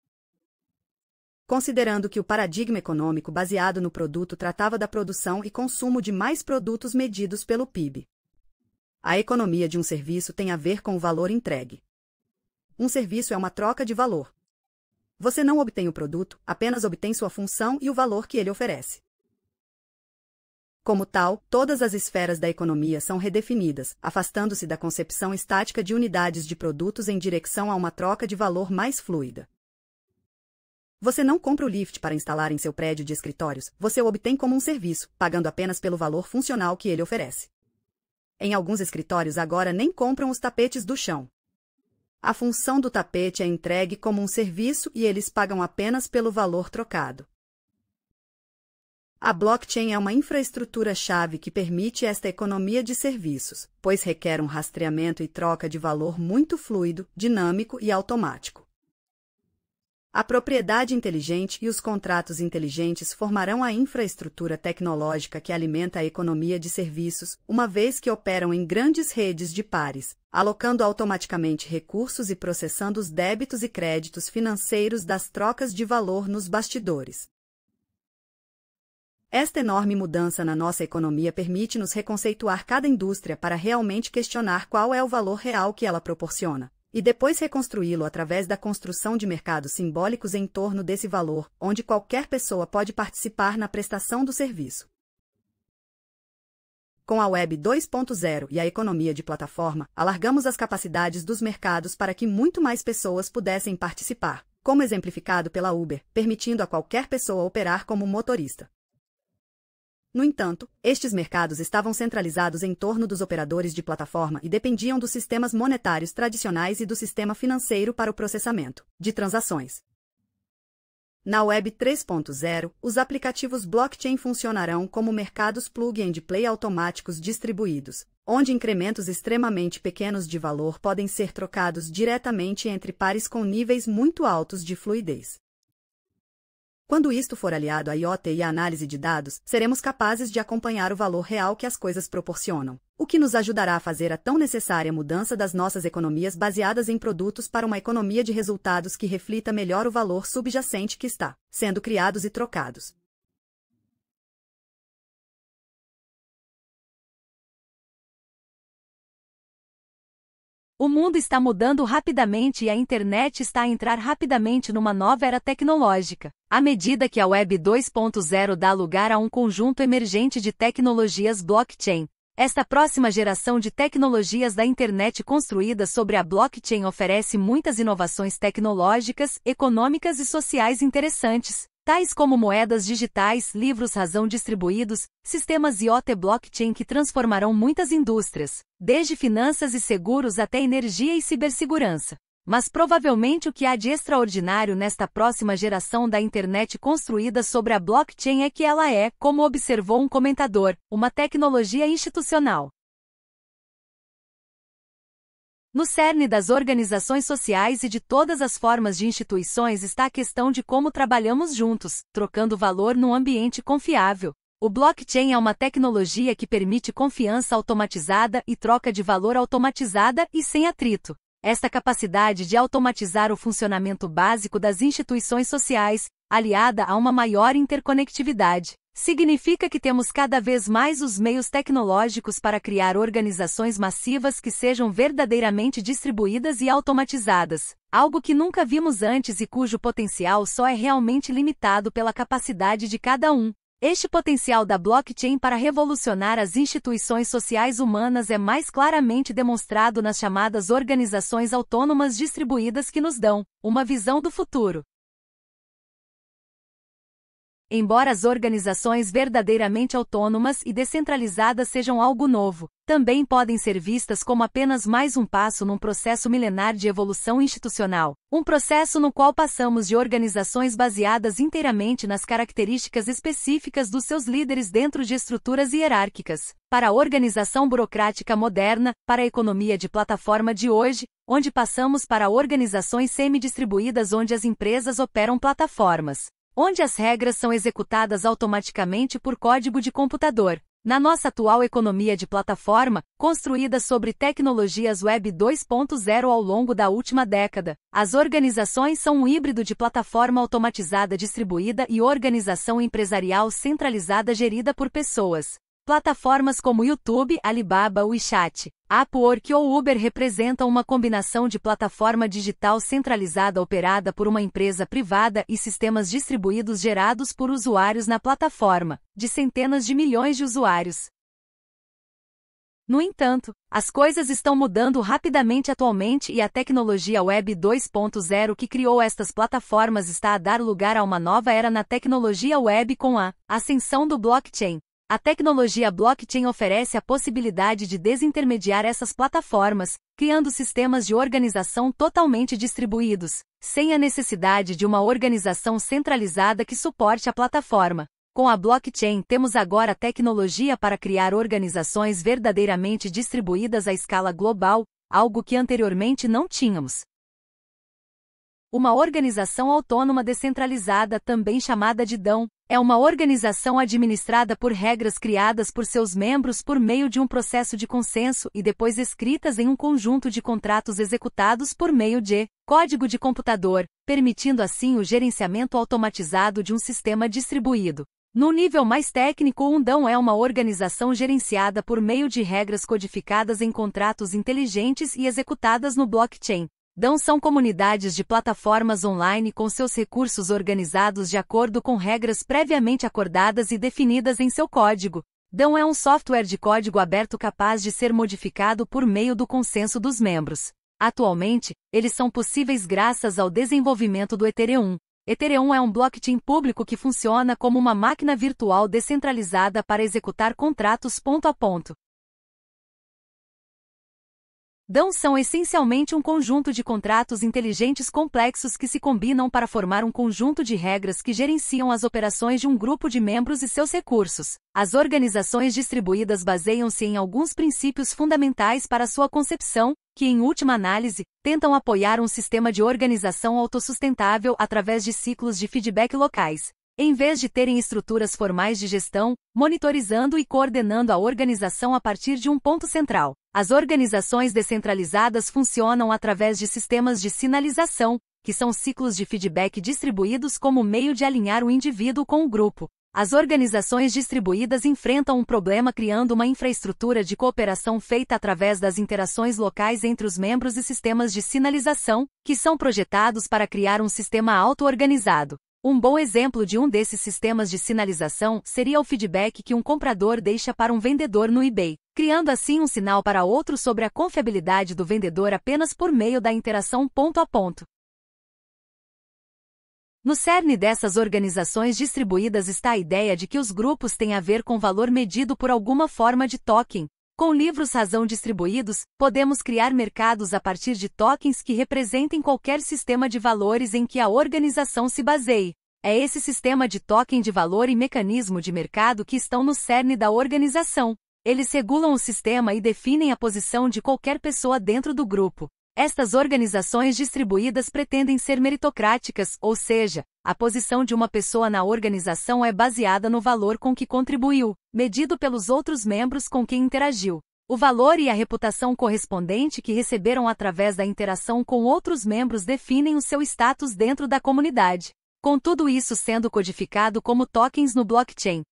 Considerando que o paradigma econômico baseado no produto tratava da produção e consumo de mais produtos medidos pelo PIB. A economia de um serviço tem a ver com o valor entregue um serviço é uma troca de valor. Você não obtém o produto, apenas obtém sua função e o valor que ele oferece. Como tal, todas as esferas da economia são redefinidas, afastando-se da concepção estática de unidades de produtos em direção a uma troca de valor mais fluida. Você não compra o lift para instalar em seu prédio de escritórios, você o obtém como um serviço, pagando apenas pelo valor funcional que ele oferece. Em alguns escritórios agora nem compram os tapetes do chão. A função do tapete é entregue como um serviço e eles pagam apenas pelo valor trocado. A blockchain é uma infraestrutura-chave que permite esta economia de serviços, pois requer um rastreamento e troca de valor muito fluido, dinâmico e automático. A propriedade inteligente e os contratos inteligentes formarão a infraestrutura tecnológica que alimenta a economia de serviços, uma vez que operam em grandes redes de pares, alocando automaticamente recursos e processando os débitos e créditos financeiros das trocas de valor nos bastidores. Esta enorme mudança na nossa economia permite-nos reconceituar cada indústria para realmente questionar qual é o valor real que ela proporciona e depois reconstruí-lo através da construção de mercados simbólicos em torno desse valor, onde qualquer pessoa pode participar na prestação do serviço. Com a Web 2.0 e a economia de plataforma, alargamos as capacidades dos mercados para que muito mais pessoas pudessem participar, como exemplificado pela Uber, permitindo a qualquer pessoa operar como motorista. No entanto, estes mercados estavam centralizados em torno dos operadores de plataforma e dependiam dos sistemas monetários tradicionais e do sistema financeiro para o processamento de transações. Na Web 3.0, os aplicativos blockchain funcionarão como mercados plug-and-play automáticos distribuídos, onde incrementos extremamente pequenos de valor podem ser trocados diretamente entre pares com níveis muito altos de fluidez. Quando isto for aliado à IoT e à análise de dados, seremos capazes de acompanhar o valor real que as coisas proporcionam, o que nos ajudará a fazer a tão necessária mudança das nossas economias baseadas em produtos para uma economia de resultados que reflita melhor o valor subjacente que está sendo criados e trocados. O mundo está mudando rapidamente e a internet está a entrar rapidamente numa nova era tecnológica. À medida que a Web 2.0 dá lugar a um conjunto emergente de tecnologias blockchain, esta próxima geração de tecnologias da internet construída sobre a blockchain oferece muitas inovações tecnológicas, econômicas e sociais interessantes tais como moedas digitais, livros razão distribuídos, sistemas IoT blockchain que transformarão muitas indústrias, desde finanças e seguros até energia e cibersegurança. Mas provavelmente o que há de extraordinário nesta próxima geração da internet construída sobre a blockchain é que ela é, como observou um comentador, uma tecnologia institucional. No cerne das organizações sociais e de todas as formas de instituições está a questão de como trabalhamos juntos, trocando valor num ambiente confiável. O blockchain é uma tecnologia que permite confiança automatizada e troca de valor automatizada e sem atrito. Esta capacidade de automatizar o funcionamento básico das instituições sociais, aliada a uma maior interconectividade, Significa que temos cada vez mais os meios tecnológicos para criar organizações massivas que sejam verdadeiramente distribuídas e automatizadas, algo que nunca vimos antes e cujo potencial só é realmente limitado pela capacidade de cada um. Este potencial da blockchain para revolucionar as instituições sociais humanas é mais claramente demonstrado nas chamadas organizações autônomas distribuídas que nos dão uma visão do futuro, Embora as organizações verdadeiramente autônomas e descentralizadas sejam algo novo, também podem ser vistas como apenas mais um passo num processo milenar de evolução institucional, um processo no qual passamos de organizações baseadas inteiramente nas características específicas dos seus líderes dentro de estruturas hierárquicas, para a organização burocrática moderna, para a economia de plataforma de hoje, onde passamos para organizações semi-distribuídas onde as empresas operam plataformas, onde as regras são executadas automaticamente por código de computador. Na nossa atual economia de plataforma, construída sobre tecnologias Web 2.0 ao longo da última década, as organizações são um híbrido de plataforma automatizada distribuída e organização empresarial centralizada gerida por pessoas. Plataformas como YouTube, Alibaba, WeChat, Upwork ou Uber representam uma combinação de plataforma digital centralizada operada por uma empresa privada e sistemas distribuídos gerados por usuários na plataforma, de centenas de milhões de usuários. No entanto, as coisas estão mudando rapidamente atualmente e a tecnologia Web 2.0 que criou estas plataformas está a dar lugar a uma nova era na tecnologia web com a ascensão do blockchain, a tecnologia blockchain oferece a possibilidade de desintermediar essas plataformas, criando sistemas de organização totalmente distribuídos, sem a necessidade de uma organização centralizada que suporte a plataforma. Com a blockchain, temos agora a tecnologia para criar organizações verdadeiramente distribuídas à escala global, algo que anteriormente não tínhamos. Uma organização autônoma descentralizada, também chamada de DAO, é uma organização administrada por regras criadas por seus membros por meio de um processo de consenso e depois escritas em um conjunto de contratos executados por meio de código de computador, permitindo assim o gerenciamento automatizado de um sistema distribuído. No nível mais técnico, o Undão é uma organização gerenciada por meio de regras codificadas em contratos inteligentes e executadas no blockchain. DÃO são comunidades de plataformas online com seus recursos organizados de acordo com regras previamente acordadas e definidas em seu código. DÃO é um software de código aberto capaz de ser modificado por meio do consenso dos membros. Atualmente, eles são possíveis graças ao desenvolvimento do Ethereum. Ethereum é um blockchain público que funciona como uma máquina virtual descentralizada para executar contratos ponto a ponto. DAOs são essencialmente um conjunto de contratos inteligentes complexos que se combinam para formar um conjunto de regras que gerenciam as operações de um grupo de membros e seus recursos. As organizações distribuídas baseiam-se em alguns princípios fundamentais para sua concepção, que, em última análise, tentam apoiar um sistema de organização autossustentável através de ciclos de feedback locais. Em vez de terem estruturas formais de gestão, monitorizando e coordenando a organização a partir de um ponto central, as organizações descentralizadas funcionam através de sistemas de sinalização, que são ciclos de feedback distribuídos como meio de alinhar o indivíduo com o grupo. As organizações distribuídas enfrentam um problema criando uma infraestrutura de cooperação feita através das interações locais entre os membros e sistemas de sinalização, que são projetados para criar um sistema auto-organizado. Um bom exemplo de um desses sistemas de sinalização seria o feedback que um comprador deixa para um vendedor no eBay, criando assim um sinal para outro sobre a confiabilidade do vendedor apenas por meio da interação ponto a ponto. No cerne dessas organizações distribuídas está a ideia de que os grupos têm a ver com valor medido por alguma forma de token, com livros razão distribuídos, podemos criar mercados a partir de tokens que representem qualquer sistema de valores em que a organização se baseie. É esse sistema de token de valor e mecanismo de mercado que estão no cerne da organização. Eles regulam o sistema e definem a posição de qualquer pessoa dentro do grupo. Estas organizações distribuídas pretendem ser meritocráticas, ou seja, a posição de uma pessoa na organização é baseada no valor com que contribuiu, medido pelos outros membros com quem interagiu. O valor e a reputação correspondente que receberam através da interação com outros membros definem o seu status dentro da comunidade. Com tudo isso sendo codificado como tokens no blockchain,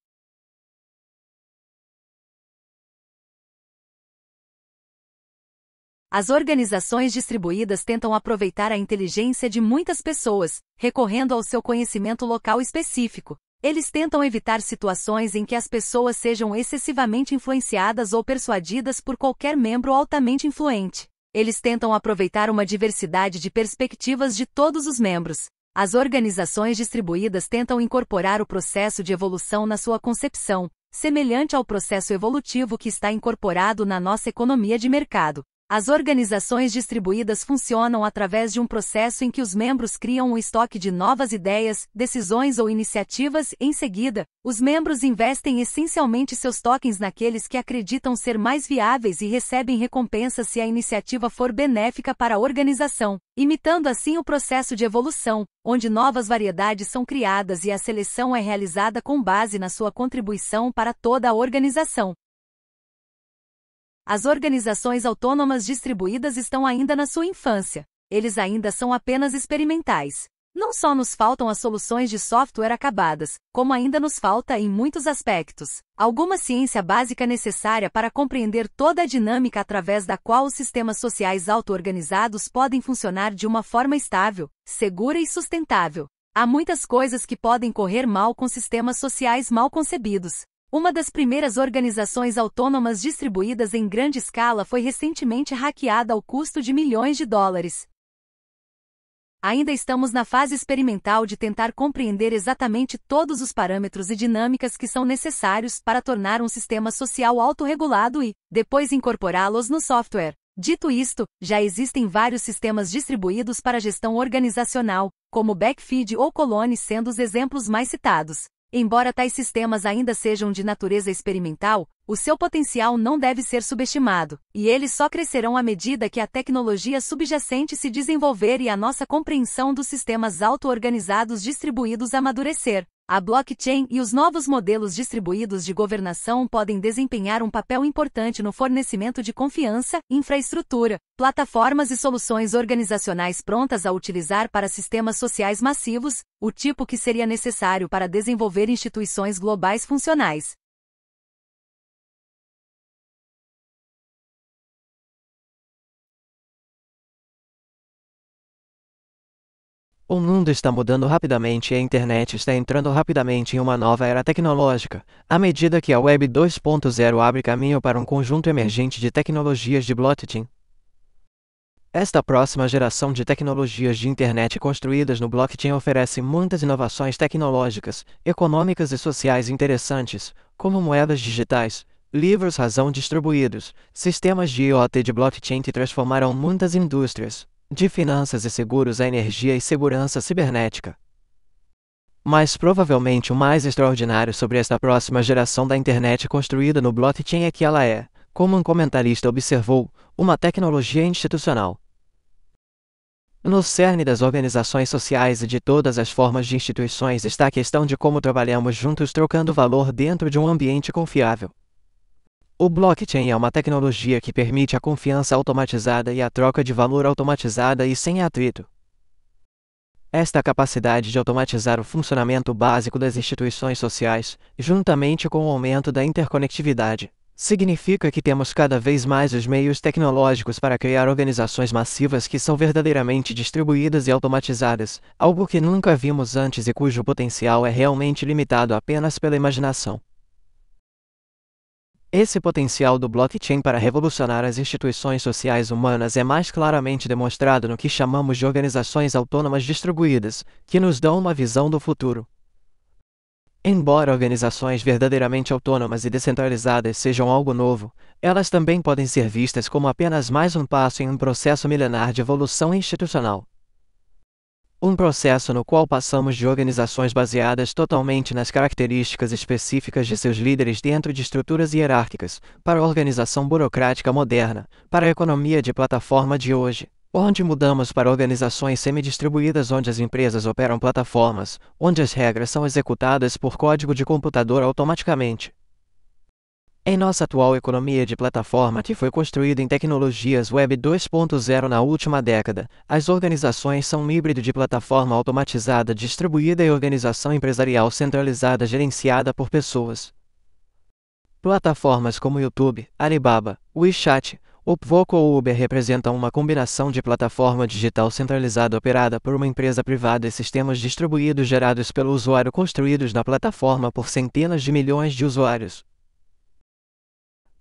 As organizações distribuídas tentam aproveitar a inteligência de muitas pessoas, recorrendo ao seu conhecimento local específico. Eles tentam evitar situações em que as pessoas sejam excessivamente influenciadas ou persuadidas por qualquer membro altamente influente. Eles tentam aproveitar uma diversidade de perspectivas de todos os membros. As organizações distribuídas tentam incorporar o processo de evolução na sua concepção, semelhante ao processo evolutivo que está incorporado na nossa economia de mercado. As organizações distribuídas funcionam através de um processo em que os membros criam um estoque de novas ideias, decisões ou iniciativas, em seguida, os membros investem essencialmente seus tokens naqueles que acreditam ser mais viáveis e recebem recompensa se a iniciativa for benéfica para a organização, imitando assim o processo de evolução, onde novas variedades são criadas e a seleção é realizada com base na sua contribuição para toda a organização. As organizações autônomas distribuídas estão ainda na sua infância. Eles ainda são apenas experimentais. Não só nos faltam as soluções de software acabadas, como ainda nos falta, em muitos aspectos, alguma ciência básica necessária para compreender toda a dinâmica através da qual os sistemas sociais auto-organizados podem funcionar de uma forma estável, segura e sustentável. Há muitas coisas que podem correr mal com sistemas sociais mal concebidos, uma das primeiras organizações autônomas distribuídas em grande escala foi recentemente hackeada ao custo de milhões de dólares. Ainda estamos na fase experimental de tentar compreender exatamente todos os parâmetros e dinâmicas que são necessários para tornar um sistema social autorregulado e, depois, incorporá-los no software. Dito isto, já existem vários sistemas distribuídos para gestão organizacional, como Backfeed ou Colony sendo os exemplos mais citados. Embora tais sistemas ainda sejam de natureza experimental, o seu potencial não deve ser subestimado, e eles só crescerão à medida que a tecnologia subjacente se desenvolver e a nossa compreensão dos sistemas auto-organizados distribuídos amadurecer. A blockchain e os novos modelos distribuídos de governação podem desempenhar um papel importante no fornecimento de confiança, infraestrutura, plataformas e soluções organizacionais prontas a utilizar para sistemas sociais massivos, o tipo que seria necessário para desenvolver instituições globais funcionais. O mundo está mudando rapidamente e a internet está entrando rapidamente em uma nova era tecnológica, à medida que a Web 2.0 abre caminho para um conjunto emergente de tecnologias de blockchain. Esta próxima geração de tecnologias de internet construídas no blockchain oferece muitas inovações tecnológicas, econômicas e sociais interessantes, como moedas digitais, livros razão distribuídos, sistemas de IoT de blockchain que transformaram muitas indústrias, de finanças e seguros à energia e segurança cibernética. Mas provavelmente o mais extraordinário sobre esta próxima geração da internet construída no blockchain é que ela é, como um comentarista observou, uma tecnologia institucional. No cerne das organizações sociais e de todas as formas de instituições está a questão de como trabalhamos juntos trocando valor dentro de um ambiente confiável. O blockchain é uma tecnologia que permite a confiança automatizada e a troca de valor automatizada e sem atrito. Esta capacidade de automatizar o funcionamento básico das instituições sociais, juntamente com o aumento da interconectividade, significa que temos cada vez mais os meios tecnológicos para criar organizações massivas que são verdadeiramente distribuídas e automatizadas, algo que nunca vimos antes e cujo potencial é realmente limitado apenas pela imaginação. Esse potencial do blockchain para revolucionar as instituições sociais humanas é mais claramente demonstrado no que chamamos de organizações autônomas distribuídas, que nos dão uma visão do futuro. Embora organizações verdadeiramente autônomas e descentralizadas sejam algo novo, elas também podem ser vistas como apenas mais um passo em um processo milenar de evolução institucional um processo no qual passamos de organizações baseadas totalmente nas características específicas de seus líderes dentro de estruturas hierárquicas, para a organização burocrática moderna, para a economia de plataforma de hoje, onde mudamos para organizações semidistribuídas, onde as empresas operam plataformas, onde as regras são executadas por código de computador automaticamente. Em nossa atual economia de plataforma que foi construída em tecnologias Web 2.0 na última década, as organizações são um híbrido de plataforma automatizada distribuída e organização empresarial centralizada gerenciada por pessoas. Plataformas como YouTube, Alibaba, WeChat, Upvoco ou Uber representam uma combinação de plataforma digital centralizada operada por uma empresa privada e sistemas distribuídos gerados pelo usuário construídos na plataforma por centenas de milhões de usuários.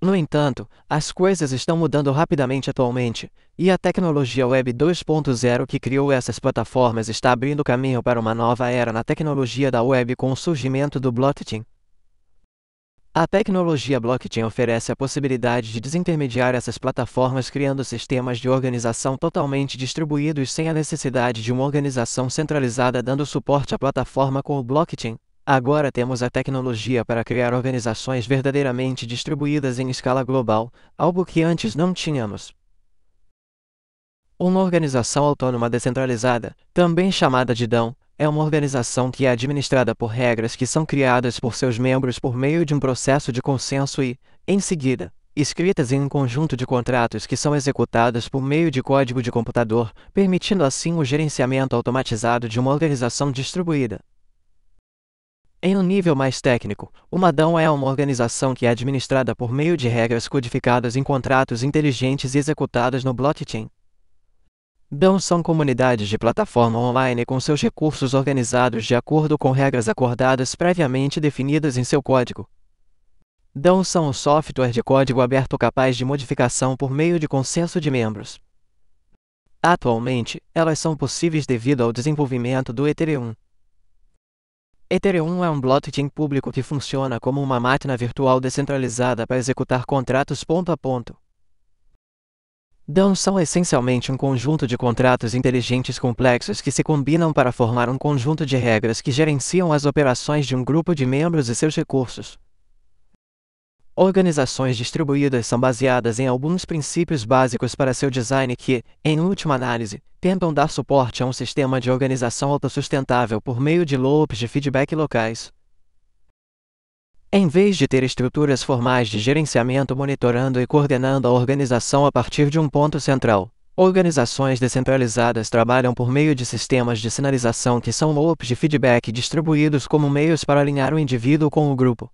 No entanto, as coisas estão mudando rapidamente atualmente, e a tecnologia Web 2.0 que criou essas plataformas está abrindo caminho para uma nova era na tecnologia da web com o surgimento do blockchain. A tecnologia blockchain oferece a possibilidade de desintermediar essas plataformas criando sistemas de organização totalmente distribuídos sem a necessidade de uma organização centralizada dando suporte à plataforma com o blockchain. Agora temos a tecnologia para criar organizações verdadeiramente distribuídas em escala global, algo que antes não tínhamos. Uma organização autônoma descentralizada, também chamada de DAO, é uma organização que é administrada por regras que são criadas por seus membros por meio de um processo de consenso e, em seguida, escritas em um conjunto de contratos que são executados por meio de código de computador, permitindo assim o gerenciamento automatizado de uma organização distribuída. Em um nível mais técnico, uma DAO é uma organização que é administrada por meio de regras codificadas em contratos inteligentes executadas no blockchain. DAOs são comunidades de plataforma online com seus recursos organizados de acordo com regras acordadas previamente definidas em seu código. DAOs são um software de código aberto capaz de modificação por meio de consenso de membros. Atualmente, elas são possíveis devido ao desenvolvimento do Ethereum. Ethereum é um blockchain público que funciona como uma máquina virtual descentralizada para executar contratos ponto a ponto. DAOs são essencialmente um conjunto de contratos inteligentes complexos que se combinam para formar um conjunto de regras que gerenciam as operações de um grupo de membros e seus recursos. Organizações distribuídas são baseadas em alguns princípios básicos para seu design que, em última análise, tentam dar suporte a um sistema de organização autossustentável por meio de loops de feedback locais. Em vez de ter estruturas formais de gerenciamento monitorando e coordenando a organização a partir de um ponto central, organizações descentralizadas trabalham por meio de sistemas de sinalização que são loops de feedback distribuídos como meios para alinhar o indivíduo com o grupo.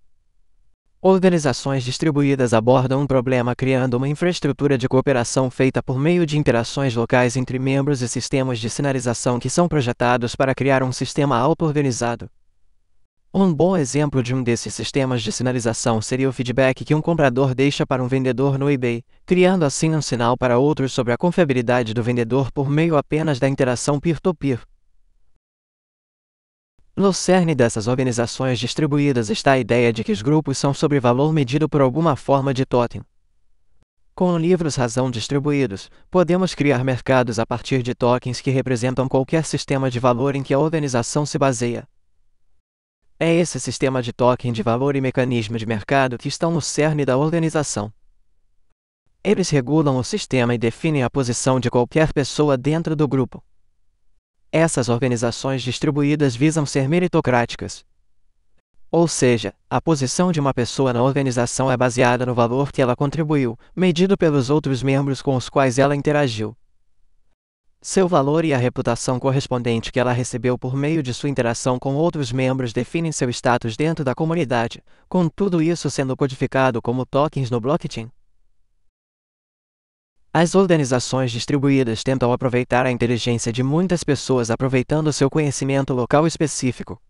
Organizações distribuídas abordam um problema criando uma infraestrutura de cooperação feita por meio de interações locais entre membros e sistemas de sinalização que são projetados para criar um sistema auto-organizado. Um bom exemplo de um desses sistemas de sinalização seria o feedback que um comprador deixa para um vendedor no eBay, criando assim um sinal para outros sobre a confiabilidade do vendedor por meio apenas da interação peer-to-peer. -peer. No cerne dessas organizações distribuídas está a ideia de que os grupos são sobre valor medido por alguma forma de totem. Com livros razão distribuídos, podemos criar mercados a partir de tokens que representam qualquer sistema de valor em que a organização se baseia. É esse sistema de token de valor e mecanismo de mercado que estão no cerne da organização. Eles regulam o sistema e definem a posição de qualquer pessoa dentro do grupo. Essas organizações distribuídas visam ser meritocráticas. Ou seja, a posição de uma pessoa na organização é baseada no valor que ela contribuiu, medido pelos outros membros com os quais ela interagiu. Seu valor e a reputação correspondente que ela recebeu por meio de sua interação com outros membros definem seu status dentro da comunidade, com tudo isso sendo codificado como tokens no blockchain. As organizações distribuídas tentam aproveitar a inteligência de muitas pessoas aproveitando seu conhecimento local específico.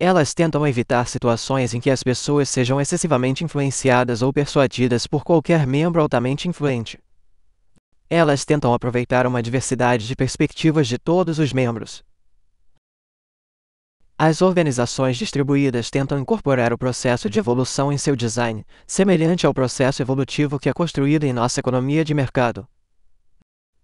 Elas tentam evitar situações em que as pessoas sejam excessivamente influenciadas ou persuadidas por qualquer membro altamente influente. Elas tentam aproveitar uma diversidade de perspectivas de todos os membros, as organizações distribuídas tentam incorporar o processo de evolução em seu design, semelhante ao processo evolutivo que é construído em nossa economia de mercado.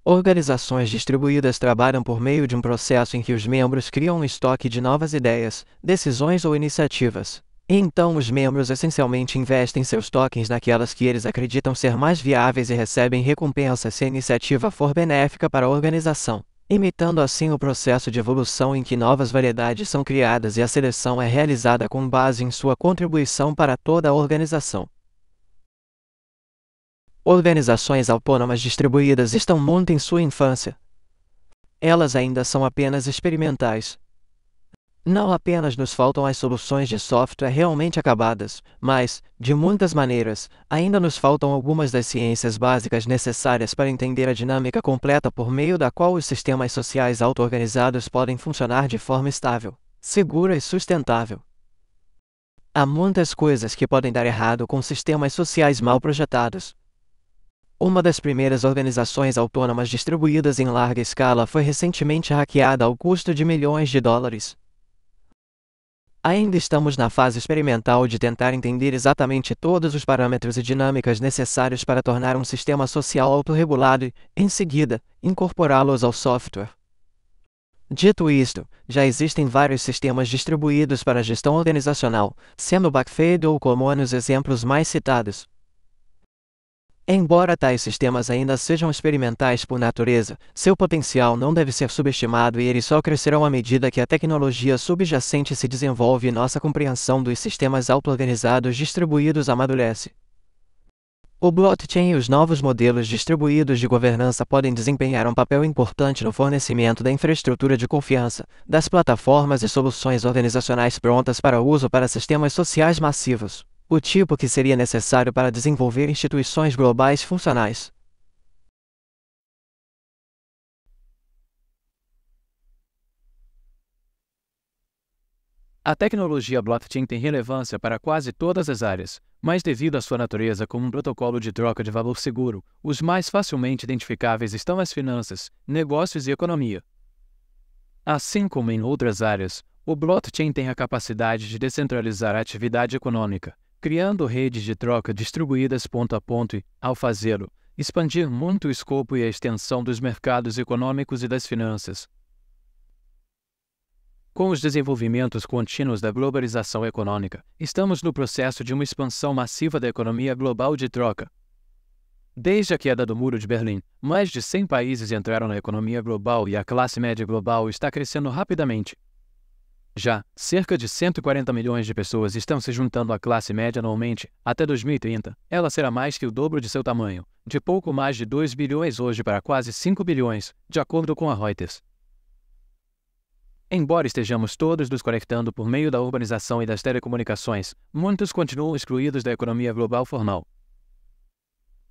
Organizações distribuídas trabalham por meio de um processo em que os membros criam um estoque de novas ideias, decisões ou iniciativas. Então, os membros essencialmente investem seus tokens naquelas que eles acreditam ser mais viáveis e recebem recompensa se a iniciativa for benéfica para a organização imitando assim o processo de evolução em que novas variedades são criadas e a seleção é realizada com base em sua contribuição para toda a organização. Organizações autônomas distribuídas estão muito em sua infância. Elas ainda são apenas experimentais, não apenas nos faltam as soluções de software realmente acabadas, mas, de muitas maneiras, ainda nos faltam algumas das ciências básicas necessárias para entender a dinâmica completa por meio da qual os sistemas sociais auto-organizados podem funcionar de forma estável, segura e sustentável. Há muitas coisas que podem dar errado com sistemas sociais mal projetados, uma das primeiras organizações autônomas distribuídas em larga escala foi recentemente hackeada ao custo de milhões de dólares. Ainda estamos na fase experimental de tentar entender exatamente todos os parâmetros e dinâmicas necessários para tornar um sistema social autorregulado e, em seguida, incorporá-los ao software. Dito isto, já existem vários sistemas distribuídos para gestão organizacional, sendo o Backfade ou como os exemplos mais citados, Embora tais sistemas ainda sejam experimentais por natureza, seu potencial não deve ser subestimado e eles só crescerão à medida que a tecnologia subjacente se desenvolve e nossa compreensão dos sistemas auto-organizados distribuídos amadurece. O blockchain e os novos modelos distribuídos de governança podem desempenhar um papel importante no fornecimento da infraestrutura de confiança, das plataformas e soluções organizacionais prontas para uso para sistemas sociais massivos o tipo que seria necessário para desenvolver instituições globais funcionais. A tecnologia blockchain tem relevância para quase todas as áreas, mas devido à sua natureza como um protocolo de troca de valor seguro, os mais facilmente identificáveis estão as finanças, negócios e economia. Assim como em outras áreas, o blockchain tem a capacidade de descentralizar a atividade econômica, criando redes de troca distribuídas ponto a ponto e, ao fazê-lo, expandir muito o escopo e a extensão dos mercados econômicos e das finanças. Com os desenvolvimentos contínuos da globalização econômica, estamos no processo de uma expansão massiva da economia global de troca. Desde a queda do Muro de Berlim, mais de 100 países entraram na economia global e a classe média global está crescendo rapidamente. Já, cerca de 140 milhões de pessoas estão se juntando à classe média anualmente. Até 2030, ela será mais que o dobro de seu tamanho, de pouco mais de 2 bilhões hoje para quase 5 bilhões, de acordo com a Reuters. Embora estejamos todos nos conectando por meio da urbanização e das telecomunicações, muitos continuam excluídos da economia global formal.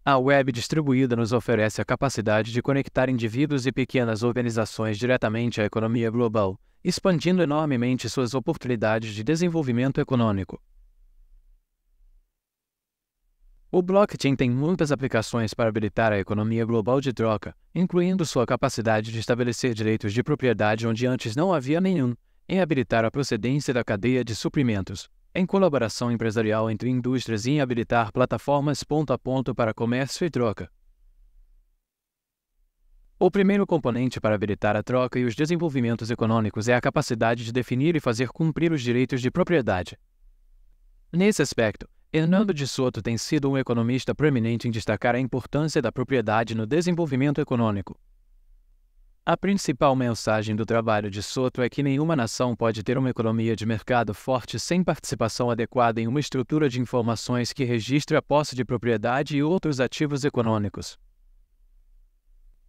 A web distribuída nos oferece a capacidade de conectar indivíduos e pequenas organizações diretamente à economia global, expandindo enormemente suas oportunidades de desenvolvimento econômico. O blockchain tem muitas aplicações para habilitar a economia global de troca, incluindo sua capacidade de estabelecer direitos de propriedade onde antes não havia nenhum, em habilitar a procedência da cadeia de suprimentos, em colaboração empresarial entre indústrias e em habilitar plataformas ponto a ponto para comércio e troca. O primeiro componente para habilitar a troca e os desenvolvimentos econômicos é a capacidade de definir e fazer cumprir os direitos de propriedade. Nesse aspecto, Hernando de Soto tem sido um economista proeminente em destacar a importância da propriedade no desenvolvimento econômico. A principal mensagem do trabalho de Soto é que nenhuma nação pode ter uma economia de mercado forte sem participação adequada em uma estrutura de informações que registre a posse de propriedade e outros ativos econômicos.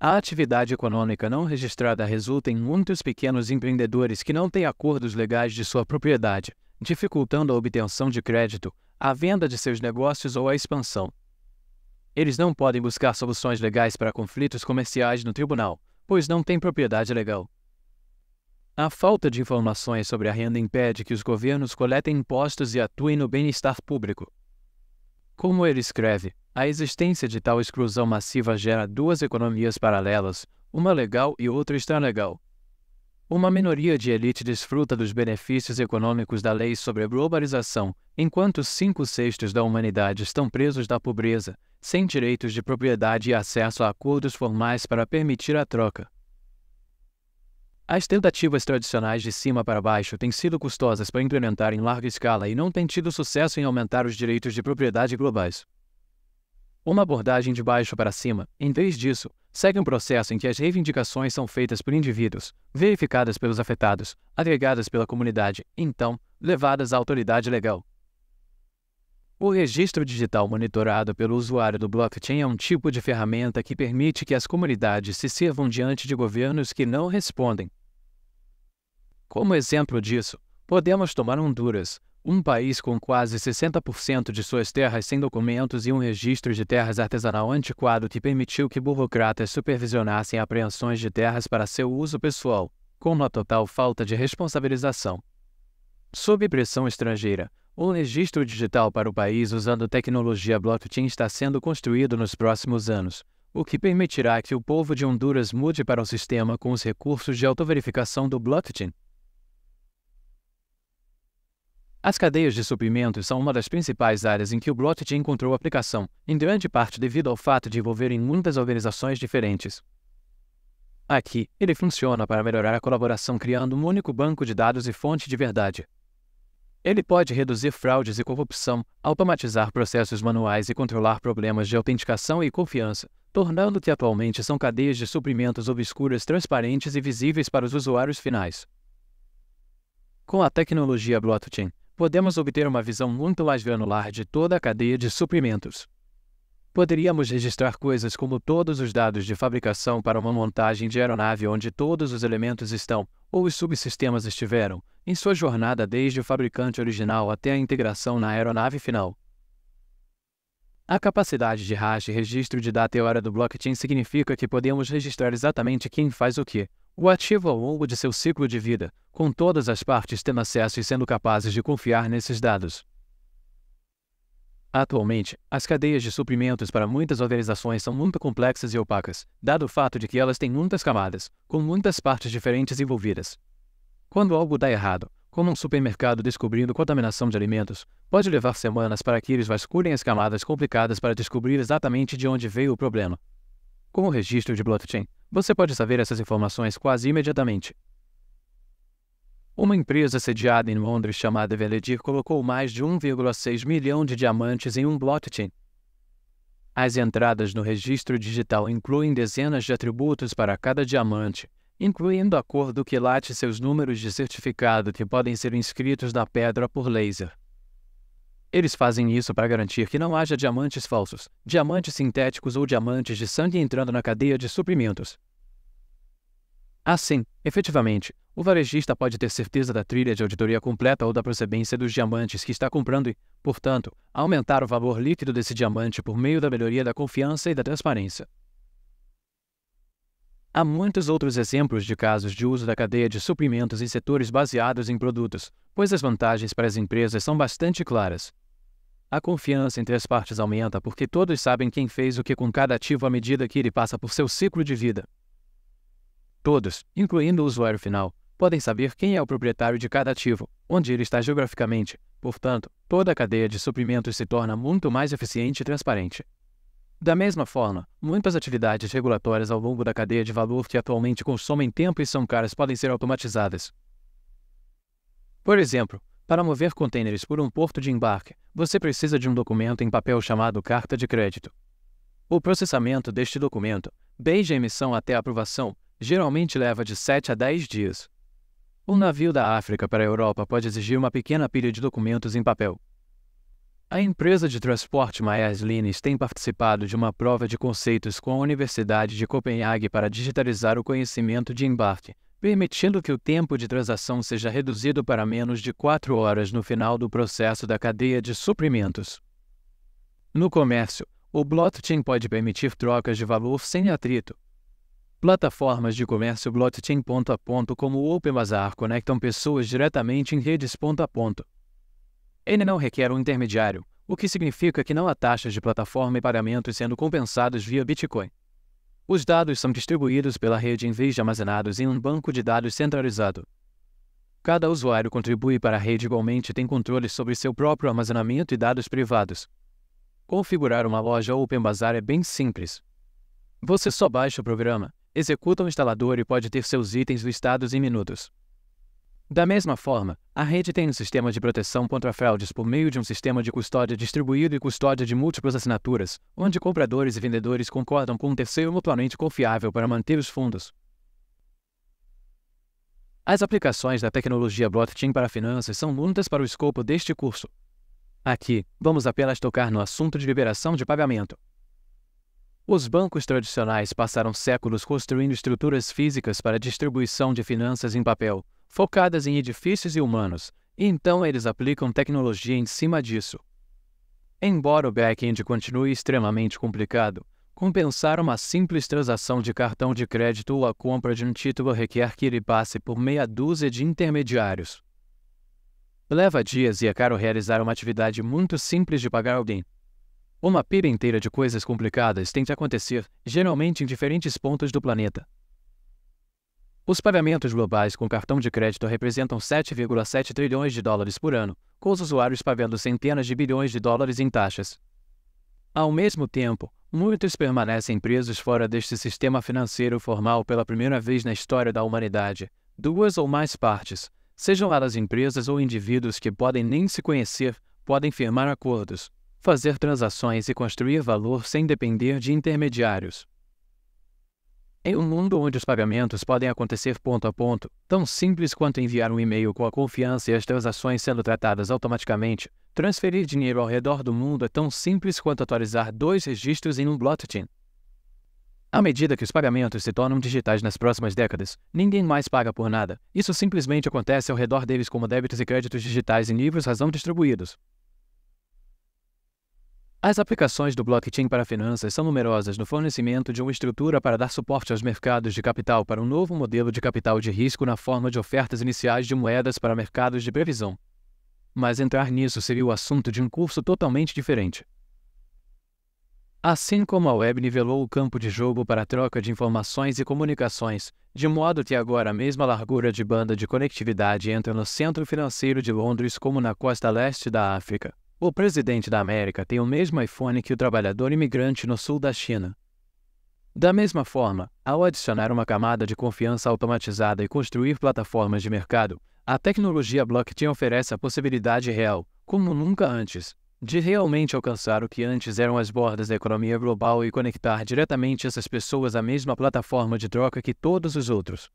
A atividade econômica não registrada resulta em muitos pequenos empreendedores que não têm acordos legais de sua propriedade, dificultando a obtenção de crédito, a venda de seus negócios ou a expansão. Eles não podem buscar soluções legais para conflitos comerciais no tribunal, pois não têm propriedade legal. A falta de informações sobre a renda impede que os governos coletem impostos e atuem no bem-estar público, como ele escreve, a existência de tal exclusão massiva gera duas economias paralelas, uma legal e outra extralegal. Uma minoria de elite desfruta dos benefícios econômicos da lei sobre a globalização, enquanto cinco sextos da humanidade estão presos da pobreza, sem direitos de propriedade e acesso a acordos formais para permitir a troca. As tentativas tradicionais de cima para baixo têm sido custosas para implementar em larga escala e não têm tido sucesso em aumentar os direitos de propriedade globais. Uma abordagem de baixo para cima, em vez disso, segue um processo em que as reivindicações são feitas por indivíduos, verificadas pelos afetados, agregadas pela comunidade, e então levadas à autoridade legal. O registro digital monitorado pelo usuário do blockchain é um tipo de ferramenta que permite que as comunidades se sirvam diante de governos que não respondem como exemplo disso, podemos tomar Honduras, um país com quase 60% de suas terras sem documentos e um registro de terras artesanal antiquado que permitiu que burocratas supervisionassem apreensões de terras para seu uso pessoal, com uma total falta de responsabilização. Sob pressão estrangeira, um registro digital para o país usando tecnologia blockchain está sendo construído nos próximos anos, o que permitirá que o povo de Honduras mude para o sistema com os recursos de autoverificação do blockchain. As cadeias de suprimentos são uma das principais áreas em que o Blockchain encontrou aplicação, em grande parte devido ao fato de envolverem muitas organizações diferentes. Aqui, ele funciona para melhorar a colaboração criando um único banco de dados e fonte de verdade. Ele pode reduzir fraudes e corrupção, automatizar processos manuais e controlar problemas de autenticação e confiança, tornando o que atualmente são cadeias de suprimentos obscuras transparentes e visíveis para os usuários finais. Com a tecnologia blockchain, podemos obter uma visão muito mais granular de toda a cadeia de suprimentos. Poderíamos registrar coisas como todos os dados de fabricação para uma montagem de aeronave onde todos os elementos estão, ou os subsistemas estiveram, em sua jornada desde o fabricante original até a integração na aeronave final. A capacidade de hash e registro de data e hora do blockchain significa que podemos registrar exatamente quem faz o que, o ativo ao longo de seu ciclo de vida, com todas as partes tendo acesso e sendo capazes de confiar nesses dados. Atualmente, as cadeias de suprimentos para muitas organizações são muito complexas e opacas, dado o fato de que elas têm muitas camadas, com muitas partes diferentes envolvidas. Quando algo dá errado, como um supermercado descobrindo contaminação de alimentos, pode levar semanas para que eles vasculhem as camadas complicadas para descobrir exatamente de onde veio o problema. Com o registro de blockchain, você pode saber essas informações quase imediatamente. Uma empresa sediada em Londres chamada Veledir colocou mais de 1,6 milhão de diamantes em um blockchain. As entradas no registro digital incluem dezenas de atributos para cada diamante, incluindo a cor do que late seus números de certificado que podem ser inscritos na pedra por laser. Eles fazem isso para garantir que não haja diamantes falsos, diamantes sintéticos ou diamantes de sangue entrando na cadeia de suprimentos. Assim, efetivamente, o varejista pode ter certeza da trilha de auditoria completa ou da procedência dos diamantes que está comprando e, portanto, aumentar o valor líquido desse diamante por meio da melhoria da confiança e da transparência. Há muitos outros exemplos de casos de uso da cadeia de suprimentos em setores baseados em produtos, pois as vantagens para as empresas são bastante claras. A confiança entre as partes aumenta porque todos sabem quem fez o que com cada ativo à medida que ele passa por seu ciclo de vida. Todos, incluindo o usuário final, podem saber quem é o proprietário de cada ativo, onde ele está geograficamente, portanto, toda a cadeia de suprimentos se torna muito mais eficiente e transparente. Da mesma forma, muitas atividades regulatórias ao longo da cadeia de valor que atualmente consomem tempo e são caras podem ser automatizadas. Por exemplo, para mover contêineres por um porto de embarque, você precisa de um documento em papel chamado carta de crédito. O processamento deste documento, desde a emissão até a aprovação, geralmente leva de 7 a 10 dias. Um navio da África para a Europa pode exigir uma pequena pilha de documentos em papel. A empresa de transporte Maersk Lines tem participado de uma prova de conceitos com a Universidade de Copenhague para digitalizar o conhecimento de embarque, permitindo que o tempo de transação seja reduzido para menos de 4 horas no final do processo da cadeia de suprimentos. No comércio, o blockchain pode permitir trocas de valor sem atrito. Plataformas de comércio blockchain ponto a ponto como o OpenBazaar conectam pessoas diretamente em redes ponto a ponto. Ele não requer um intermediário, o que significa que não há taxas de plataforma e pagamentos sendo compensados via Bitcoin. Os dados são distribuídos pela rede em vez de armazenados em um banco de dados centralizado. Cada usuário contribui para a rede igualmente e tem controle sobre seu próprio armazenamento e dados privados. Configurar uma loja Open Bazaar é bem simples. Você só baixa o programa, executa o instalador e pode ter seus itens listados em minutos. Da mesma forma, a rede tem um sistema de proteção contra fraudes por meio de um sistema de custódia distribuído e custódia de múltiplas assinaturas, onde compradores e vendedores concordam com um terceiro mutuamente confiável para manter os fundos. As aplicações da tecnologia blockchain para finanças são muitas para o escopo deste curso. Aqui, vamos apenas tocar no assunto de liberação de pagamento. Os bancos tradicionais passaram séculos construindo estruturas físicas para distribuição de finanças em papel, focadas em edifícios e humanos, e então eles aplicam tecnologia em cima disso. Embora o back-end continue extremamente complicado, compensar uma simples transação de cartão de crédito ou a compra de um título requer que ele passe por meia dúzia de intermediários. Leva dias e é caro realizar uma atividade muito simples de pagar alguém. Uma pilha inteira de coisas complicadas tem de acontecer, geralmente em diferentes pontos do planeta. Os pagamentos globais com cartão de crédito representam 7,7 trilhões de dólares por ano, com os usuários pagando centenas de bilhões de dólares em taxas. Ao mesmo tempo, muitos permanecem presos fora deste sistema financeiro formal pela primeira vez na história da humanidade, duas ou mais partes, sejam elas empresas ou indivíduos que podem nem se conhecer, podem firmar acordos, fazer transações e construir valor sem depender de intermediários. Em um mundo onde os pagamentos podem acontecer ponto a ponto, tão simples quanto enviar um e-mail com a confiança e as transações sendo tratadas automaticamente, transferir dinheiro ao redor do mundo é tão simples quanto atualizar dois registros em um blockchain. À medida que os pagamentos se tornam digitais nas próximas décadas, ninguém mais paga por nada. Isso simplesmente acontece ao redor deles como débitos e créditos digitais em livros razão distribuídos. As aplicações do blockchain para finanças são numerosas no fornecimento de uma estrutura para dar suporte aos mercados de capital para um novo modelo de capital de risco na forma de ofertas iniciais de moedas para mercados de previsão. Mas entrar nisso seria o assunto de um curso totalmente diferente. Assim como a web nivelou o campo de jogo para a troca de informações e comunicações, de modo que agora a mesma largura de banda de conectividade entra no centro financeiro de Londres como na costa leste da África. O presidente da América tem o mesmo iPhone que o trabalhador imigrante no sul da China. Da mesma forma, ao adicionar uma camada de confiança automatizada e construir plataformas de mercado, a tecnologia blockchain oferece a possibilidade real, como nunca antes, de realmente alcançar o que antes eram as bordas da economia global e conectar diretamente essas pessoas à mesma plataforma de troca que todos os outros.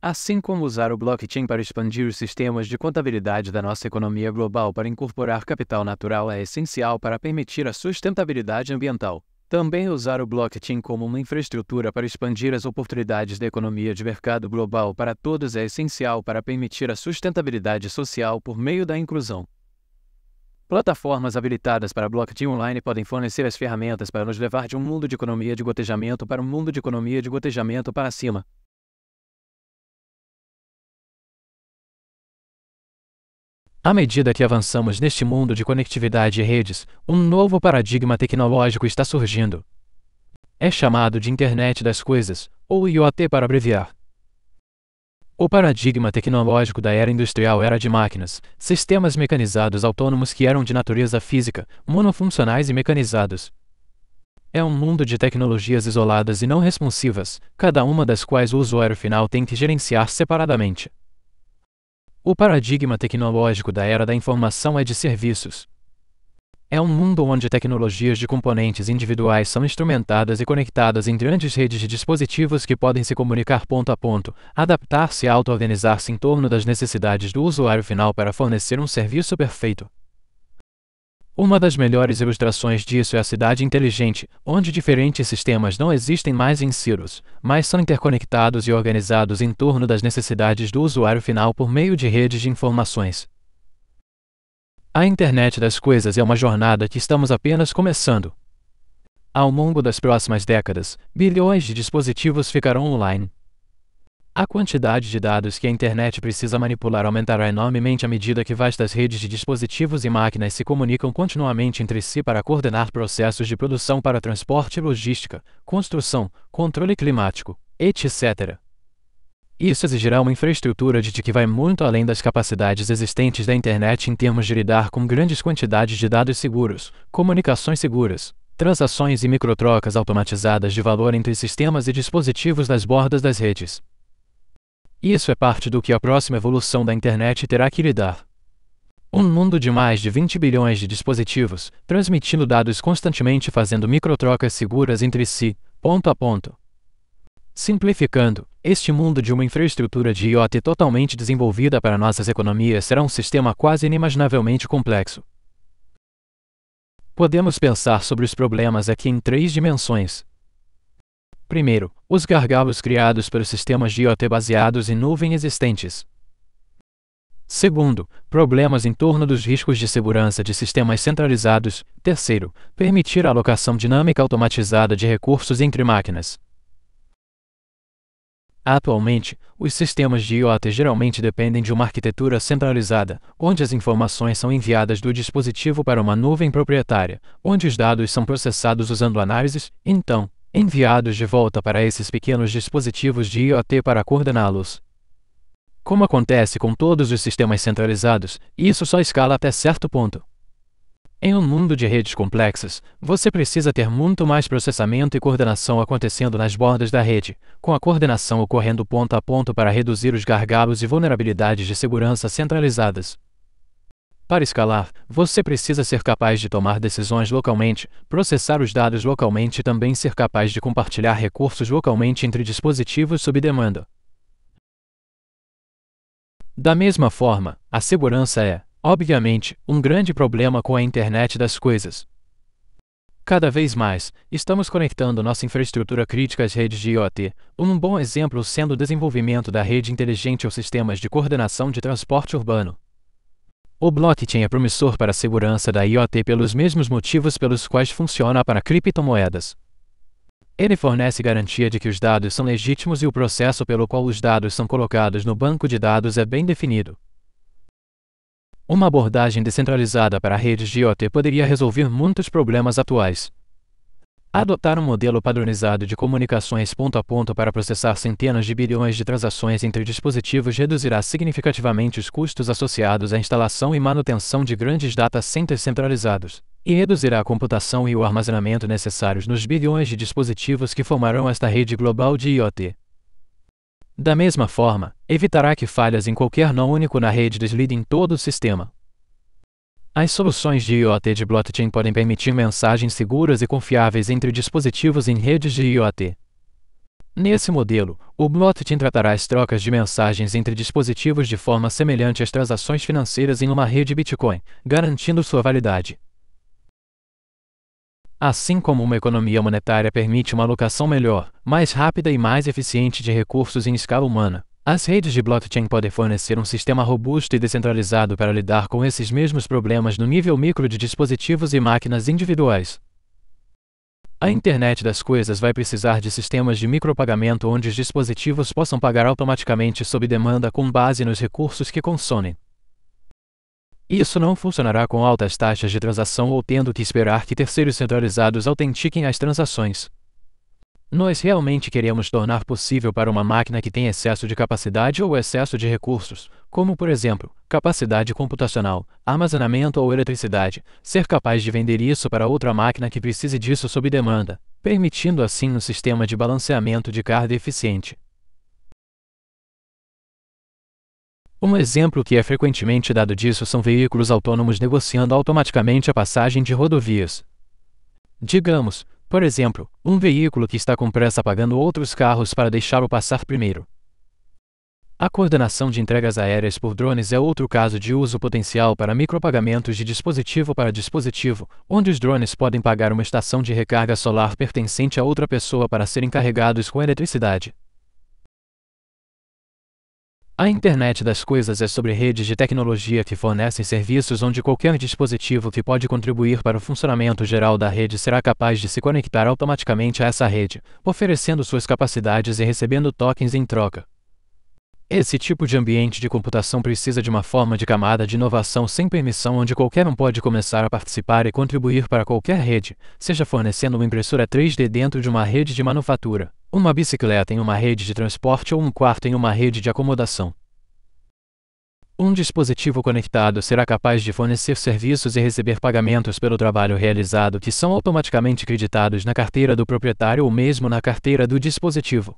Assim como usar o blockchain para expandir os sistemas de contabilidade da nossa economia global para incorporar capital natural é essencial para permitir a sustentabilidade ambiental. Também usar o blockchain como uma infraestrutura para expandir as oportunidades da economia de mercado global para todos é essencial para permitir a sustentabilidade social por meio da inclusão. Plataformas habilitadas para blockchain online podem fornecer as ferramentas para nos levar de um mundo de economia de gotejamento para um mundo de economia de gotejamento para cima. À medida que avançamos neste mundo de conectividade e redes, um novo paradigma tecnológico está surgindo. É chamado de Internet das Coisas, ou IoT para abreviar. O paradigma tecnológico da era industrial era de máquinas, sistemas mecanizados autônomos que eram de natureza física, monofuncionais e mecanizados. É um mundo de tecnologias isoladas e não responsivas, cada uma das quais o usuário final tem que gerenciar separadamente. O paradigma tecnológico da era da informação é de serviços. É um mundo onde tecnologias de componentes individuais são instrumentadas e conectadas em grandes redes de dispositivos que podem se comunicar ponto a ponto, adaptar-se e auto-organizar-se em torno das necessidades do usuário final para fornecer um serviço perfeito. Uma das melhores ilustrações disso é a cidade inteligente, onde diferentes sistemas não existem mais em silos, mas são interconectados e organizados em torno das necessidades do usuário final por meio de redes de informações. A internet das coisas é uma jornada que estamos apenas começando. Ao longo das próximas décadas, bilhões de dispositivos ficarão online, a quantidade de dados que a internet precisa manipular aumentará enormemente à medida que vastas redes de dispositivos e máquinas se comunicam continuamente entre si para coordenar processos de produção para transporte e logística, construção, controle climático, etc. Isso exigirá uma infraestrutura de que vai muito além das capacidades existentes da internet em termos de lidar com grandes quantidades de dados seguros, comunicações seguras, transações e microtrocas automatizadas de valor entre sistemas e dispositivos das bordas das redes. Isso é parte do que a próxima evolução da internet terá que lidar. Um mundo de mais de 20 bilhões de dispositivos, transmitindo dados constantemente fazendo microtrocas seguras entre si, ponto a ponto. Simplificando, este mundo de uma infraestrutura de IoT totalmente desenvolvida para nossas economias será um sistema quase inimaginavelmente complexo. Podemos pensar sobre os problemas aqui em três dimensões: Primeiro, os gargalos criados pelos sistemas IoT baseados em nuvem existentes. Segundo, problemas em torno dos riscos de segurança de sistemas centralizados. Terceiro, permitir a alocação dinâmica automatizada de recursos entre máquinas. Atualmente, os sistemas de IoT geralmente dependem de uma arquitetura centralizada, onde as informações são enviadas do dispositivo para uma nuvem proprietária, onde os dados são processados usando análises, então, enviados de volta para esses pequenos dispositivos de IoT para coordená-los. Como acontece com todos os sistemas centralizados, isso só escala até certo ponto. Em um mundo de redes complexas, você precisa ter muito mais processamento e coordenação acontecendo nas bordas da rede, com a coordenação ocorrendo ponto a ponto para reduzir os gargalos e vulnerabilidades de segurança centralizadas. Para escalar, você precisa ser capaz de tomar decisões localmente, processar os dados localmente e também ser capaz de compartilhar recursos localmente entre dispositivos sob demanda. Da mesma forma, a segurança é, obviamente, um grande problema com a internet das coisas. Cada vez mais, estamos conectando nossa infraestrutura crítica às redes de IoT, um bom exemplo sendo o desenvolvimento da rede inteligente ou sistemas de coordenação de transporte urbano. O blockchain é promissor para a segurança da IoT pelos mesmos motivos pelos quais funciona para criptomoedas. Ele fornece garantia de que os dados são legítimos e o processo pelo qual os dados são colocados no banco de dados é bem definido. Uma abordagem descentralizada para redes de IoT poderia resolver muitos problemas atuais. Adotar um modelo padronizado de comunicações ponto a ponto para processar centenas de bilhões de transações entre dispositivos reduzirá significativamente os custos associados à instalação e manutenção de grandes data centers centralizados, e reduzirá a computação e o armazenamento necessários nos bilhões de dispositivos que formarão esta rede global de IoT. Da mesma forma, evitará que falhas em qualquer nó único na rede deslidem todo o sistema, as soluções de IoT de blockchain podem permitir mensagens seguras e confiáveis entre dispositivos em redes de IoT. Nesse modelo, o blockchain tratará as trocas de mensagens entre dispositivos de forma semelhante às transações financeiras em uma rede Bitcoin, garantindo sua validade. Assim como uma economia monetária permite uma alocação melhor, mais rápida e mais eficiente de recursos em escala humana, as redes de blockchain podem fornecer um sistema robusto e descentralizado para lidar com esses mesmos problemas no nível micro de dispositivos e máquinas individuais. A internet das coisas vai precisar de sistemas de micropagamento onde os dispositivos possam pagar automaticamente sob demanda com base nos recursos que consomem. Isso não funcionará com altas taxas de transação ou tendo que esperar que terceiros centralizados autentiquem as transações. Nós realmente queremos tornar possível para uma máquina que tem excesso de capacidade ou excesso de recursos, como por exemplo, capacidade computacional, armazenamento ou eletricidade, ser capaz de vender isso para outra máquina que precise disso sob demanda, permitindo assim um sistema de balanceamento de carga eficiente. Um exemplo que é frequentemente dado disso são veículos autônomos negociando automaticamente a passagem de rodovias. Digamos, por exemplo, um veículo que está com pressa pagando outros carros para deixá-lo passar primeiro. A coordenação de entregas aéreas por drones é outro caso de uso potencial para micropagamentos de dispositivo para dispositivo, onde os drones podem pagar uma estação de recarga solar pertencente a outra pessoa para serem carregados com eletricidade. A internet das coisas é sobre redes de tecnologia que fornecem serviços onde qualquer dispositivo que pode contribuir para o funcionamento geral da rede será capaz de se conectar automaticamente a essa rede, oferecendo suas capacidades e recebendo tokens em troca. Esse tipo de ambiente de computação precisa de uma forma de camada de inovação sem permissão onde qualquer um pode começar a participar e contribuir para qualquer rede, seja fornecendo uma impressora 3D dentro de uma rede de manufatura, uma bicicleta em uma rede de transporte ou um quarto em uma rede de acomodação. Um dispositivo conectado será capaz de fornecer serviços e receber pagamentos pelo trabalho realizado que são automaticamente creditados na carteira do proprietário ou mesmo na carteira do dispositivo.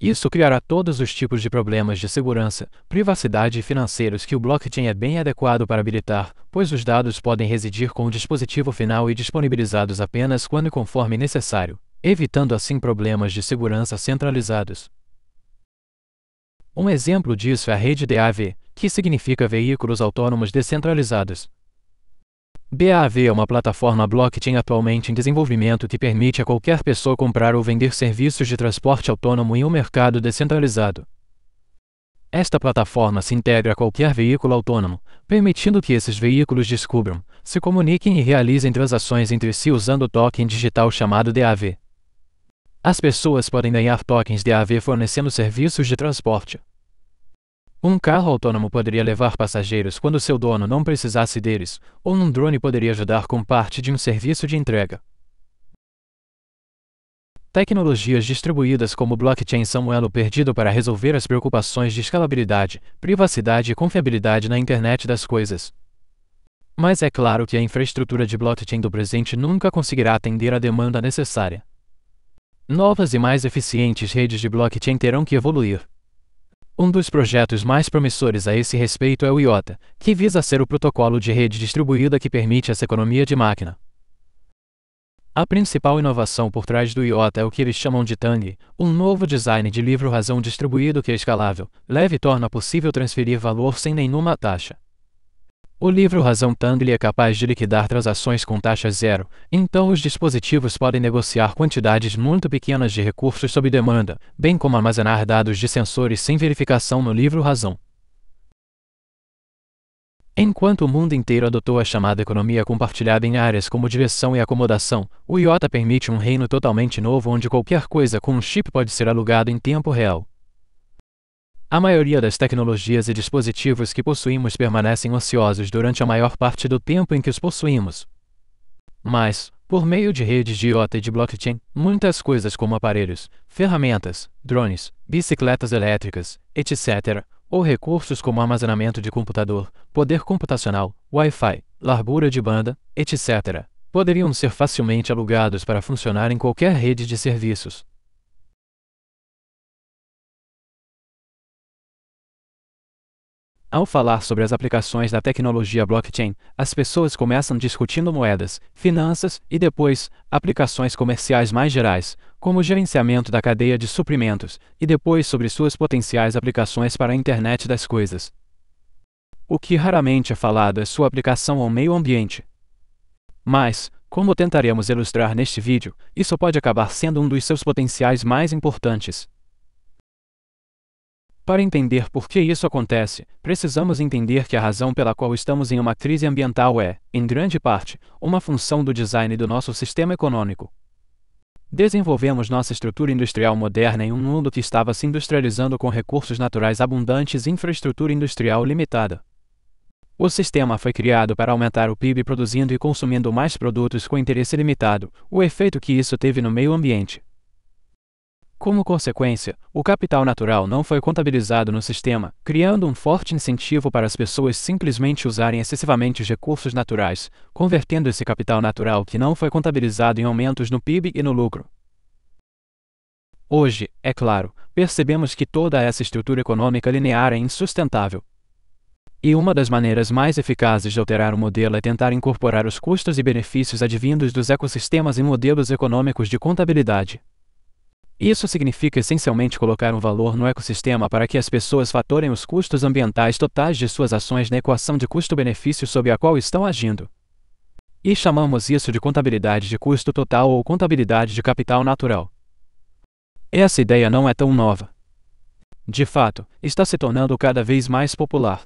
Isso criará todos os tipos de problemas de segurança, privacidade e financeiros que o blockchain é bem adequado para habilitar, pois os dados podem residir com o dispositivo final e disponibilizados apenas quando e conforme necessário, evitando assim problemas de segurança centralizados. Um exemplo disso é a rede DAV, que significa Veículos Autônomos Descentralizados, BAV é uma plataforma blockchain atualmente em desenvolvimento que permite a qualquer pessoa comprar ou vender serviços de transporte autônomo em um mercado descentralizado. Esta plataforma se integra a qualquer veículo autônomo, permitindo que esses veículos descubram, se comuniquem e realizem transações entre si usando o token digital chamado DAV. As pessoas podem ganhar tokens DAV fornecendo serviços de transporte, um carro autônomo poderia levar passageiros quando seu dono não precisasse deles, ou um drone poderia ajudar com parte de um serviço de entrega. Tecnologias distribuídas como blockchain são um elo perdido para resolver as preocupações de escalabilidade, privacidade e confiabilidade na internet das coisas. Mas é claro que a infraestrutura de blockchain do presente nunca conseguirá atender à demanda necessária. Novas e mais eficientes redes de blockchain terão que evoluir, um dos projetos mais promissores a esse respeito é o IOTA, que visa ser o protocolo de rede distribuída que permite essa economia de máquina. A principal inovação por trás do IOTA é o que eles chamam de TANG, um novo design de livro-razão distribuído que é escalável, leve e torna possível transferir valor sem nenhuma taxa. O livro Razão Tandle é capaz de liquidar transações com taxa zero, então os dispositivos podem negociar quantidades muito pequenas de recursos sob demanda, bem como armazenar dados de sensores sem verificação no livro Razão. Enquanto o mundo inteiro adotou a chamada economia compartilhada em áreas como diversão e acomodação, o IOTA permite um reino totalmente novo onde qualquer coisa com um chip pode ser alugado em tempo real. A maioria das tecnologias e dispositivos que possuímos permanecem ociosos durante a maior parte do tempo em que os possuímos. Mas, por meio de redes de IoT e de blockchain, muitas coisas como aparelhos, ferramentas, drones, bicicletas elétricas, etc., ou recursos como armazenamento de computador, poder computacional, Wi-Fi, largura de banda, etc., poderiam ser facilmente alugados para funcionar em qualquer rede de serviços. Ao falar sobre as aplicações da tecnologia blockchain, as pessoas começam discutindo moedas, finanças e depois aplicações comerciais mais gerais, como o gerenciamento da cadeia de suprimentos, e depois sobre suas potenciais aplicações para a internet das coisas. O que raramente é falado é sua aplicação ao meio ambiente. Mas, como tentaremos ilustrar neste vídeo, isso pode acabar sendo um dos seus potenciais mais importantes. Para entender por que isso acontece, precisamos entender que a razão pela qual estamos em uma crise ambiental é, em grande parte, uma função do design do nosso sistema econômico. Desenvolvemos nossa estrutura industrial moderna em um mundo que estava se industrializando com recursos naturais abundantes e infraestrutura industrial limitada. O sistema foi criado para aumentar o PIB produzindo e consumindo mais produtos com interesse limitado, o efeito que isso teve no meio ambiente. Como consequência, o capital natural não foi contabilizado no sistema, criando um forte incentivo para as pessoas simplesmente usarem excessivamente os recursos naturais, convertendo esse capital natural que não foi contabilizado em aumentos no PIB e no lucro. Hoje, é claro, percebemos que toda essa estrutura econômica linear é insustentável. E uma das maneiras mais eficazes de alterar o modelo é tentar incorporar os custos e benefícios advindos dos ecossistemas em modelos econômicos de contabilidade. Isso significa essencialmente colocar um valor no ecossistema para que as pessoas fatorem os custos ambientais totais de suas ações na equação de custo-benefício sob a qual estão agindo. E chamamos isso de contabilidade de custo total ou contabilidade de capital natural. Essa ideia não é tão nova. De fato, está se tornando cada vez mais popular.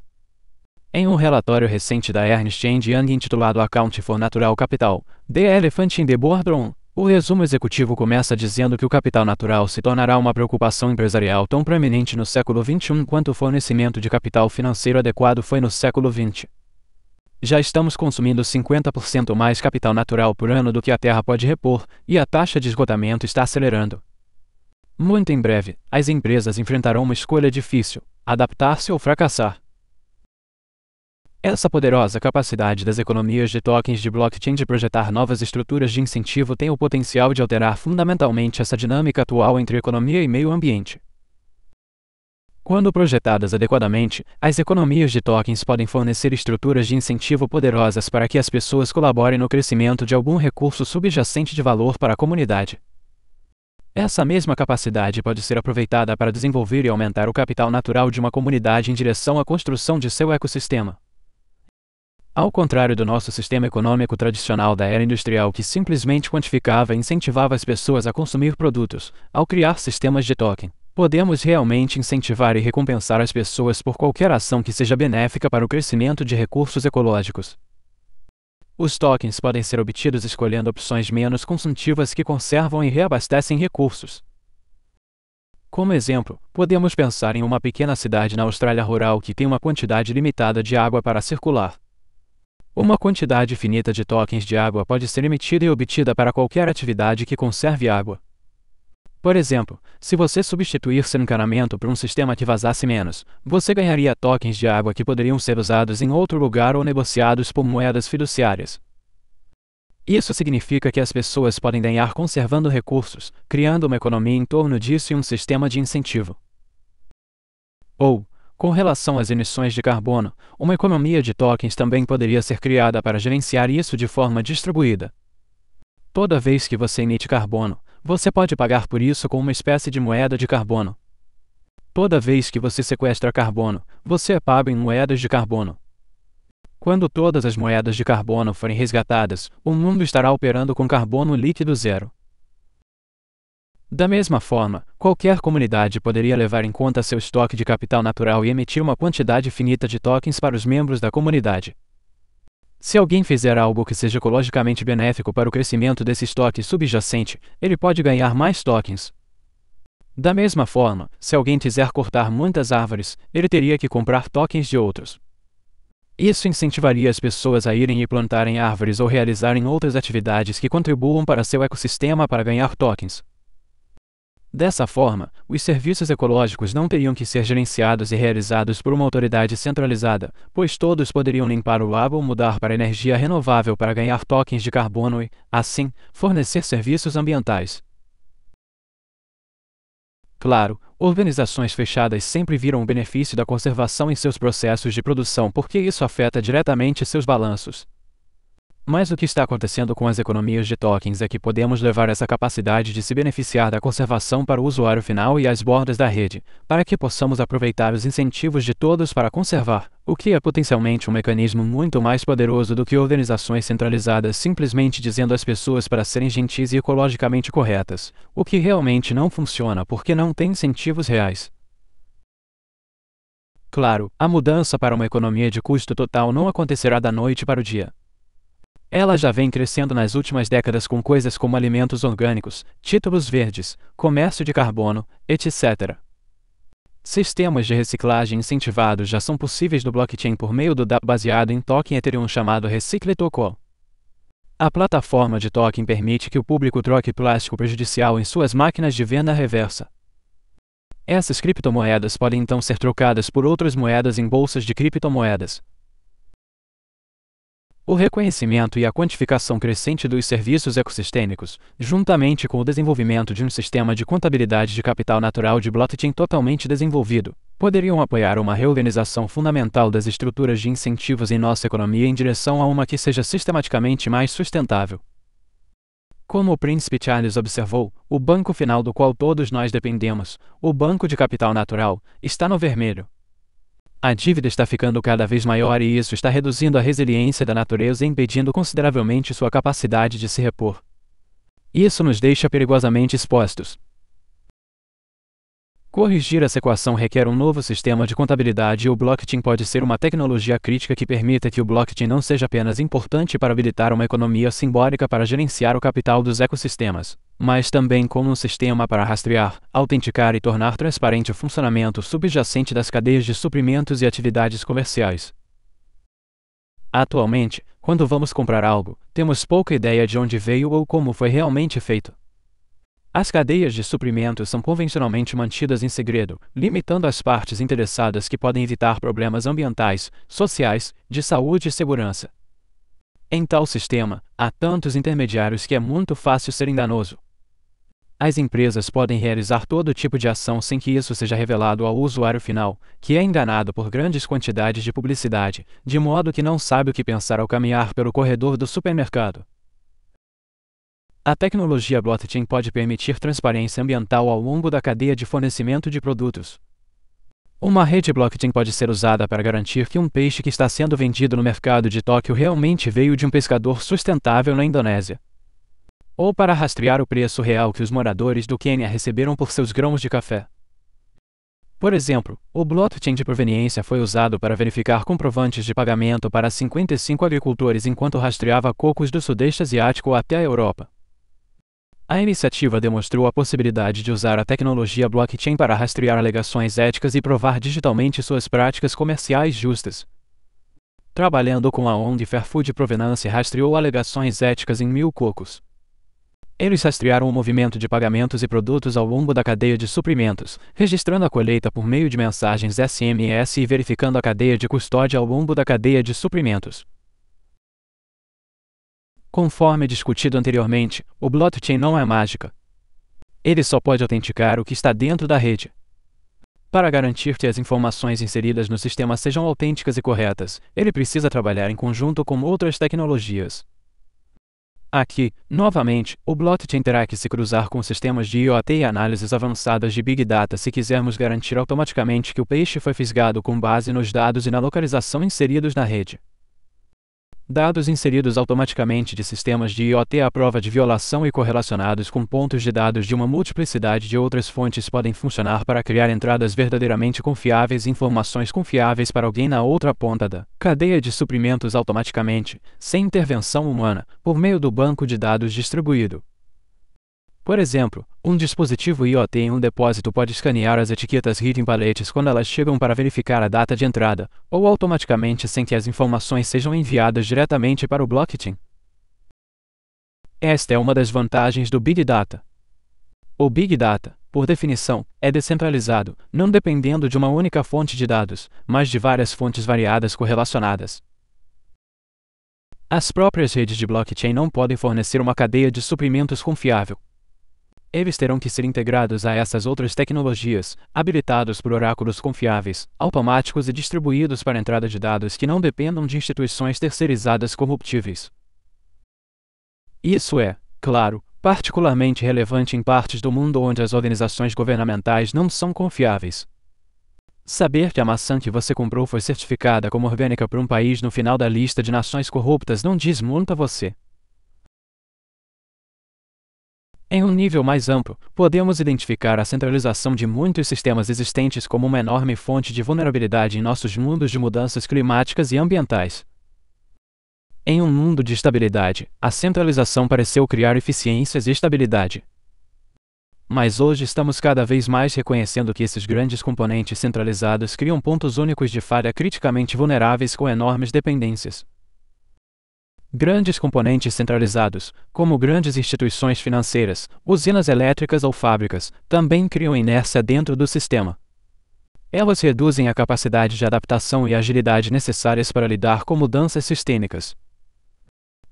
Em um relatório recente da Ernst Young intitulado Account for Natural Capital, The Elephant in the Boardroom, o resumo executivo começa dizendo que o capital natural se tornará uma preocupação empresarial tão preeminente no século XXI quanto o fornecimento de capital financeiro adequado foi no século XX. Já estamos consumindo 50% mais capital natural por ano do que a Terra pode repor, e a taxa de esgotamento está acelerando. Muito em breve, as empresas enfrentarão uma escolha difícil: adaptar-se ou fracassar. Essa poderosa capacidade das economias de tokens de blockchain de projetar novas estruturas de incentivo tem o potencial de alterar fundamentalmente essa dinâmica atual entre economia e meio ambiente. Quando projetadas adequadamente, as economias de tokens podem fornecer estruturas de incentivo poderosas para que as pessoas colaborem no crescimento de algum recurso subjacente de valor para a comunidade. Essa mesma capacidade pode ser aproveitada para desenvolver e aumentar o capital natural de uma comunidade em direção à construção de seu ecossistema. Ao contrário do nosso sistema econômico tradicional da era industrial que simplesmente quantificava e incentivava as pessoas a consumir produtos, ao criar sistemas de token, podemos realmente incentivar e recompensar as pessoas por qualquer ação que seja benéfica para o crescimento de recursos ecológicos. Os tokens podem ser obtidos escolhendo opções menos consumptivas que conservam e reabastecem recursos. Como exemplo, podemos pensar em uma pequena cidade na Austrália rural que tem uma quantidade limitada de água para circular. Uma quantidade finita de tokens de água pode ser emitida e obtida para qualquer atividade que conserve água. Por exemplo, se você substituir seu encanamento por um sistema que vazasse menos, você ganharia tokens de água que poderiam ser usados em outro lugar ou negociados por moedas fiduciárias. Isso significa que as pessoas podem ganhar conservando recursos, criando uma economia em torno disso e um sistema de incentivo. Ou, com relação às emissões de carbono, uma economia de tokens também poderia ser criada para gerenciar isso de forma distribuída. Toda vez que você emite carbono, você pode pagar por isso com uma espécie de moeda de carbono. Toda vez que você sequestra carbono, você é pago em moedas de carbono. Quando todas as moedas de carbono forem resgatadas, o mundo estará operando com carbono líquido zero. Da mesma forma, qualquer comunidade poderia levar em conta seu estoque de capital natural e emitir uma quantidade finita de tokens para os membros da comunidade. Se alguém fizer algo que seja ecologicamente benéfico para o crescimento desse estoque subjacente, ele pode ganhar mais tokens. Da mesma forma, se alguém quiser cortar muitas árvores, ele teria que comprar tokens de outros. Isso incentivaria as pessoas a irem e plantarem árvores ou realizarem outras atividades que contribuam para seu ecossistema para ganhar tokens. Dessa forma, os serviços ecológicos não teriam que ser gerenciados e realizados por uma autoridade centralizada, pois todos poderiam limpar o lago ou mudar para energia renovável para ganhar tokens de carbono e, assim, fornecer serviços ambientais. Claro, organizações fechadas sempre viram o benefício da conservação em seus processos de produção porque isso afeta diretamente seus balanços. Mas o que está acontecendo com as economias de tokens é que podemos levar essa capacidade de se beneficiar da conservação para o usuário final e as bordas da rede, para que possamos aproveitar os incentivos de todos para conservar, o que é potencialmente um mecanismo muito mais poderoso do que organizações centralizadas simplesmente dizendo às pessoas para serem gentis e ecologicamente corretas, o que realmente não funciona porque não tem incentivos reais. Claro, a mudança para uma economia de custo total não acontecerá da noite para o dia, ela já vem crescendo nas últimas décadas com coisas como alimentos orgânicos, títulos verdes, comércio de carbono, etc. Sistemas de reciclagem incentivados já são possíveis no blockchain por meio do DApp baseado em token Ethereum chamado Recicle Token. A plataforma de token permite que o público troque plástico prejudicial em suas máquinas de venda reversa. Essas criptomoedas podem então ser trocadas por outras moedas em bolsas de criptomoedas, o reconhecimento e a quantificação crescente dos serviços ecossistêmicos, juntamente com o desenvolvimento de um sistema de contabilidade de capital natural de blockchain totalmente desenvolvido, poderiam apoiar uma reorganização fundamental das estruturas de incentivos em nossa economia em direção a uma que seja sistematicamente mais sustentável. Como o príncipe Charles observou, o banco final do qual todos nós dependemos, o Banco de Capital Natural, está no vermelho. A dívida está ficando cada vez maior e isso está reduzindo a resiliência da natureza e impedindo consideravelmente sua capacidade de se repor. Isso nos deixa perigosamente expostos. Corrigir essa equação requer um novo sistema de contabilidade e o blockchain pode ser uma tecnologia crítica que permita que o blockchain não seja apenas importante para habilitar uma economia simbólica para gerenciar o capital dos ecossistemas, mas também como um sistema para rastrear, autenticar e tornar transparente o funcionamento subjacente das cadeias de suprimentos e atividades comerciais. Atualmente, quando vamos comprar algo, temos pouca ideia de onde veio ou como foi realmente feito. As cadeias de suprimentos são convencionalmente mantidas em segredo, limitando as partes interessadas que podem evitar problemas ambientais, sociais, de saúde e segurança. Em tal sistema, há tantos intermediários que é muito fácil ser enganoso. As empresas podem realizar todo tipo de ação sem que isso seja revelado ao usuário final, que é enganado por grandes quantidades de publicidade, de modo que não sabe o que pensar ao caminhar pelo corredor do supermercado. A tecnologia blockchain pode permitir transparência ambiental ao longo da cadeia de fornecimento de produtos. Uma rede blockchain pode ser usada para garantir que um peixe que está sendo vendido no mercado de Tóquio realmente veio de um pescador sustentável na Indonésia. Ou para rastrear o preço real que os moradores do Quênia receberam por seus grãos de café. Por exemplo, o blockchain de proveniência foi usado para verificar comprovantes de pagamento para 55 agricultores enquanto rastreava cocos do Sudeste Asiático até a Europa. A iniciativa demonstrou a possibilidade de usar a tecnologia blockchain para rastrear alegações éticas e provar digitalmente suas práticas comerciais justas. Trabalhando com a ONG Fair Food Provenance rastreou alegações éticas em mil cocos. Eles rastrearam o movimento de pagamentos e produtos ao longo da cadeia de suprimentos, registrando a colheita por meio de mensagens SMS e verificando a cadeia de custódia ao longo da cadeia de suprimentos. Conforme discutido anteriormente, o blockchain não é mágica. Ele só pode autenticar o que está dentro da rede. Para garantir que as informações inseridas no sistema sejam autênticas e corretas, ele precisa trabalhar em conjunto com outras tecnologias. Aqui, novamente, o blockchain terá que se cruzar com sistemas de IoT e análises avançadas de Big Data se quisermos garantir automaticamente que o peixe foi fisgado com base nos dados e na localização inseridos na rede dados inseridos automaticamente de sistemas de IoT à prova de violação e correlacionados com pontos de dados de uma multiplicidade de outras fontes podem funcionar para criar entradas verdadeiramente confiáveis e informações confiáveis para alguém na outra ponta da cadeia de suprimentos automaticamente, sem intervenção humana, por meio do banco de dados distribuído. Por exemplo, um dispositivo IoT em um depósito pode escanear as etiquetas RID em paletes quando elas chegam para verificar a data de entrada, ou automaticamente sem que as informações sejam enviadas diretamente para o blockchain. Esta é uma das vantagens do Big Data. O Big Data, por definição, é descentralizado, não dependendo de uma única fonte de dados, mas de várias fontes variadas correlacionadas. As próprias redes de blockchain não podem fornecer uma cadeia de suprimentos confiável, eles terão que ser integrados a essas outras tecnologias, habilitados por oráculos confiáveis, automáticos e distribuídos para entrada de dados que não dependam de instituições terceirizadas corruptíveis. Isso é, claro, particularmente relevante em partes do mundo onde as organizações governamentais não são confiáveis. Saber que a maçã que você comprou foi certificada como orgânica por um país no final da lista de nações corruptas não diz muito a você. Em um nível mais amplo, podemos identificar a centralização de muitos sistemas existentes como uma enorme fonte de vulnerabilidade em nossos mundos de mudanças climáticas e ambientais. Em um mundo de estabilidade, a centralização pareceu criar eficiências e estabilidade. Mas hoje estamos cada vez mais reconhecendo que esses grandes componentes centralizados criam pontos únicos de falha criticamente vulneráveis com enormes dependências. Grandes componentes centralizados, como grandes instituições financeiras, usinas elétricas ou fábricas, também criam inércia dentro do sistema. Elas reduzem a capacidade de adaptação e agilidade necessárias para lidar com mudanças sistêmicas.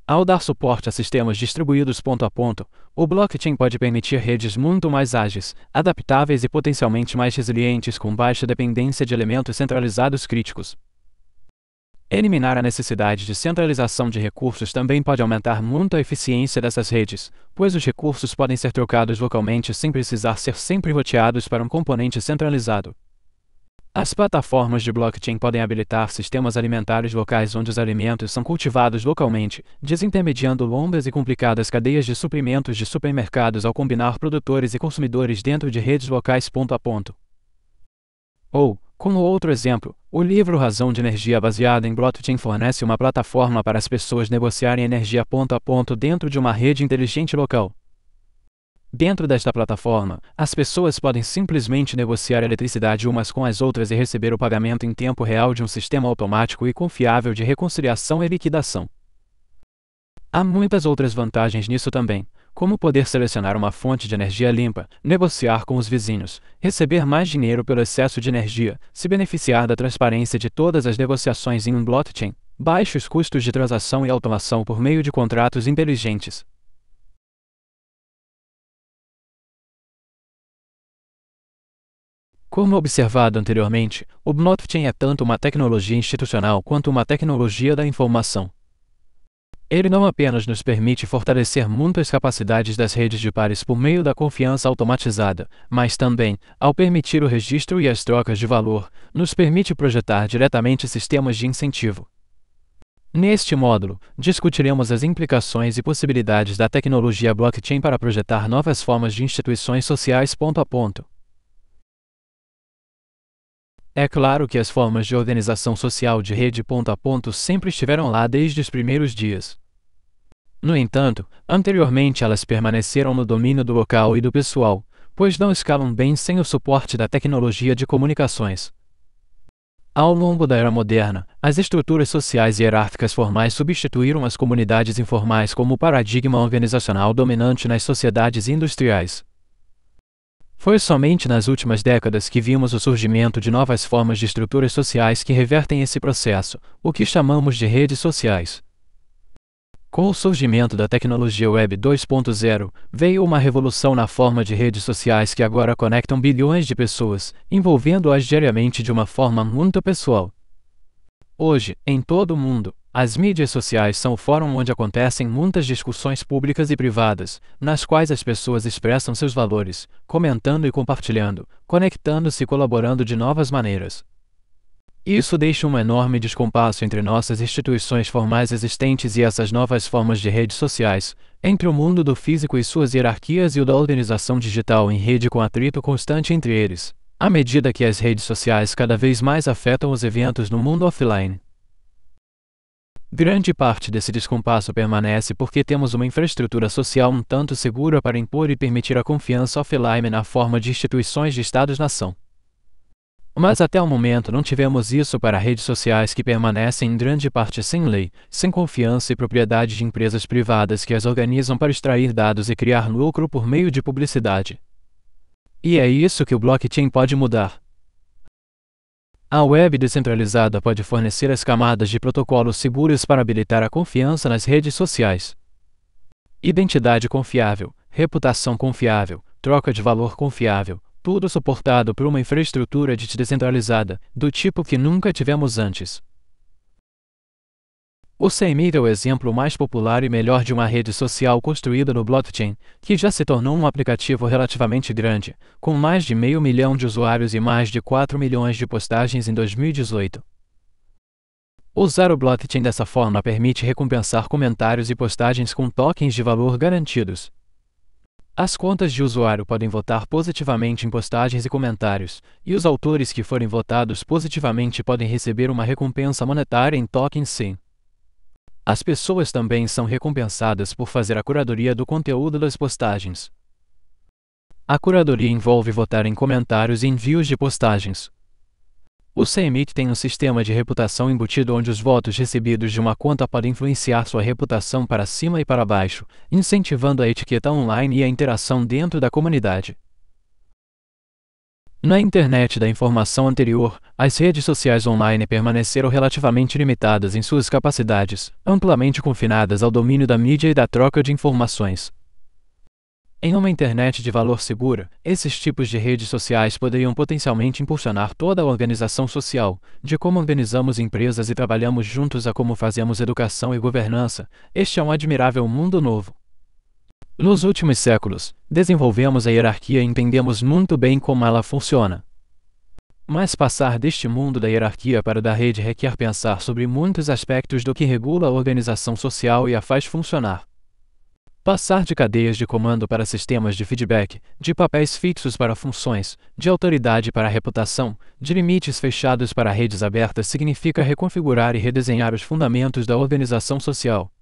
Ao dar suporte a sistemas distribuídos ponto a ponto, o blockchain pode permitir redes muito mais ágeis, adaptáveis e potencialmente mais resilientes com baixa dependência de elementos centralizados críticos. Eliminar a necessidade de centralização de recursos também pode aumentar muito a eficiência dessas redes, pois os recursos podem ser trocados localmente sem precisar ser sempre roteados para um componente centralizado. As plataformas de blockchain podem habilitar sistemas alimentares locais onde os alimentos são cultivados localmente, desintermediando longas e complicadas cadeias de suprimentos de supermercados ao combinar produtores e consumidores dentro de redes locais ponto a ponto. Ou, como outro exemplo, o livro Razão de Energia baseado em blockchain fornece uma plataforma para as pessoas negociarem energia ponto a ponto dentro de uma rede inteligente local. Dentro desta plataforma, as pessoas podem simplesmente negociar eletricidade umas com as outras e receber o pagamento em tempo real de um sistema automático e confiável de reconciliação e liquidação. Há muitas outras vantagens nisso também, como poder selecionar uma fonte de energia limpa, negociar com os vizinhos, receber mais dinheiro pelo excesso de energia, se beneficiar da transparência de todas as negociações em um blockchain, baixos custos de transação e automação por meio de contratos inteligentes. Como observado anteriormente, o blockchain é tanto uma tecnologia institucional quanto uma tecnologia da informação. Ele não apenas nos permite fortalecer muitas capacidades das redes de pares por meio da confiança automatizada, mas também, ao permitir o registro e as trocas de valor, nos permite projetar diretamente sistemas de incentivo. Neste módulo, discutiremos as implicações e possibilidades da tecnologia blockchain para projetar novas formas de instituições sociais ponto a ponto. É claro que as formas de organização social de rede ponto a ponto sempre estiveram lá desde os primeiros dias. No entanto, anteriormente elas permaneceram no domínio do local e do pessoal, pois não escalam bem sem o suporte da tecnologia de comunicações. Ao longo da era moderna, as estruturas sociais hierárquicas formais substituíram as comunidades informais como o paradigma organizacional dominante nas sociedades industriais. Foi somente nas últimas décadas que vimos o surgimento de novas formas de estruturas sociais que revertem esse processo, o que chamamos de redes sociais. Com o surgimento da tecnologia Web 2.0, veio uma revolução na forma de redes sociais que agora conectam bilhões de pessoas, envolvendo-as diariamente de uma forma muito pessoal. Hoje, em todo o mundo, as mídias sociais são o fórum onde acontecem muitas discussões públicas e privadas, nas quais as pessoas expressam seus valores, comentando e compartilhando, conectando-se e colaborando de novas maneiras. Isso deixa um enorme descompasso entre nossas instituições formais existentes e essas novas formas de redes sociais, entre o mundo do físico e suas hierarquias e o da organização digital em rede com atrito constante entre eles, à medida que as redes sociais cada vez mais afetam os eventos no mundo offline. Grande parte desse descompasso permanece porque temos uma infraestrutura social um tanto segura para impor e permitir a confiança offline na forma de instituições de Estados-nação. Mas até o momento não tivemos isso para redes sociais que permanecem em grande parte sem lei, sem confiança e propriedade de empresas privadas que as organizam para extrair dados e criar lucro por meio de publicidade. E é isso que o blockchain pode mudar. A web descentralizada pode fornecer as camadas de protocolos seguros para habilitar a confiança nas redes sociais. Identidade confiável, reputação confiável, troca de valor confiável, tudo suportado por uma infraestrutura descentralizada, do tipo que nunca tivemos antes. O CMI é o exemplo mais popular e melhor de uma rede social construída no blockchain, que já se tornou um aplicativo relativamente grande, com mais de meio milhão de usuários e mais de 4 milhões de postagens em 2018. Usar o blockchain dessa forma permite recompensar comentários e postagens com tokens de valor garantidos. As contas de usuário podem votar positivamente em postagens e comentários, e os autores que forem votados positivamente podem receber uma recompensa monetária em tokens SIM. As pessoas também são recompensadas por fazer a curadoria do conteúdo das postagens. A curadoria envolve votar em comentários e envios de postagens. O CMIT tem um sistema de reputação embutido onde os votos recebidos de uma conta podem influenciar sua reputação para cima e para baixo, incentivando a etiqueta online e a interação dentro da comunidade. Na internet da informação anterior, as redes sociais online permaneceram relativamente limitadas em suas capacidades, amplamente confinadas ao domínio da mídia e da troca de informações. Em uma internet de valor segura, esses tipos de redes sociais poderiam potencialmente impulsionar toda a organização social, de como organizamos empresas e trabalhamos juntos a como fazemos educação e governança. Este é um admirável mundo novo. Nos últimos séculos, desenvolvemos a hierarquia e entendemos muito bem como ela funciona. Mas passar deste mundo da hierarquia para da rede requer pensar sobre muitos aspectos do que regula a organização social e a faz funcionar. Passar de cadeias de comando para sistemas de feedback, de papéis fixos para funções, de autoridade para reputação, de limites fechados para redes abertas significa reconfigurar e redesenhar os fundamentos da organização social.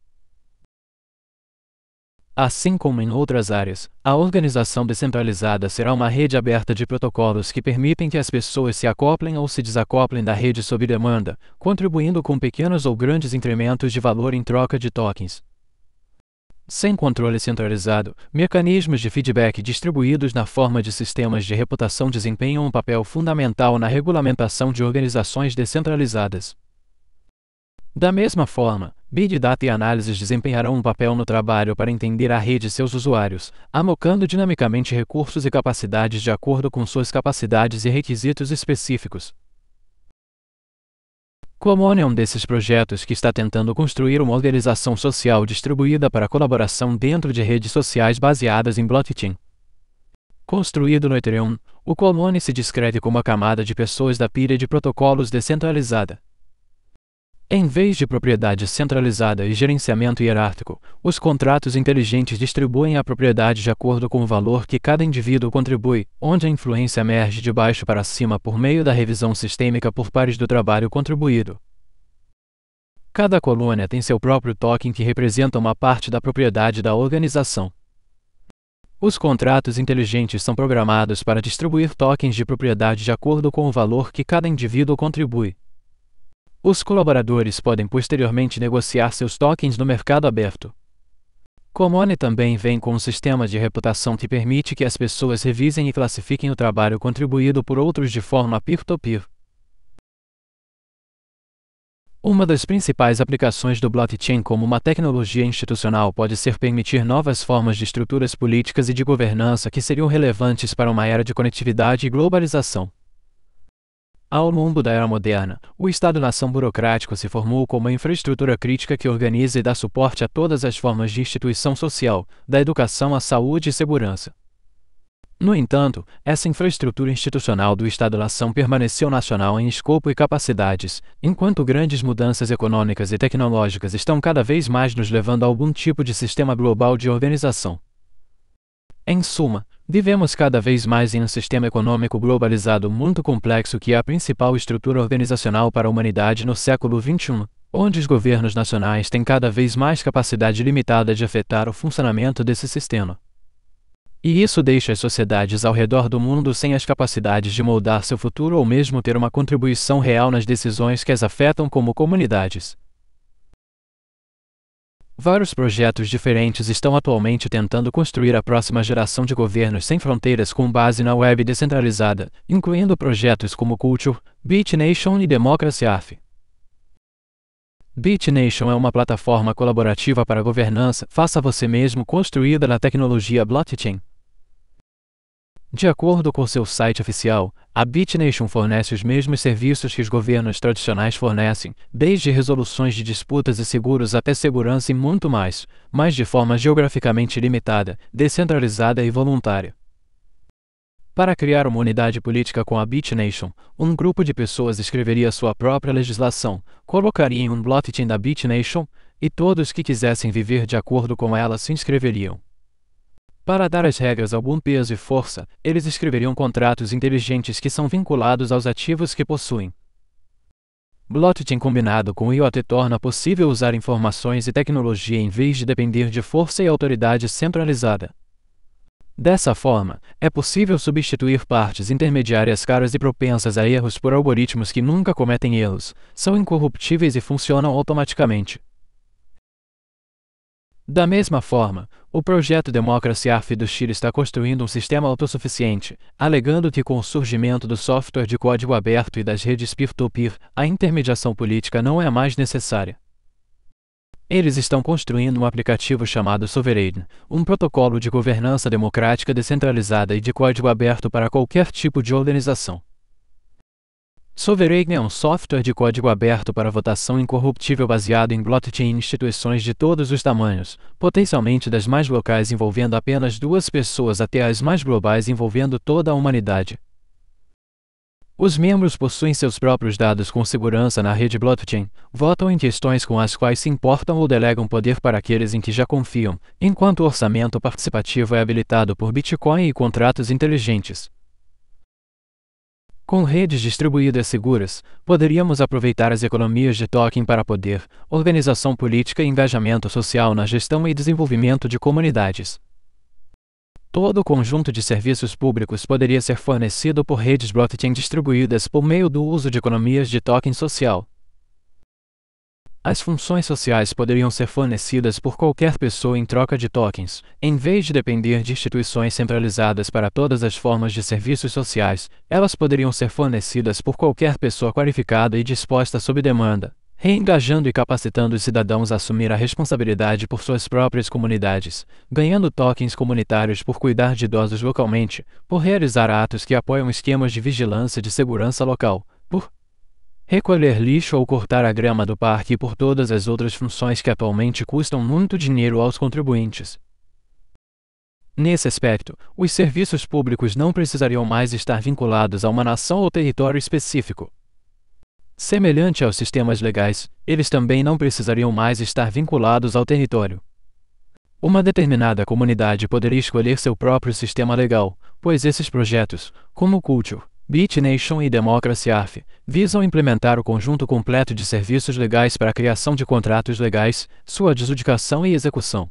Assim como em outras áreas, a organização descentralizada será uma rede aberta de protocolos que permitem que as pessoas se acoplem ou se desacoplem da rede sob demanda, contribuindo com pequenos ou grandes incrementos de valor em troca de tokens. Sem controle centralizado, mecanismos de feedback distribuídos na forma de sistemas de reputação desempenham um papel fundamental na regulamentação de organizações descentralizadas. Da mesma forma, Big Data e análises desempenharão um papel no trabalho para entender a rede e seus usuários, amocando dinamicamente recursos e capacidades de acordo com suas capacidades e requisitos específicos. Common é um desses projetos que está tentando construir uma organização social distribuída para colaboração dentro de redes sociais baseadas em blockchain. Construído no Ethereum, o Common se descreve como uma camada de pessoas da pilha de protocolos descentralizada. Em vez de propriedade centralizada e gerenciamento hierárquico, os contratos inteligentes distribuem a propriedade de acordo com o valor que cada indivíduo contribui, onde a influência emerge de baixo para cima por meio da revisão sistêmica por pares do trabalho contribuído. Cada colônia tem seu próprio token que representa uma parte da propriedade da organização. Os contratos inteligentes são programados para distribuir tokens de propriedade de acordo com o valor que cada indivíduo contribui. Os colaboradores podem posteriormente negociar seus tokens no mercado aberto. Comone também vem com um sistema de reputação que permite que as pessoas revisem e classifiquem o trabalho contribuído por outros de forma peer-to-peer. -peer. Uma das principais aplicações do blockchain como uma tecnologia institucional pode ser permitir novas formas de estruturas políticas e de governança que seriam relevantes para uma era de conectividade e globalização. Ao longo da era moderna, o Estado-nação burocrático se formou como uma infraestrutura crítica que organiza e dá suporte a todas as formas de instituição social, da educação à saúde e segurança. No entanto, essa infraestrutura institucional do Estado-nação permaneceu nacional em escopo e capacidades, enquanto grandes mudanças econômicas e tecnológicas estão cada vez mais nos levando a algum tipo de sistema global de organização. Em suma, vivemos cada vez mais em um sistema econômico globalizado muito complexo que é a principal estrutura organizacional para a humanidade no século XXI, onde os governos nacionais têm cada vez mais capacidade limitada de afetar o funcionamento desse sistema. E isso deixa as sociedades ao redor do mundo sem as capacidades de moldar seu futuro ou mesmo ter uma contribuição real nas decisões que as afetam como comunidades. Vários projetos diferentes estão atualmente tentando construir a próxima geração de governos sem fronteiras com base na web descentralizada, incluindo projetos como Culture, BitNation e Democracy AF. BitNation é uma plataforma colaborativa para governança faça você mesmo construída na tecnologia blockchain. De acordo com seu site oficial, a BitNation fornece os mesmos serviços que os governos tradicionais fornecem, desde resoluções de disputas e seguros até segurança e muito mais, mas de forma geograficamente limitada, descentralizada e voluntária. Para criar uma unidade política com a BitNation, um grupo de pessoas escreveria sua própria legislação, colocaria em um blockchain da BitNation, e todos que quisessem viver de acordo com ela se inscreveriam. Para dar às regras algum peso e força, eles escreveriam contratos inteligentes que são vinculados aos ativos que possuem. Blockchain combinado com IoT torna possível usar informações e tecnologia em vez de depender de força e autoridade centralizada. Dessa forma, é possível substituir partes intermediárias caras e propensas a erros por algoritmos que nunca cometem erros, são incorruptíveis e funcionam automaticamente. Da mesma forma, o projeto Democracy AF do Chile está construindo um sistema autossuficiente, alegando que com o surgimento do software de código aberto e das redes peer-to-peer, -peer, a intermediação política não é mais necessária. Eles estão construindo um aplicativo chamado Sovereign, um protocolo de governança democrática descentralizada e de código aberto para qualquer tipo de organização. Sovereign é um software de código aberto para votação incorruptível baseado em blockchain em instituições de todos os tamanhos, potencialmente das mais locais envolvendo apenas duas pessoas até as mais globais envolvendo toda a humanidade. Os membros possuem seus próprios dados com segurança na rede blockchain, votam em questões com as quais se importam ou delegam poder para aqueles em que já confiam, enquanto o orçamento participativo é habilitado por Bitcoin e contratos inteligentes. Com redes distribuídas seguras, poderíamos aproveitar as economias de token para poder, organização política e engajamento social na gestão e desenvolvimento de comunidades. Todo o conjunto de serviços públicos poderia ser fornecido por redes blockchain distribuídas por meio do uso de economias de token social. As funções sociais poderiam ser fornecidas por qualquer pessoa em troca de tokens, em vez de depender de instituições centralizadas para todas as formas de serviços sociais, elas poderiam ser fornecidas por qualquer pessoa qualificada e disposta sob demanda, reengajando e capacitando os cidadãos a assumir a responsabilidade por suas próprias comunidades, ganhando tokens comunitários por cuidar de idosos localmente, por realizar atos que apoiam esquemas de vigilância de segurança local, por recolher lixo ou cortar a grama do parque e por todas as outras funções que atualmente custam muito dinheiro aos contribuintes. Nesse aspecto, os serviços públicos não precisariam mais estar vinculados a uma nação ou território específico. Semelhante aos sistemas legais, eles também não precisariam mais estar vinculados ao território. Uma determinada comunidade poderia escolher seu próprio sistema legal, pois esses projetos, como o Culture, BitNation e Democracy ARF visam implementar o conjunto completo de serviços legais para a criação de contratos legais, sua adjudicação e execução.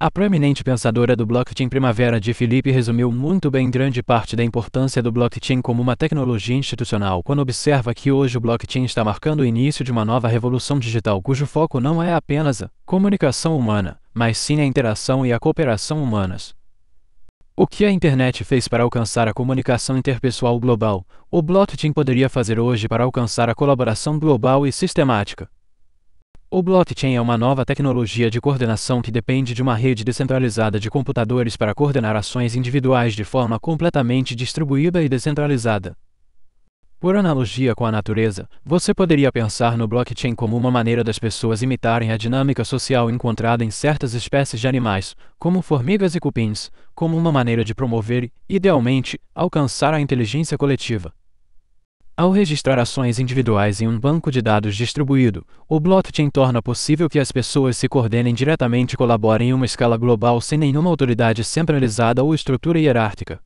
A proeminente pensadora do blockchain Primavera de Felipe resumiu muito bem grande parte da importância do blockchain como uma tecnologia institucional quando observa que hoje o blockchain está marcando o início de uma nova revolução digital cujo foco não é apenas a comunicação humana, mas sim a interação e a cooperação humanas. O que a internet fez para alcançar a comunicação interpessoal global, o blockchain poderia fazer hoje para alcançar a colaboração global e sistemática. O blockchain é uma nova tecnologia de coordenação que depende de uma rede descentralizada de computadores para coordenar ações individuais de forma completamente distribuída e descentralizada. Por analogia com a natureza, você poderia pensar no blockchain como uma maneira das pessoas imitarem a dinâmica social encontrada em certas espécies de animais, como formigas e cupins, como uma maneira de promover e, idealmente, alcançar a inteligência coletiva. Ao registrar ações individuais em um banco de dados distribuído, o blockchain torna possível que as pessoas se coordenem diretamente e colaborem em uma escala global sem nenhuma autoridade centralizada ou estrutura hierárquica.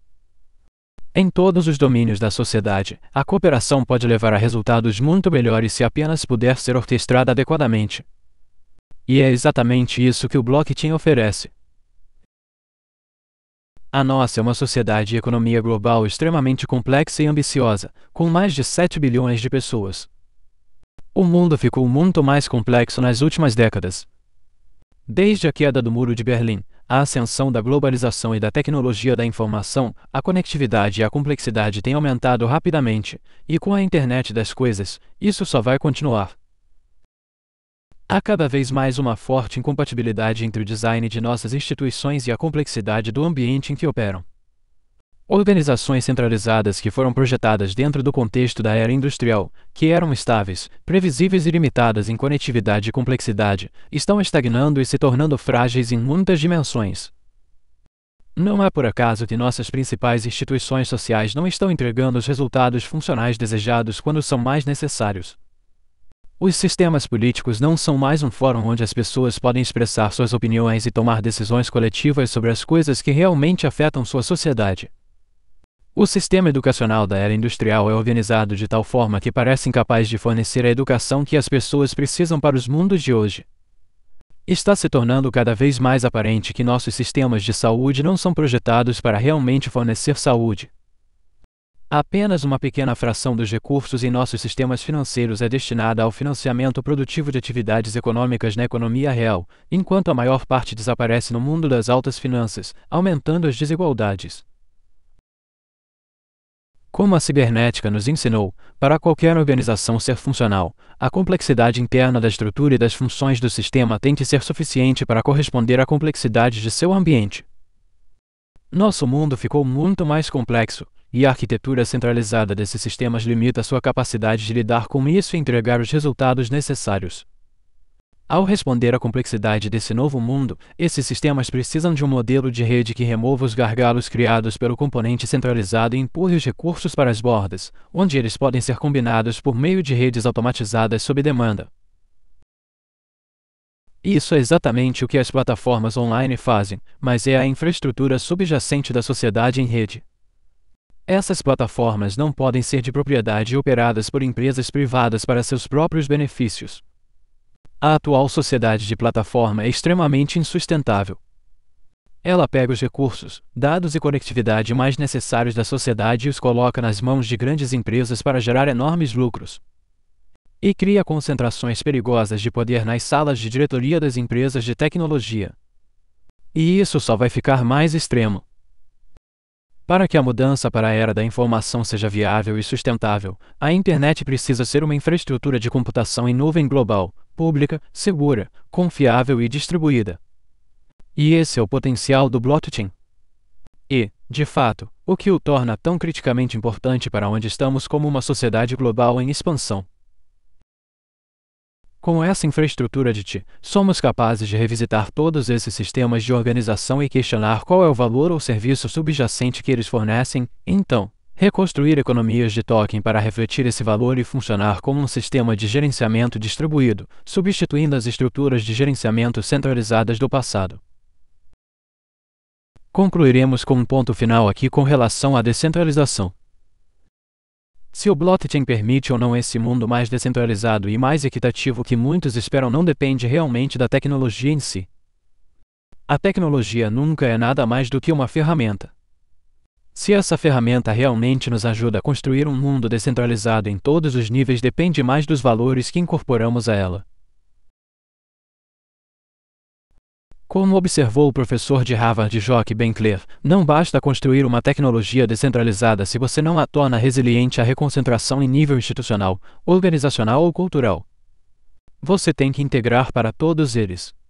Em todos os domínios da sociedade, a cooperação pode levar a resultados muito melhores se apenas puder ser orquestrada adequadamente. E é exatamente isso que o blockchain oferece. A nossa é uma sociedade e economia global extremamente complexa e ambiciosa, com mais de 7 bilhões de pessoas. O mundo ficou muito mais complexo nas últimas décadas. Desde a queda do Muro de Berlim, a ascensão da globalização e da tecnologia da informação, a conectividade e a complexidade têm aumentado rapidamente, e com a internet das coisas, isso só vai continuar. Há cada vez mais uma forte incompatibilidade entre o design de nossas instituições e a complexidade do ambiente em que operam. Organizações centralizadas que foram projetadas dentro do contexto da era industrial, que eram estáveis, previsíveis e limitadas em conectividade e complexidade, estão estagnando e se tornando frágeis em muitas dimensões. Não é por acaso que nossas principais instituições sociais não estão entregando os resultados funcionais desejados quando são mais necessários. Os sistemas políticos não são mais um fórum onde as pessoas podem expressar suas opiniões e tomar decisões coletivas sobre as coisas que realmente afetam sua sociedade. O sistema educacional da era industrial é organizado de tal forma que parece incapaz de fornecer a educação que as pessoas precisam para os mundos de hoje. Está se tornando cada vez mais aparente que nossos sistemas de saúde não são projetados para realmente fornecer saúde, Apenas uma pequena fração dos recursos em nossos sistemas financeiros é destinada ao financiamento produtivo de atividades econômicas na economia real, enquanto a maior parte desaparece no mundo das altas finanças, aumentando as desigualdades. Como a cibernética nos ensinou, para qualquer organização ser funcional, a complexidade interna da estrutura e das funções do sistema tem que ser suficiente para corresponder à complexidade de seu ambiente. Nosso mundo ficou muito mais complexo, e a arquitetura centralizada desses sistemas limita sua capacidade de lidar com isso e entregar os resultados necessários. Ao responder à complexidade desse novo mundo, esses sistemas precisam de um modelo de rede que remova os gargalos criados pelo componente centralizado e empurre os recursos para as bordas, onde eles podem ser combinados por meio de redes automatizadas sob demanda. Isso é exatamente o que as plataformas online fazem, mas é a infraestrutura subjacente da sociedade em rede. Essas plataformas não podem ser de propriedade operadas por empresas privadas para seus próprios benefícios. A atual sociedade de plataforma é extremamente insustentável. Ela pega os recursos, dados e conectividade mais necessários da sociedade e os coloca nas mãos de grandes empresas para gerar enormes lucros. E cria concentrações perigosas de poder nas salas de diretoria das empresas de tecnologia. E isso só vai ficar mais extremo. Para que a mudança para a era da informação seja viável e sustentável, a internet precisa ser uma infraestrutura de computação em nuvem global, pública, segura, confiável e distribuída. E esse é o potencial do blockchain. E, de fato, o que o torna tão criticamente importante para onde estamos como uma sociedade global em expansão. Com essa infraestrutura de TI, somos capazes de revisitar todos esses sistemas de organização e questionar qual é o valor ou serviço subjacente que eles fornecem, então, reconstruir economias de token para refletir esse valor e funcionar como um sistema de gerenciamento distribuído, substituindo as estruturas de gerenciamento centralizadas do passado. Concluiremos com um ponto final aqui com relação à descentralização. Se o blockchain permite ou não esse mundo mais descentralizado e mais equitativo que muitos esperam não depende realmente da tecnologia em si. A tecnologia nunca é nada mais do que uma ferramenta. Se essa ferramenta realmente nos ajuda a construir um mundo descentralizado em todos os níveis depende mais dos valores que incorporamos a ela. Como observou o professor de Harvard Jock Benkler, não basta construir uma tecnologia descentralizada se você não a torna resiliente à reconcentração em nível institucional, organizacional ou cultural. Você tem que integrar para todos eles.